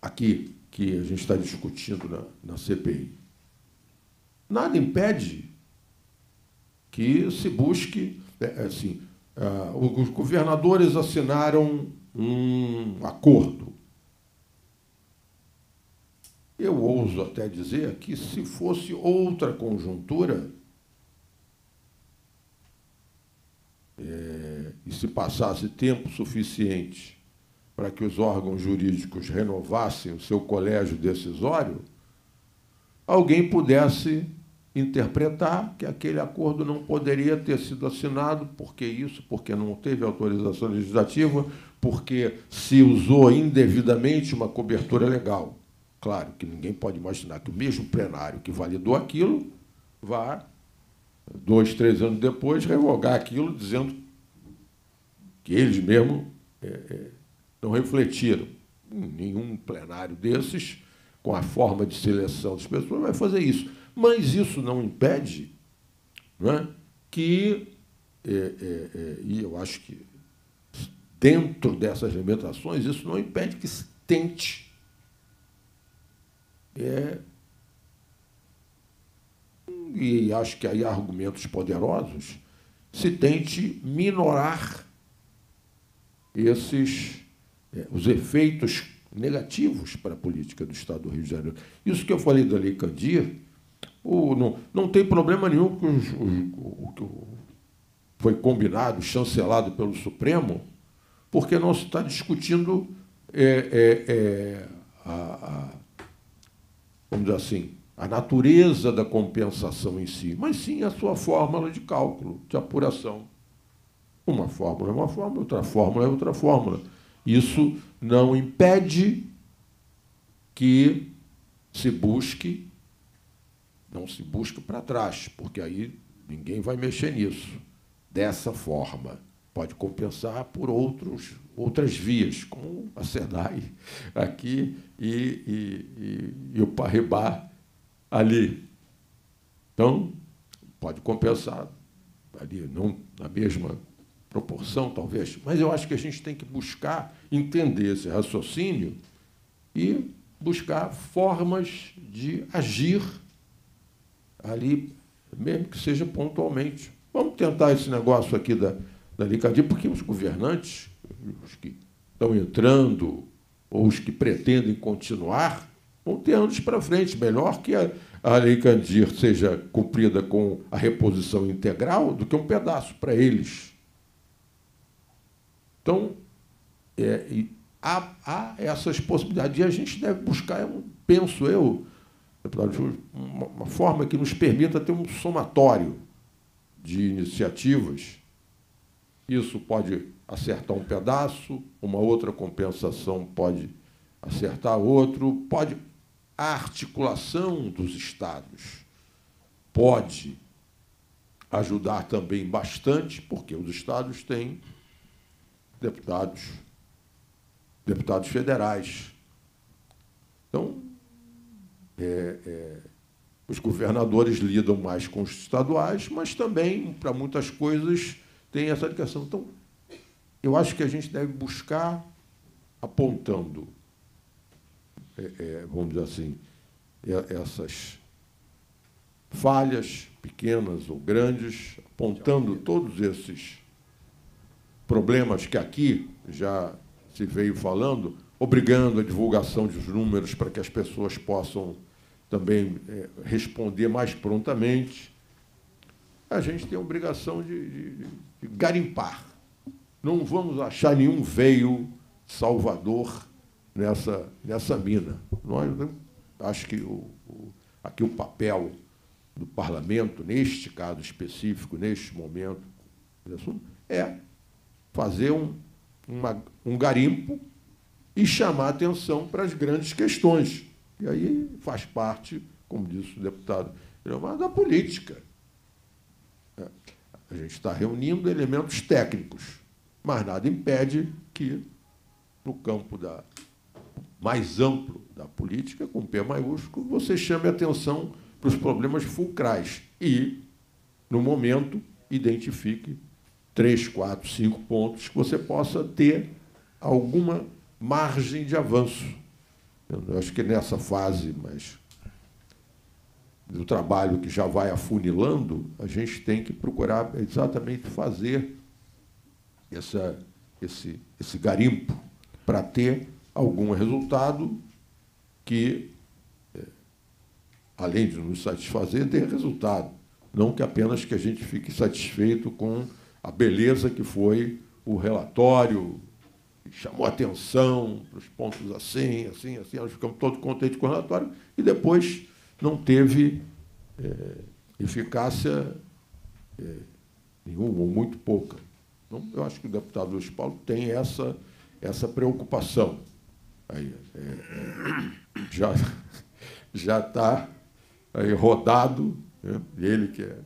S2: aqui que a gente está discutindo na, na CPI. Nada impede que se busque, é, é assim, uh, é, os governadores assinaram um acordo. Eu ouso até dizer que se fosse outra conjuntura, é, e se passasse tempo suficiente para que os órgãos jurídicos renovassem o seu colégio decisório, alguém pudesse interpretar que aquele acordo não poderia ter sido assinado, porque isso, porque não teve autorização legislativa, porque se usou indevidamente uma cobertura legal. Claro que ninguém pode imaginar que o mesmo plenário que validou aquilo vá, dois, três anos depois, revogar aquilo dizendo que eles mesmos é, é, não refletiram. Nenhum plenário desses, com a forma de seleção das pessoas, vai fazer isso. Mas isso não impede não é, que, é, é, é e eu acho que dentro dessas limitações, isso não impede que se tente é, e acho que aí há argumentos poderosos, se tente minorar esses é, os efeitos negativos para a política do Estado do Rio de Janeiro. Isso que eu falei da Lei Candir, o, não, não tem problema nenhum com os, o que foi combinado, chancelado pelo Supremo, porque não se está discutindo é, é, é, a, a, vamos dizer assim, a natureza da compensação em si, mas sim a sua fórmula de cálculo, de apuração. Uma fórmula é uma fórmula, outra fórmula é outra fórmula. Isso não impede que se busque, não se busque para trás, porque aí ninguém vai mexer nisso. Dessa forma, pode compensar por outros, outras vias, como a SEDAI aqui e, e, e, e o Parribá ali. Então, pode compensar ali, não na mesma proporção, talvez, mas eu acho que a gente tem que buscar entender esse raciocínio e buscar formas de agir ali, mesmo que seja pontualmente. Vamos tentar esse negócio aqui da, da porque os governantes, os que estão entrando ou os que pretendem continuar, vão ter anos para frente. Melhor que a, a Lei Candir seja cumprida com a reposição integral do que um pedaço para eles. Então, é, há, há, essas possibilidades. E a gente deve buscar, penso eu, uma forma que nos permita ter um somatório de iniciativas. Isso pode acertar um pedaço, uma outra compensação pode acertar outro, pode a articulação dos estados pode ajudar também bastante, porque os estados têm deputados deputados federais. Então, é, é, os governadores lidam mais com os estaduais, mas também, para muitas coisas, tem essa ligação. Então, eu acho que a gente deve buscar apontando, é, é vamos dizer assim, é, essas falhas, pequenas ou grandes, apontando todos esses problemas que aqui já se veio falando, obrigando a divulgação dos números para que as pessoas possam também é, responder mais prontamente. A gente tem a obrigação de, de, de garimpar. Não vamos achar nenhum veio salvador nessa, nessa mina. Nós, acho que o, o, aqui o papel do parlamento, neste caso específico, neste momento, é fazer um, uma, um garimpo e chamar atenção para as grandes questões. E aí faz parte, como disse o deputado, da política. É. A gente está reunindo elementos técnicos, mas nada impede que, no campo da, mais amplo da política, com P maiúsculo, você chame atenção para os problemas fulcrais e, no momento, identifique três, quatro, cinco pontos, que você possa ter alguma margem de avanço. Eu acho que nessa fase mas do trabalho que já vai afunilando, a gente tem que procurar exatamente fazer essa, esse, esse garimpo para ter algum resultado que, é, além de nos satisfazer, dê resultado. Não que apenas que a gente fique satisfeito com a beleza que foi o relatório, chamou atenção para os pontos assim, assim, assim, nós ficamos todos contentes com o relatório e depois não teve é, eficácia é, nenhuma, ou muito pouca. Então, eu acho que o deputado Luiz Paulo tem essa, essa preocupação. Aí, é, já já está rodado, né? ele que é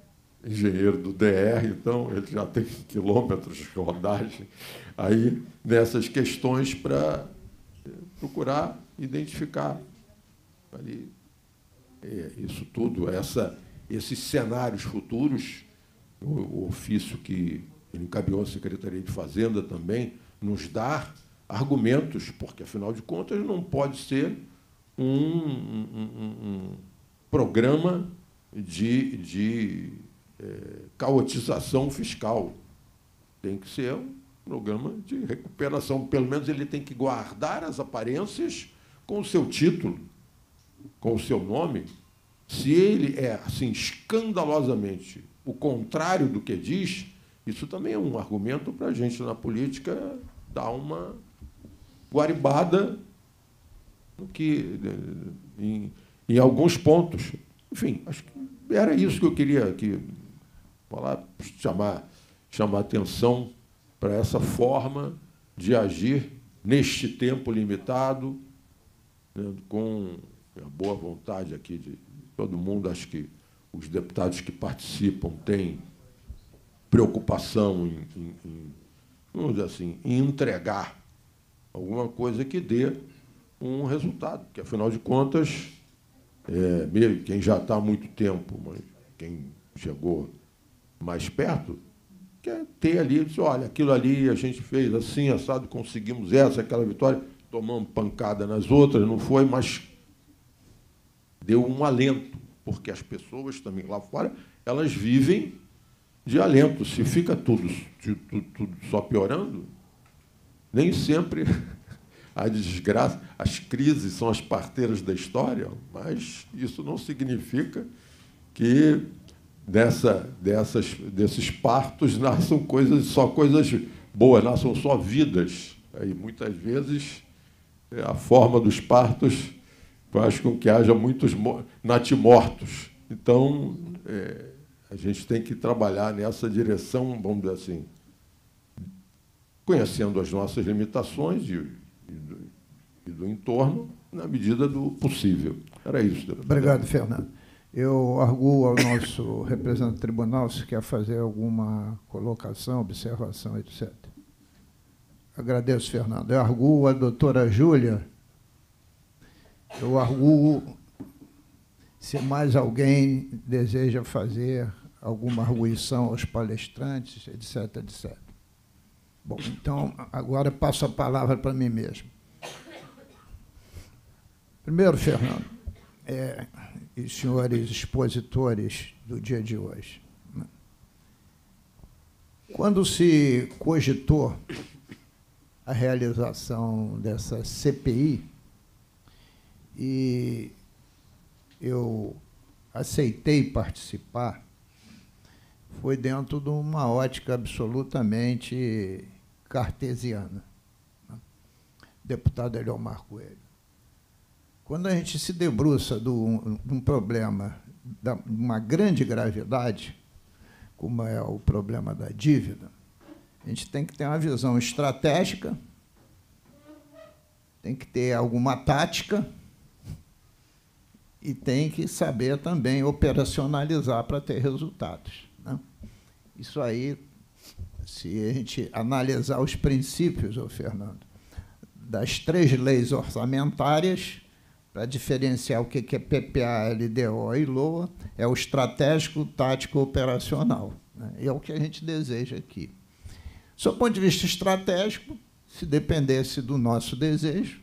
S2: engenheiro do DR, então ele já tem quilômetros de rodagem aí nessas questões para eh, procurar identificar ali, é, isso tudo, essa, esses cenários futuros, o, o ofício que ele encaminhou a Secretaria de Fazenda também, nos dar argumentos, porque afinal de contas não pode ser um, um, um, um programa de, de é, caotização fiscal. Tem que ser um programa de recuperação. Pelo menos ele tem que guardar as aparências com o seu título, com o seu nome. Se ele é assim escandalosamente o contrário do que diz, isso também é um argumento para a gente na política dar uma guaribada no que né, em, em alguns pontos. Enfim, acho que era isso que eu queria que falar, chamar, chamar atenção para essa forma de agir neste tempo limitado, né, com a boa vontade aqui de todo mundo, acho que os deputados que participam têm preocupação em, em, em vamos dizer assim, em entregar alguma coisa que dê um resultado, porque afinal de contas, é, quem já está há muito tempo, mas quem chegou mais perto, quer ter ali, diz, olha, aquilo ali a gente fez assim, assado, conseguimos essa, aquela vitória, tomamos pancada nas outras, não foi, mas deu um alento, porque as pessoas também lá fora, elas vivem
S5: de alento.
S2: Se fica tudo, tudo, tudo só piorando, nem sempre a desgraça, as crises são as parteiras da história, mas isso não significa que dessa, dessas, desses partos nasçam coisas, só coisas boas, nasçam só vidas. É, e muitas vezes é, a forma dos partos faz com que haja muitos natimortos. Então, é, a gente tem que trabalhar nessa direção, vamos dizer assim, conhecendo as nossas limitações e, e, do, e do entorno na medida do possível. Era isso. Obrigado, Fernando.
S1: Eu arguo ao nosso representante do tribunal se quer fazer alguma colocação, observação, etc. Agradeço, Fernando. Eu arguo a doutora Júlia. Eu arguo se mais alguém deseja fazer alguma arguição aos palestrantes, etc, etc. Bom, então agora passo a palavra para mim mesmo. Primeiro, Fernando, é, e senhores expositores do dia de hoje. Quando se cogitou a realização dessa CPI, e eu aceitei participar, foi dentro de uma ótica absolutamente cartesiana. Né? Deputado Eliomar Coelho. Quando a gente se debruça de um problema de uma grande gravidade, como é o problema da dívida, a gente tem que ter uma visão estratégica, tem que ter alguma tática e tem que saber também operacionalizar para ter resultados. Né? Isso aí, se a gente analisar os princípios, ô Fernando, das três leis orçamentárias, para diferenciar o que é PPA, LDO e LOA, é o estratégico, tático, operacional. Né? E é o que a gente deseja aqui. Do ponto de vista estratégico, se dependesse do nosso desejo,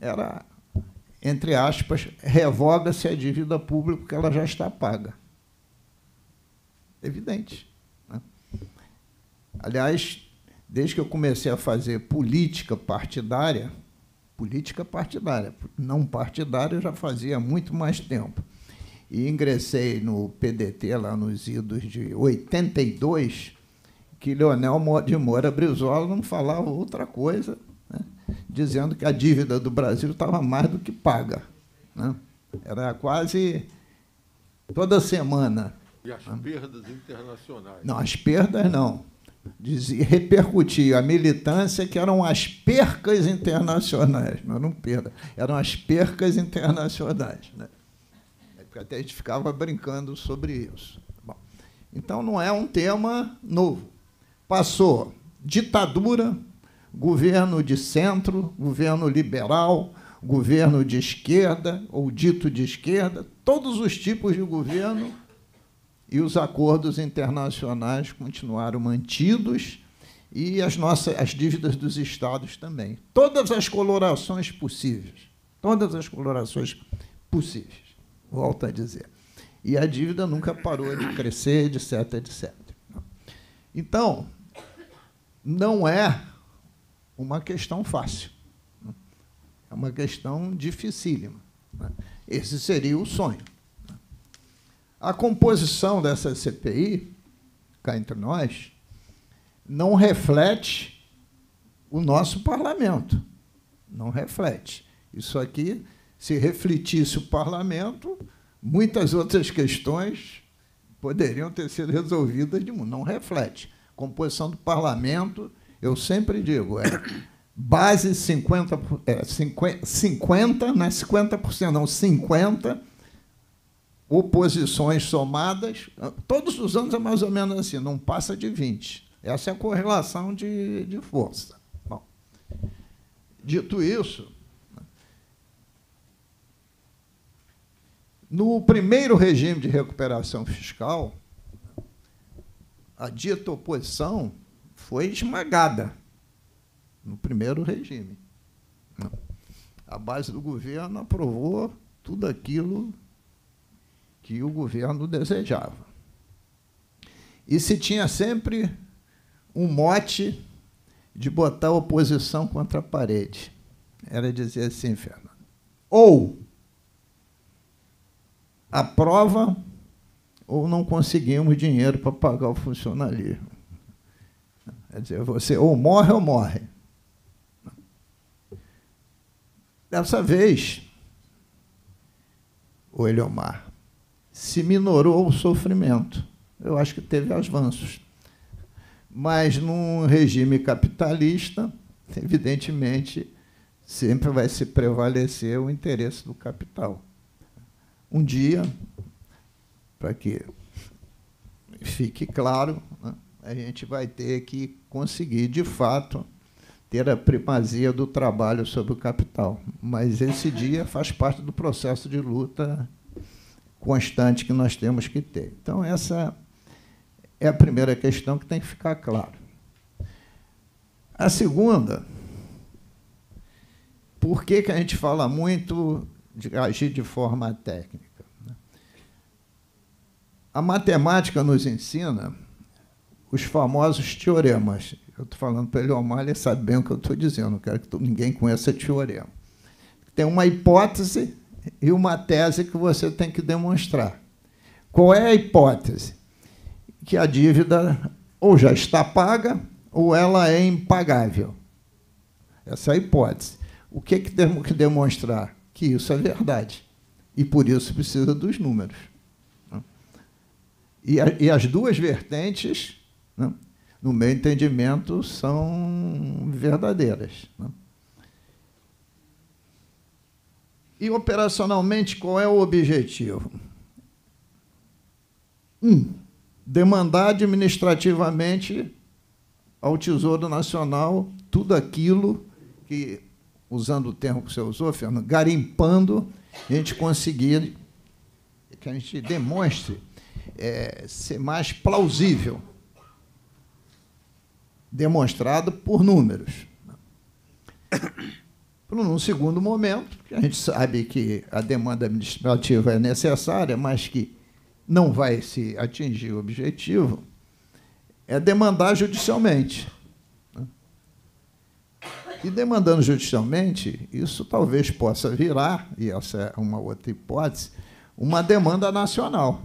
S1: era, entre aspas, revoga-se a dívida pública porque ela já está paga. Evidente. Né? Aliás, desde que eu comecei a fazer política partidária, política partidária. Não partidária eu já fazia muito mais tempo. E ingressei no PDT lá nos idos de 82, que Leonel de Moura Brizola não falava outra coisa, né? dizendo que a dívida do Brasil estava mais do que paga. Né? Era quase toda semana.
S2: E as perdas
S1: internacionais? Não, as perdas não dizia, repercutia a militância que eram as percas internacionais, não perda, eram as percas internacionais. Né? É até a gente ficava brincando sobre isso. Bom, então não é um tema novo. Passou ditadura, governo de centro, governo liberal, governo de esquerda, ou dito de esquerda, todos os tipos de governo e os acordos internacionais continuaram mantidos e as nossas as dívidas dos estados também. Todas as colorações possíveis. Todas as colorações possíveis. Volto a dizer. E a dívida nunca parou de crescer, etc, etc. Então, não é uma questão fácil. É uma questão dificílima. Né? Esse seria o sonho. A composição dessa CPI, cá entre nós, não reflete o nosso parlamento. Não reflete. Isso aqui, se refletisse o parlamento, muitas outras questões poderiam ter sido resolvidas de não reflete. Composição do parlamento, eu sempre digo, é base 50, é, 50, 50 não é 50%, não, 50% oposições somadas, todos os anos é mais ou menos assim, não passa de 20. Essa é a correlação de, de força. Bom, dito isso, no primeiro regime de recuperação fiscal, a dita oposição foi esmagada no primeiro regime. A base do governo aprovou tudo aquilo que o governo desejava. E se tinha sempre um mote de botar a oposição contra a parede. Era dizer assim, Fernando, ou aprova ou não conseguimos dinheiro para pagar o funcionalismo. Quer dizer, você ou morre ou morre. Dessa vez, o Eliomar se minorou o sofrimento. Eu acho que teve avanços. Mas num regime capitalista, evidentemente, sempre vai se prevalecer o interesse do capital. Um dia, para que fique claro, né, a gente vai ter que conseguir, de fato, ter a primazia do trabalho sobre o capital. Mas esse dia faz parte do processo de luta constante que nós temos que ter. Então, essa é a primeira questão que tem que ficar claro. A segunda, por que, que a gente fala muito de agir de forma técnica? Né? A matemática nos ensina os famosos teoremas. Eu estou falando para ele, Omar, ele sabe bem o que eu estou dizendo, não quero que ninguém conheça teorema. Tem uma hipótese e uma tese que você tem que demonstrar. Qual é a hipótese? Que a dívida ou já está paga ou ela é impagável. Essa é a hipótese. O que, é que temos que demonstrar? Que isso é verdade. E por isso precisa dos números. E, a, e as duas vertentes, né, no meu entendimento, são verdadeiras. Né? E operacionalmente, qual é o objetivo? Um, demandar administrativamente ao Tesouro Nacional tudo aquilo que, usando o termo que você usou, Fernando, garimpando, a gente conseguir que a gente demonstre é, ser mais plausível, demonstrado por números num segundo momento, a gente sabe que a demanda administrativa é necessária, mas que não vai se atingir o objetivo, é demandar judicialmente. Né? E demandando judicialmente, isso talvez possa virar, e essa é uma outra hipótese, uma demanda nacional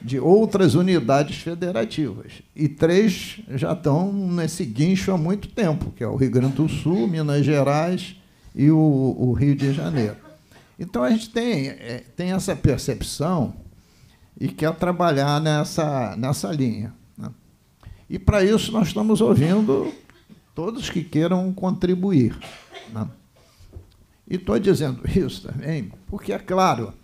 S1: de outras unidades federativas. E três já estão nesse guincho há muito tempo, que é o Rio Grande do Sul, Minas Gerais e o, o Rio de Janeiro. Então a gente tem, é, tem essa percepção e quer trabalhar nessa, nessa linha. Né? E para isso nós estamos ouvindo todos que queiram contribuir. Né? E estou dizendo isso também, porque é claro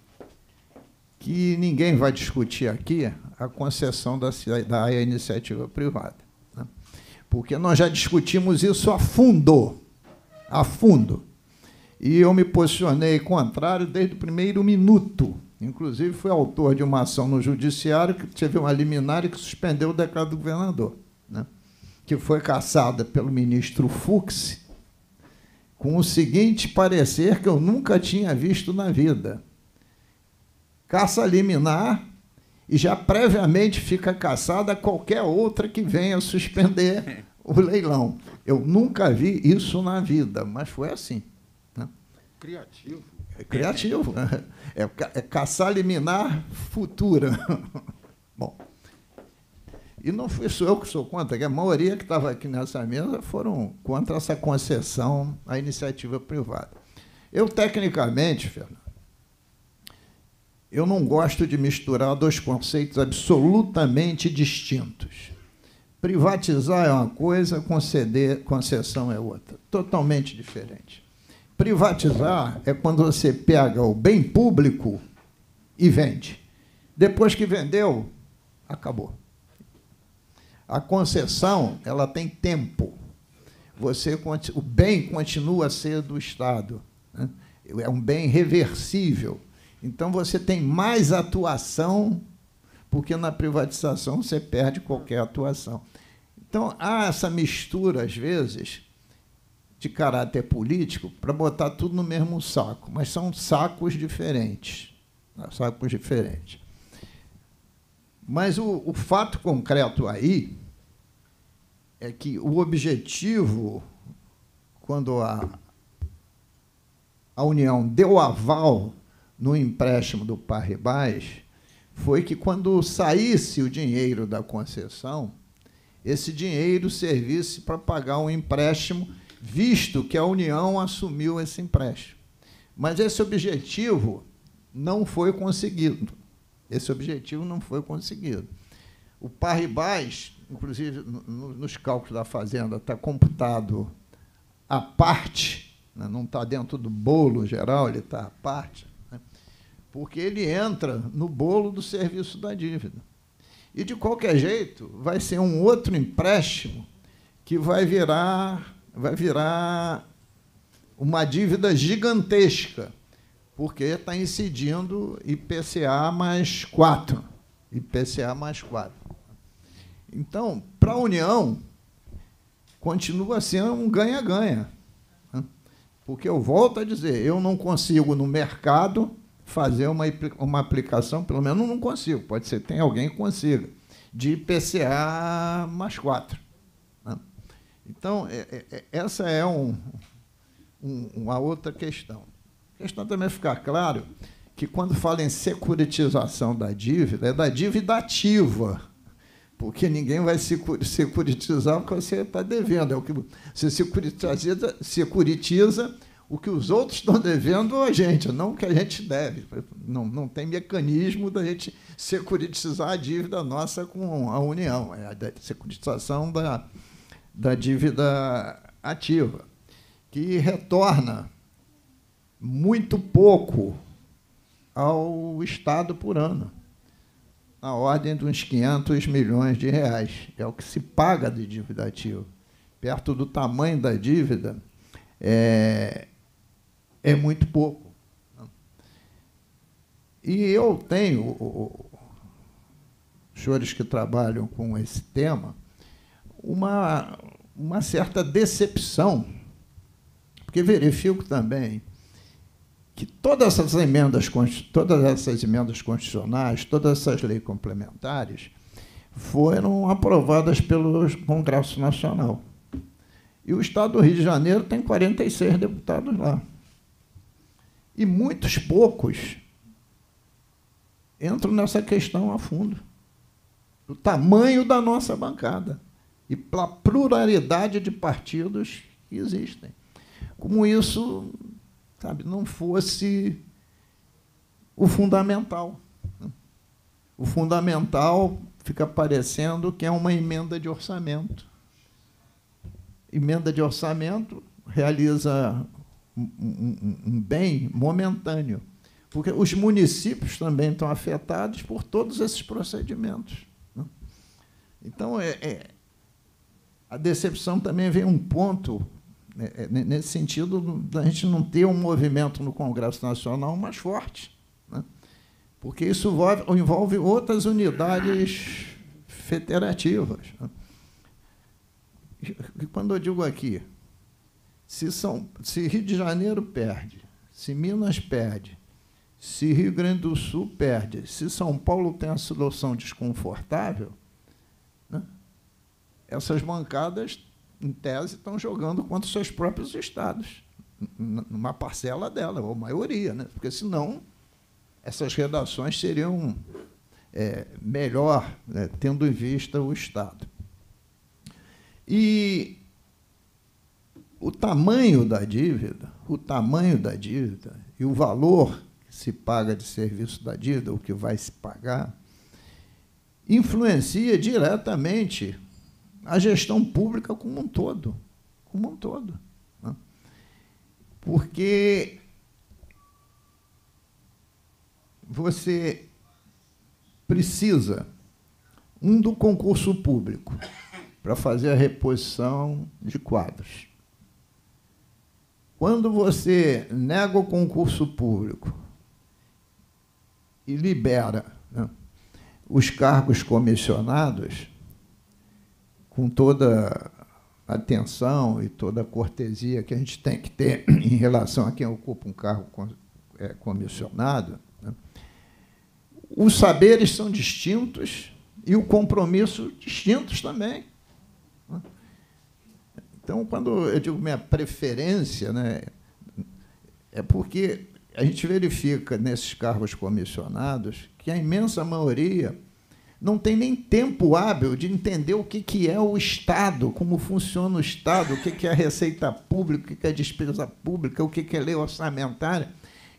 S1: que ninguém vai discutir aqui a concessão da, da iniciativa privada. Né? Porque nós já discutimos isso a fundo, a fundo. E eu me posicionei contrário desde o primeiro minuto. Inclusive, fui autor de uma ação no judiciário que teve uma liminar que suspendeu o decreto do governador, né? que foi cassada pelo ministro Fux com o seguinte parecer que eu nunca tinha visto na vida caça liminar e já previamente fica caçada qualquer outra que venha suspender o leilão. Eu nunca vi isso na vida, mas foi assim. Né?
S2: Criativo.
S1: É criativo. É, é caçar liminar futura. Bom. E não fui só eu que sou contra, é que a maioria que estava aqui nessa mesa foram contra essa concessão à iniciativa privada. Eu, tecnicamente, Fernando, eu não gosto de misturar dois conceitos absolutamente distintos. Privatizar é uma coisa, conceder, concessão é outra. Totalmente diferente. Privatizar é quando você pega o bem público e vende. Depois que vendeu, acabou. A concessão, ela tem tempo. Você o bem continua a ser do Estado, né? é um bem reversível. Então você tem mais atuação, porque na privatização você perde qualquer atuação. Então há essa mistura, às vezes, de caráter político para botar tudo no mesmo saco, mas são sacos diferentes. Né? Sacos diferentes. Mas o, o fato concreto aí é que o objetivo, quando a, a União deu aval no empréstimo do Parribas foi que, quando saísse o dinheiro da concessão, esse dinheiro servisse para pagar um empréstimo, visto que a União assumiu esse empréstimo. Mas esse objetivo não foi conseguido. Esse objetivo não foi conseguido. O Parribas, inclusive nos cálculos da Fazenda, está computado a parte, né, não está dentro do bolo geral, ele está à parte porque ele entra no bolo do serviço da dívida. E, de qualquer jeito, vai ser um outro empréstimo que vai virar, vai virar uma dívida gigantesca, porque está incidindo IPCA mais 4. IPCA mais 4. Então, para a União, continua sendo um ganha-ganha. Né? Porque eu volto a dizer, eu não consigo no mercado fazer uma, uma aplicação, pelo menos não consigo, pode ser, tem alguém que consiga, de PCA mais 4. Né? Então, é, é, é, essa é um, um, uma outra questão. A questão também é ficar claro que quando fala em securitização da dívida, é da dívida ativa, porque ninguém vai securitizar o que você está devendo. É o que você securitiza, securitiza o que os outros estão devendo a gente, não o que a gente deve. Não, não tem mecanismo da gente securitizar a dívida nossa com a União, é a securitização da, da dívida ativa, que retorna muito pouco ao Estado por ano, na ordem de uns 500 milhões de reais. É o que se paga de dívida ativa. Perto do tamanho da dívida, é, é muito pouco. E eu tenho, os senhores que trabalham com esse tema, uma, uma certa decepção, porque verifico também que todas essas emendas, todas essas emendas constitucionais, todas essas leis complementares foram aprovadas pelo Congresso Nacional. E o Estado do Rio de Janeiro tem 46 deputados lá. E muitos poucos entram nessa questão a fundo. Do tamanho da nossa bancada e pela pluralidade de partidos que existem. Como isso, sabe, não fosse o fundamental. O fundamental fica parecendo que é uma emenda de orçamento. Emenda de orçamento realiza um, um bem momentâneo, porque os municípios também estão afetados por todos esses procedimentos. Né? Então, é, é, a decepção também vem um ponto né, é, nesse sentido da gente não ter um movimento no Congresso Nacional mais forte, né? porque isso envolve, envolve, outras unidades federativas. Né? Quando eu digo aqui, se, São, se Rio de Janeiro perde, se Minas perde, se Rio Grande do Sul perde, se São Paulo tem a solução desconfortável, né, essas bancadas, em tese, estão jogando contra seus próprios estados, numa parcela dela, ou maioria, né? porque senão essas redações seriam é, melhor, né, tendo em vista o Estado. E o tamanho da dívida, o tamanho da dívida e o valor que se paga de serviço da dívida, o que vai se pagar, influencia diretamente a gestão pública como um todo, como um todo, né? porque você precisa um do concurso público para fazer a reposição de quadros quando você nega o concurso público e libera né, os cargos comissionados, com toda a atenção e toda a cortesia que a gente tem que ter em relação a quem ocupa um cargo é, comissionado, né, os saberes são distintos e o compromisso distintos também. Então, quando eu digo minha preferência, né, é porque a gente verifica nesses cargos comissionados que a imensa maioria não tem nem tempo hábil de entender o que, que é o Estado, como funciona o Estado, o que, que é a receita pública, o que, é despesa pública, o que, que é lei orçamentária.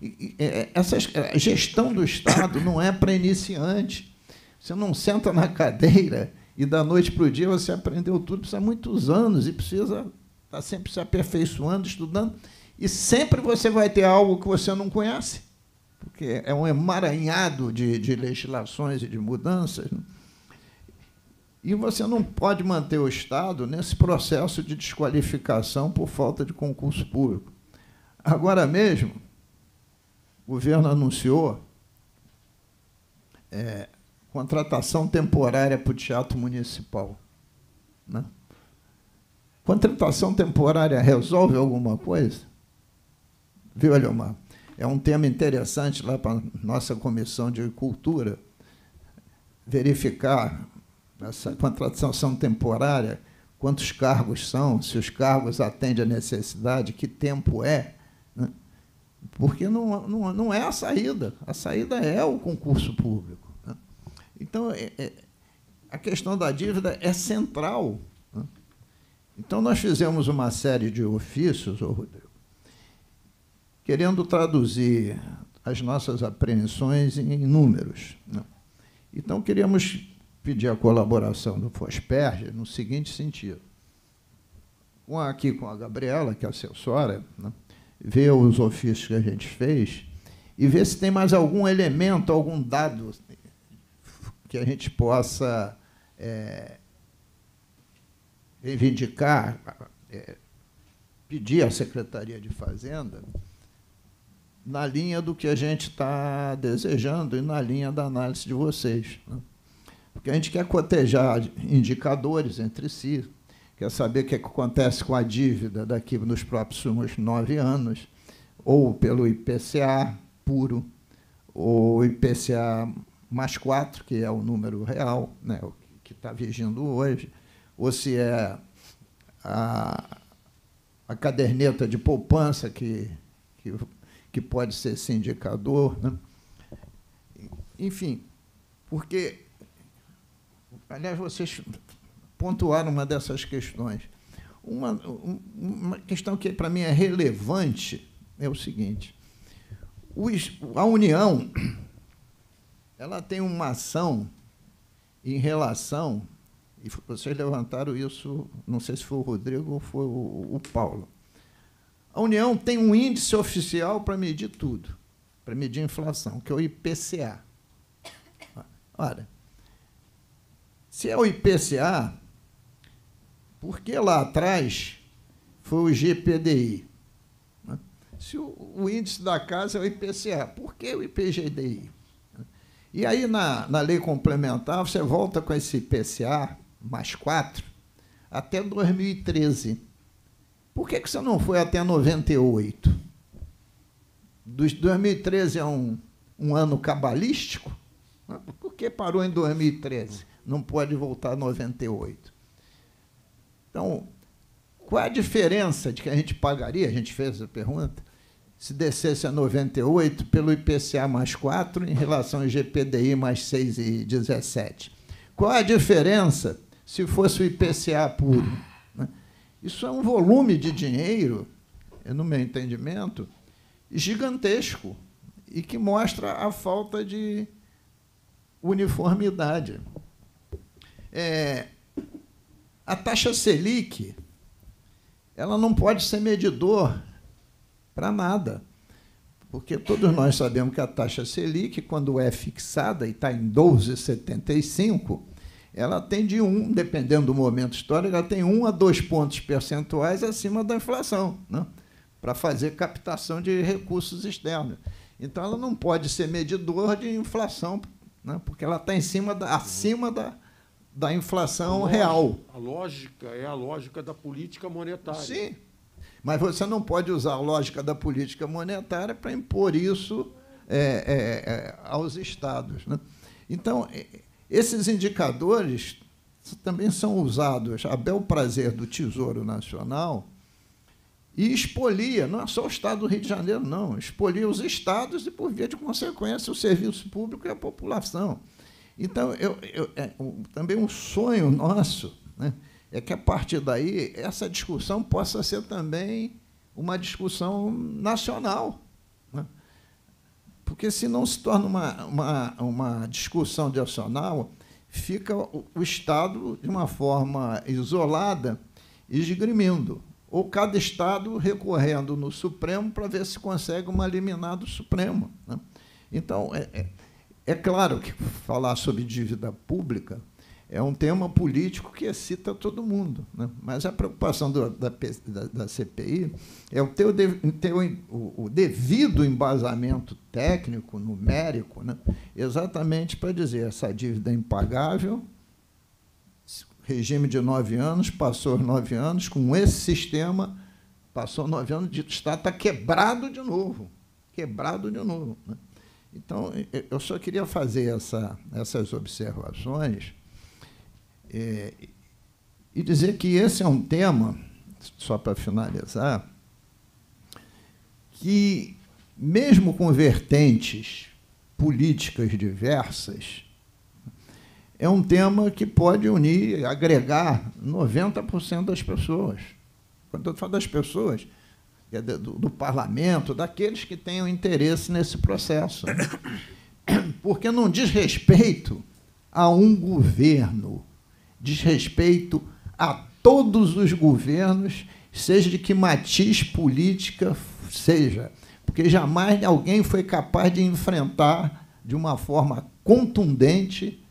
S1: E, e, é, é, essa é, gestão do Estado não é para iniciante. Você não senta na cadeira e da noite para o dia você aprendeu tudo, precisa muitos anos e precisa estar tá sempre se aperfeiçoando, estudando, e sempre você vai ter algo que você não conhece, porque é um emaranhado de, de legislações e de mudanças. Né? E você não pode manter o Estado nesse processo de desqualificação por falta de concurso público. Agora mesmo, o governo anunciou é, contratação temporária para o Teatro Municipal. Né? Contratação temporária resolve alguma coisa? Viu, Eliomar? É um tema interessante lá para a nossa Comissão de Cultura verificar essa contratação temporária, quantos cargos são, se os cargos atendem à necessidade, que tempo é. Né? Porque não, não, não é a saída. A saída é o concurso público. Então, é, é, a questão da dívida é central. Né? Então, nós fizemos uma série de ofícios, Rodrigo, querendo traduzir as nossas apreensões em números. Né? Então, queríamos pedir a colaboração do Fosperge no seguinte sentido. um aqui com a Gabriela, que é assessora, né? ver os ofícios que a gente fez e ver se tem mais algum elemento, algum dado que a gente possa é, reivindicar, é, pedir à Secretaria de Fazenda na linha do que a gente está desejando e na linha da análise de vocês. Né? Porque a gente quer cotejar indicadores entre si, quer saber o que, é que acontece com a dívida daqui nos próximos nove anos, ou pelo IPCA puro, ou IPCA mais 4, que é o número real, né, que está vigindo hoje, ou se é a, a caderneta de poupança, que, que, que pode ser esse indicador. Né? Enfim, porque, aliás, vocês pontuaram uma dessas questões. Uma, uma questão que, para mim, é relevante é o seguinte: os, a União ela tem uma ação em relação, e vocês levantaram isso, não sei se foi o Rodrigo ou foi o, o Paulo. A União tem um índice oficial para medir tudo, para medir inflação, que é o IPCA. Olha, se é o IPCA, por que lá atrás foi o GPDI? Né? Se o, o índice da casa é o IPCA, por que o IPGDI? E aí, na, na lei complementar, você volta com esse PCA mais 4 até 2013. Por que, que você não foi até 98? Dos 2013 é um, um ano cabalístico? Por que parou em 2013? Não pode voltar a 98. Então, qual é a diferença de que a gente pagaria? A gente fez a pergunta se descesse a 98 pelo IPCA mais 4 em relação ao IGPDI mais 6,17. Qual a diferença se fosse o IPCA puro? Né? Isso é um volume de dinheiro, é, no meu entendimento, gigantesco e que mostra a falta de uniformidade. É, a taxa Selic ela não pode ser medidor para nada. Porque todos nós sabemos que a taxa Selic, quando é fixada e está em 12,75, ela tem de um, dependendo do momento histórico, ela tem um a dois pontos percentuais acima da inflação, né? para fazer captação de recursos externos. Então ela não pode ser medidor de inflação, né? porque ela está em cima da, acima da, da inflação a lógica, real.
S2: A lógica é a lógica da política monetária. Sim
S1: mas você não pode usar a lógica da política monetária para impor isso é, é, é aos estados. Né? Então, esses indicadores também são usados a bel prazer do Tesouro Nacional e expolia, não é só o Estado do Rio de Janeiro, não, expolia os estados e, por via de consequência, o serviço público e a população. Então, eu, eu, é também um sonho nosso né, é que a partir daí essa discussão possa ser também uma discussão nacional. Né? Porque se não se torna uma, uma, uma discussão nacional, fica o, Estado, de uma forma isolada, esgrimindo, ou cada Estado recorrendo no Supremo para ver se consegue uma liminar do Supremo. Né? Então, é, é, é claro que falar sobre dívida pública é um tema político que excita todo mundo. Né? Mas a preocupação do, da, da, da, CPI é o ter, o, de, ter o, o, devido embasamento técnico, numérico, né? exatamente para dizer essa dívida é impagável, regime de nove anos, passou nove anos, com esse sistema, passou nove anos, dito está, está quebrado de novo. Quebrado de novo. Né? Então, eu só queria fazer essa, essas observações é, e dizer que esse é um tema, só para finalizar, que, mesmo com vertentes políticas diversas, é um tema que pode unir, agregar 90% das pessoas. Quando eu falo das pessoas, é do, do parlamento, daqueles que tenham interesse nesse processo. Porque não diz respeito a um governo diz respeito a todos os governos, seja de que matiz política seja, porque jamais alguém foi capaz de enfrentar de uma forma contundente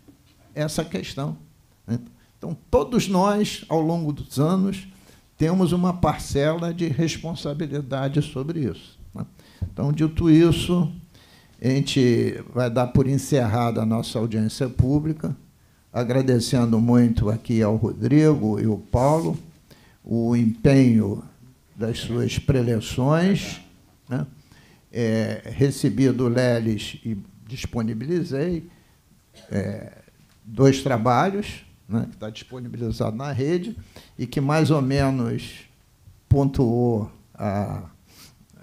S1: essa questão. Né? Então, todos nós, ao longo dos anos, temos uma parcela de responsabilidade sobre isso. Né? Então, dito isso, a gente vai dar por encerrada a nossa audiência pública agradecendo muito aqui ao Rodrigo e ao Paulo o empenho das suas preleções. Né? É, recebi do Leles e disponibilizei é, dois trabalhos, né, que está disponibilizado na rede, e que mais ou menos pontuou a,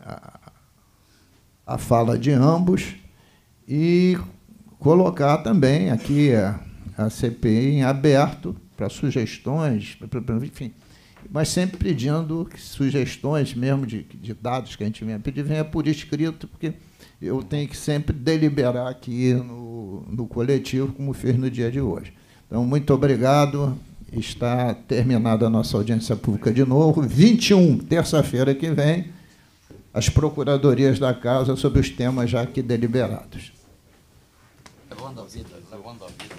S1: a, a fala de ambos, e colocar também aqui a, é, a CPI em aberto para sugestões, pra, pra, enfim, mas sempre pedindo sugestões mesmo de, de dados que a gente venha pedir, venha por escrito, porque eu tenho que sempre deliberar aqui no, no coletivo, como fiz no dia de hoje. Então, muito obrigado. Está terminada a nossa audiência pública de novo. 21, terça-feira que vem, as procuradorias da Casa sobre os temas já aqui deliberados.
S8: Levando é a vida, levando é a vida.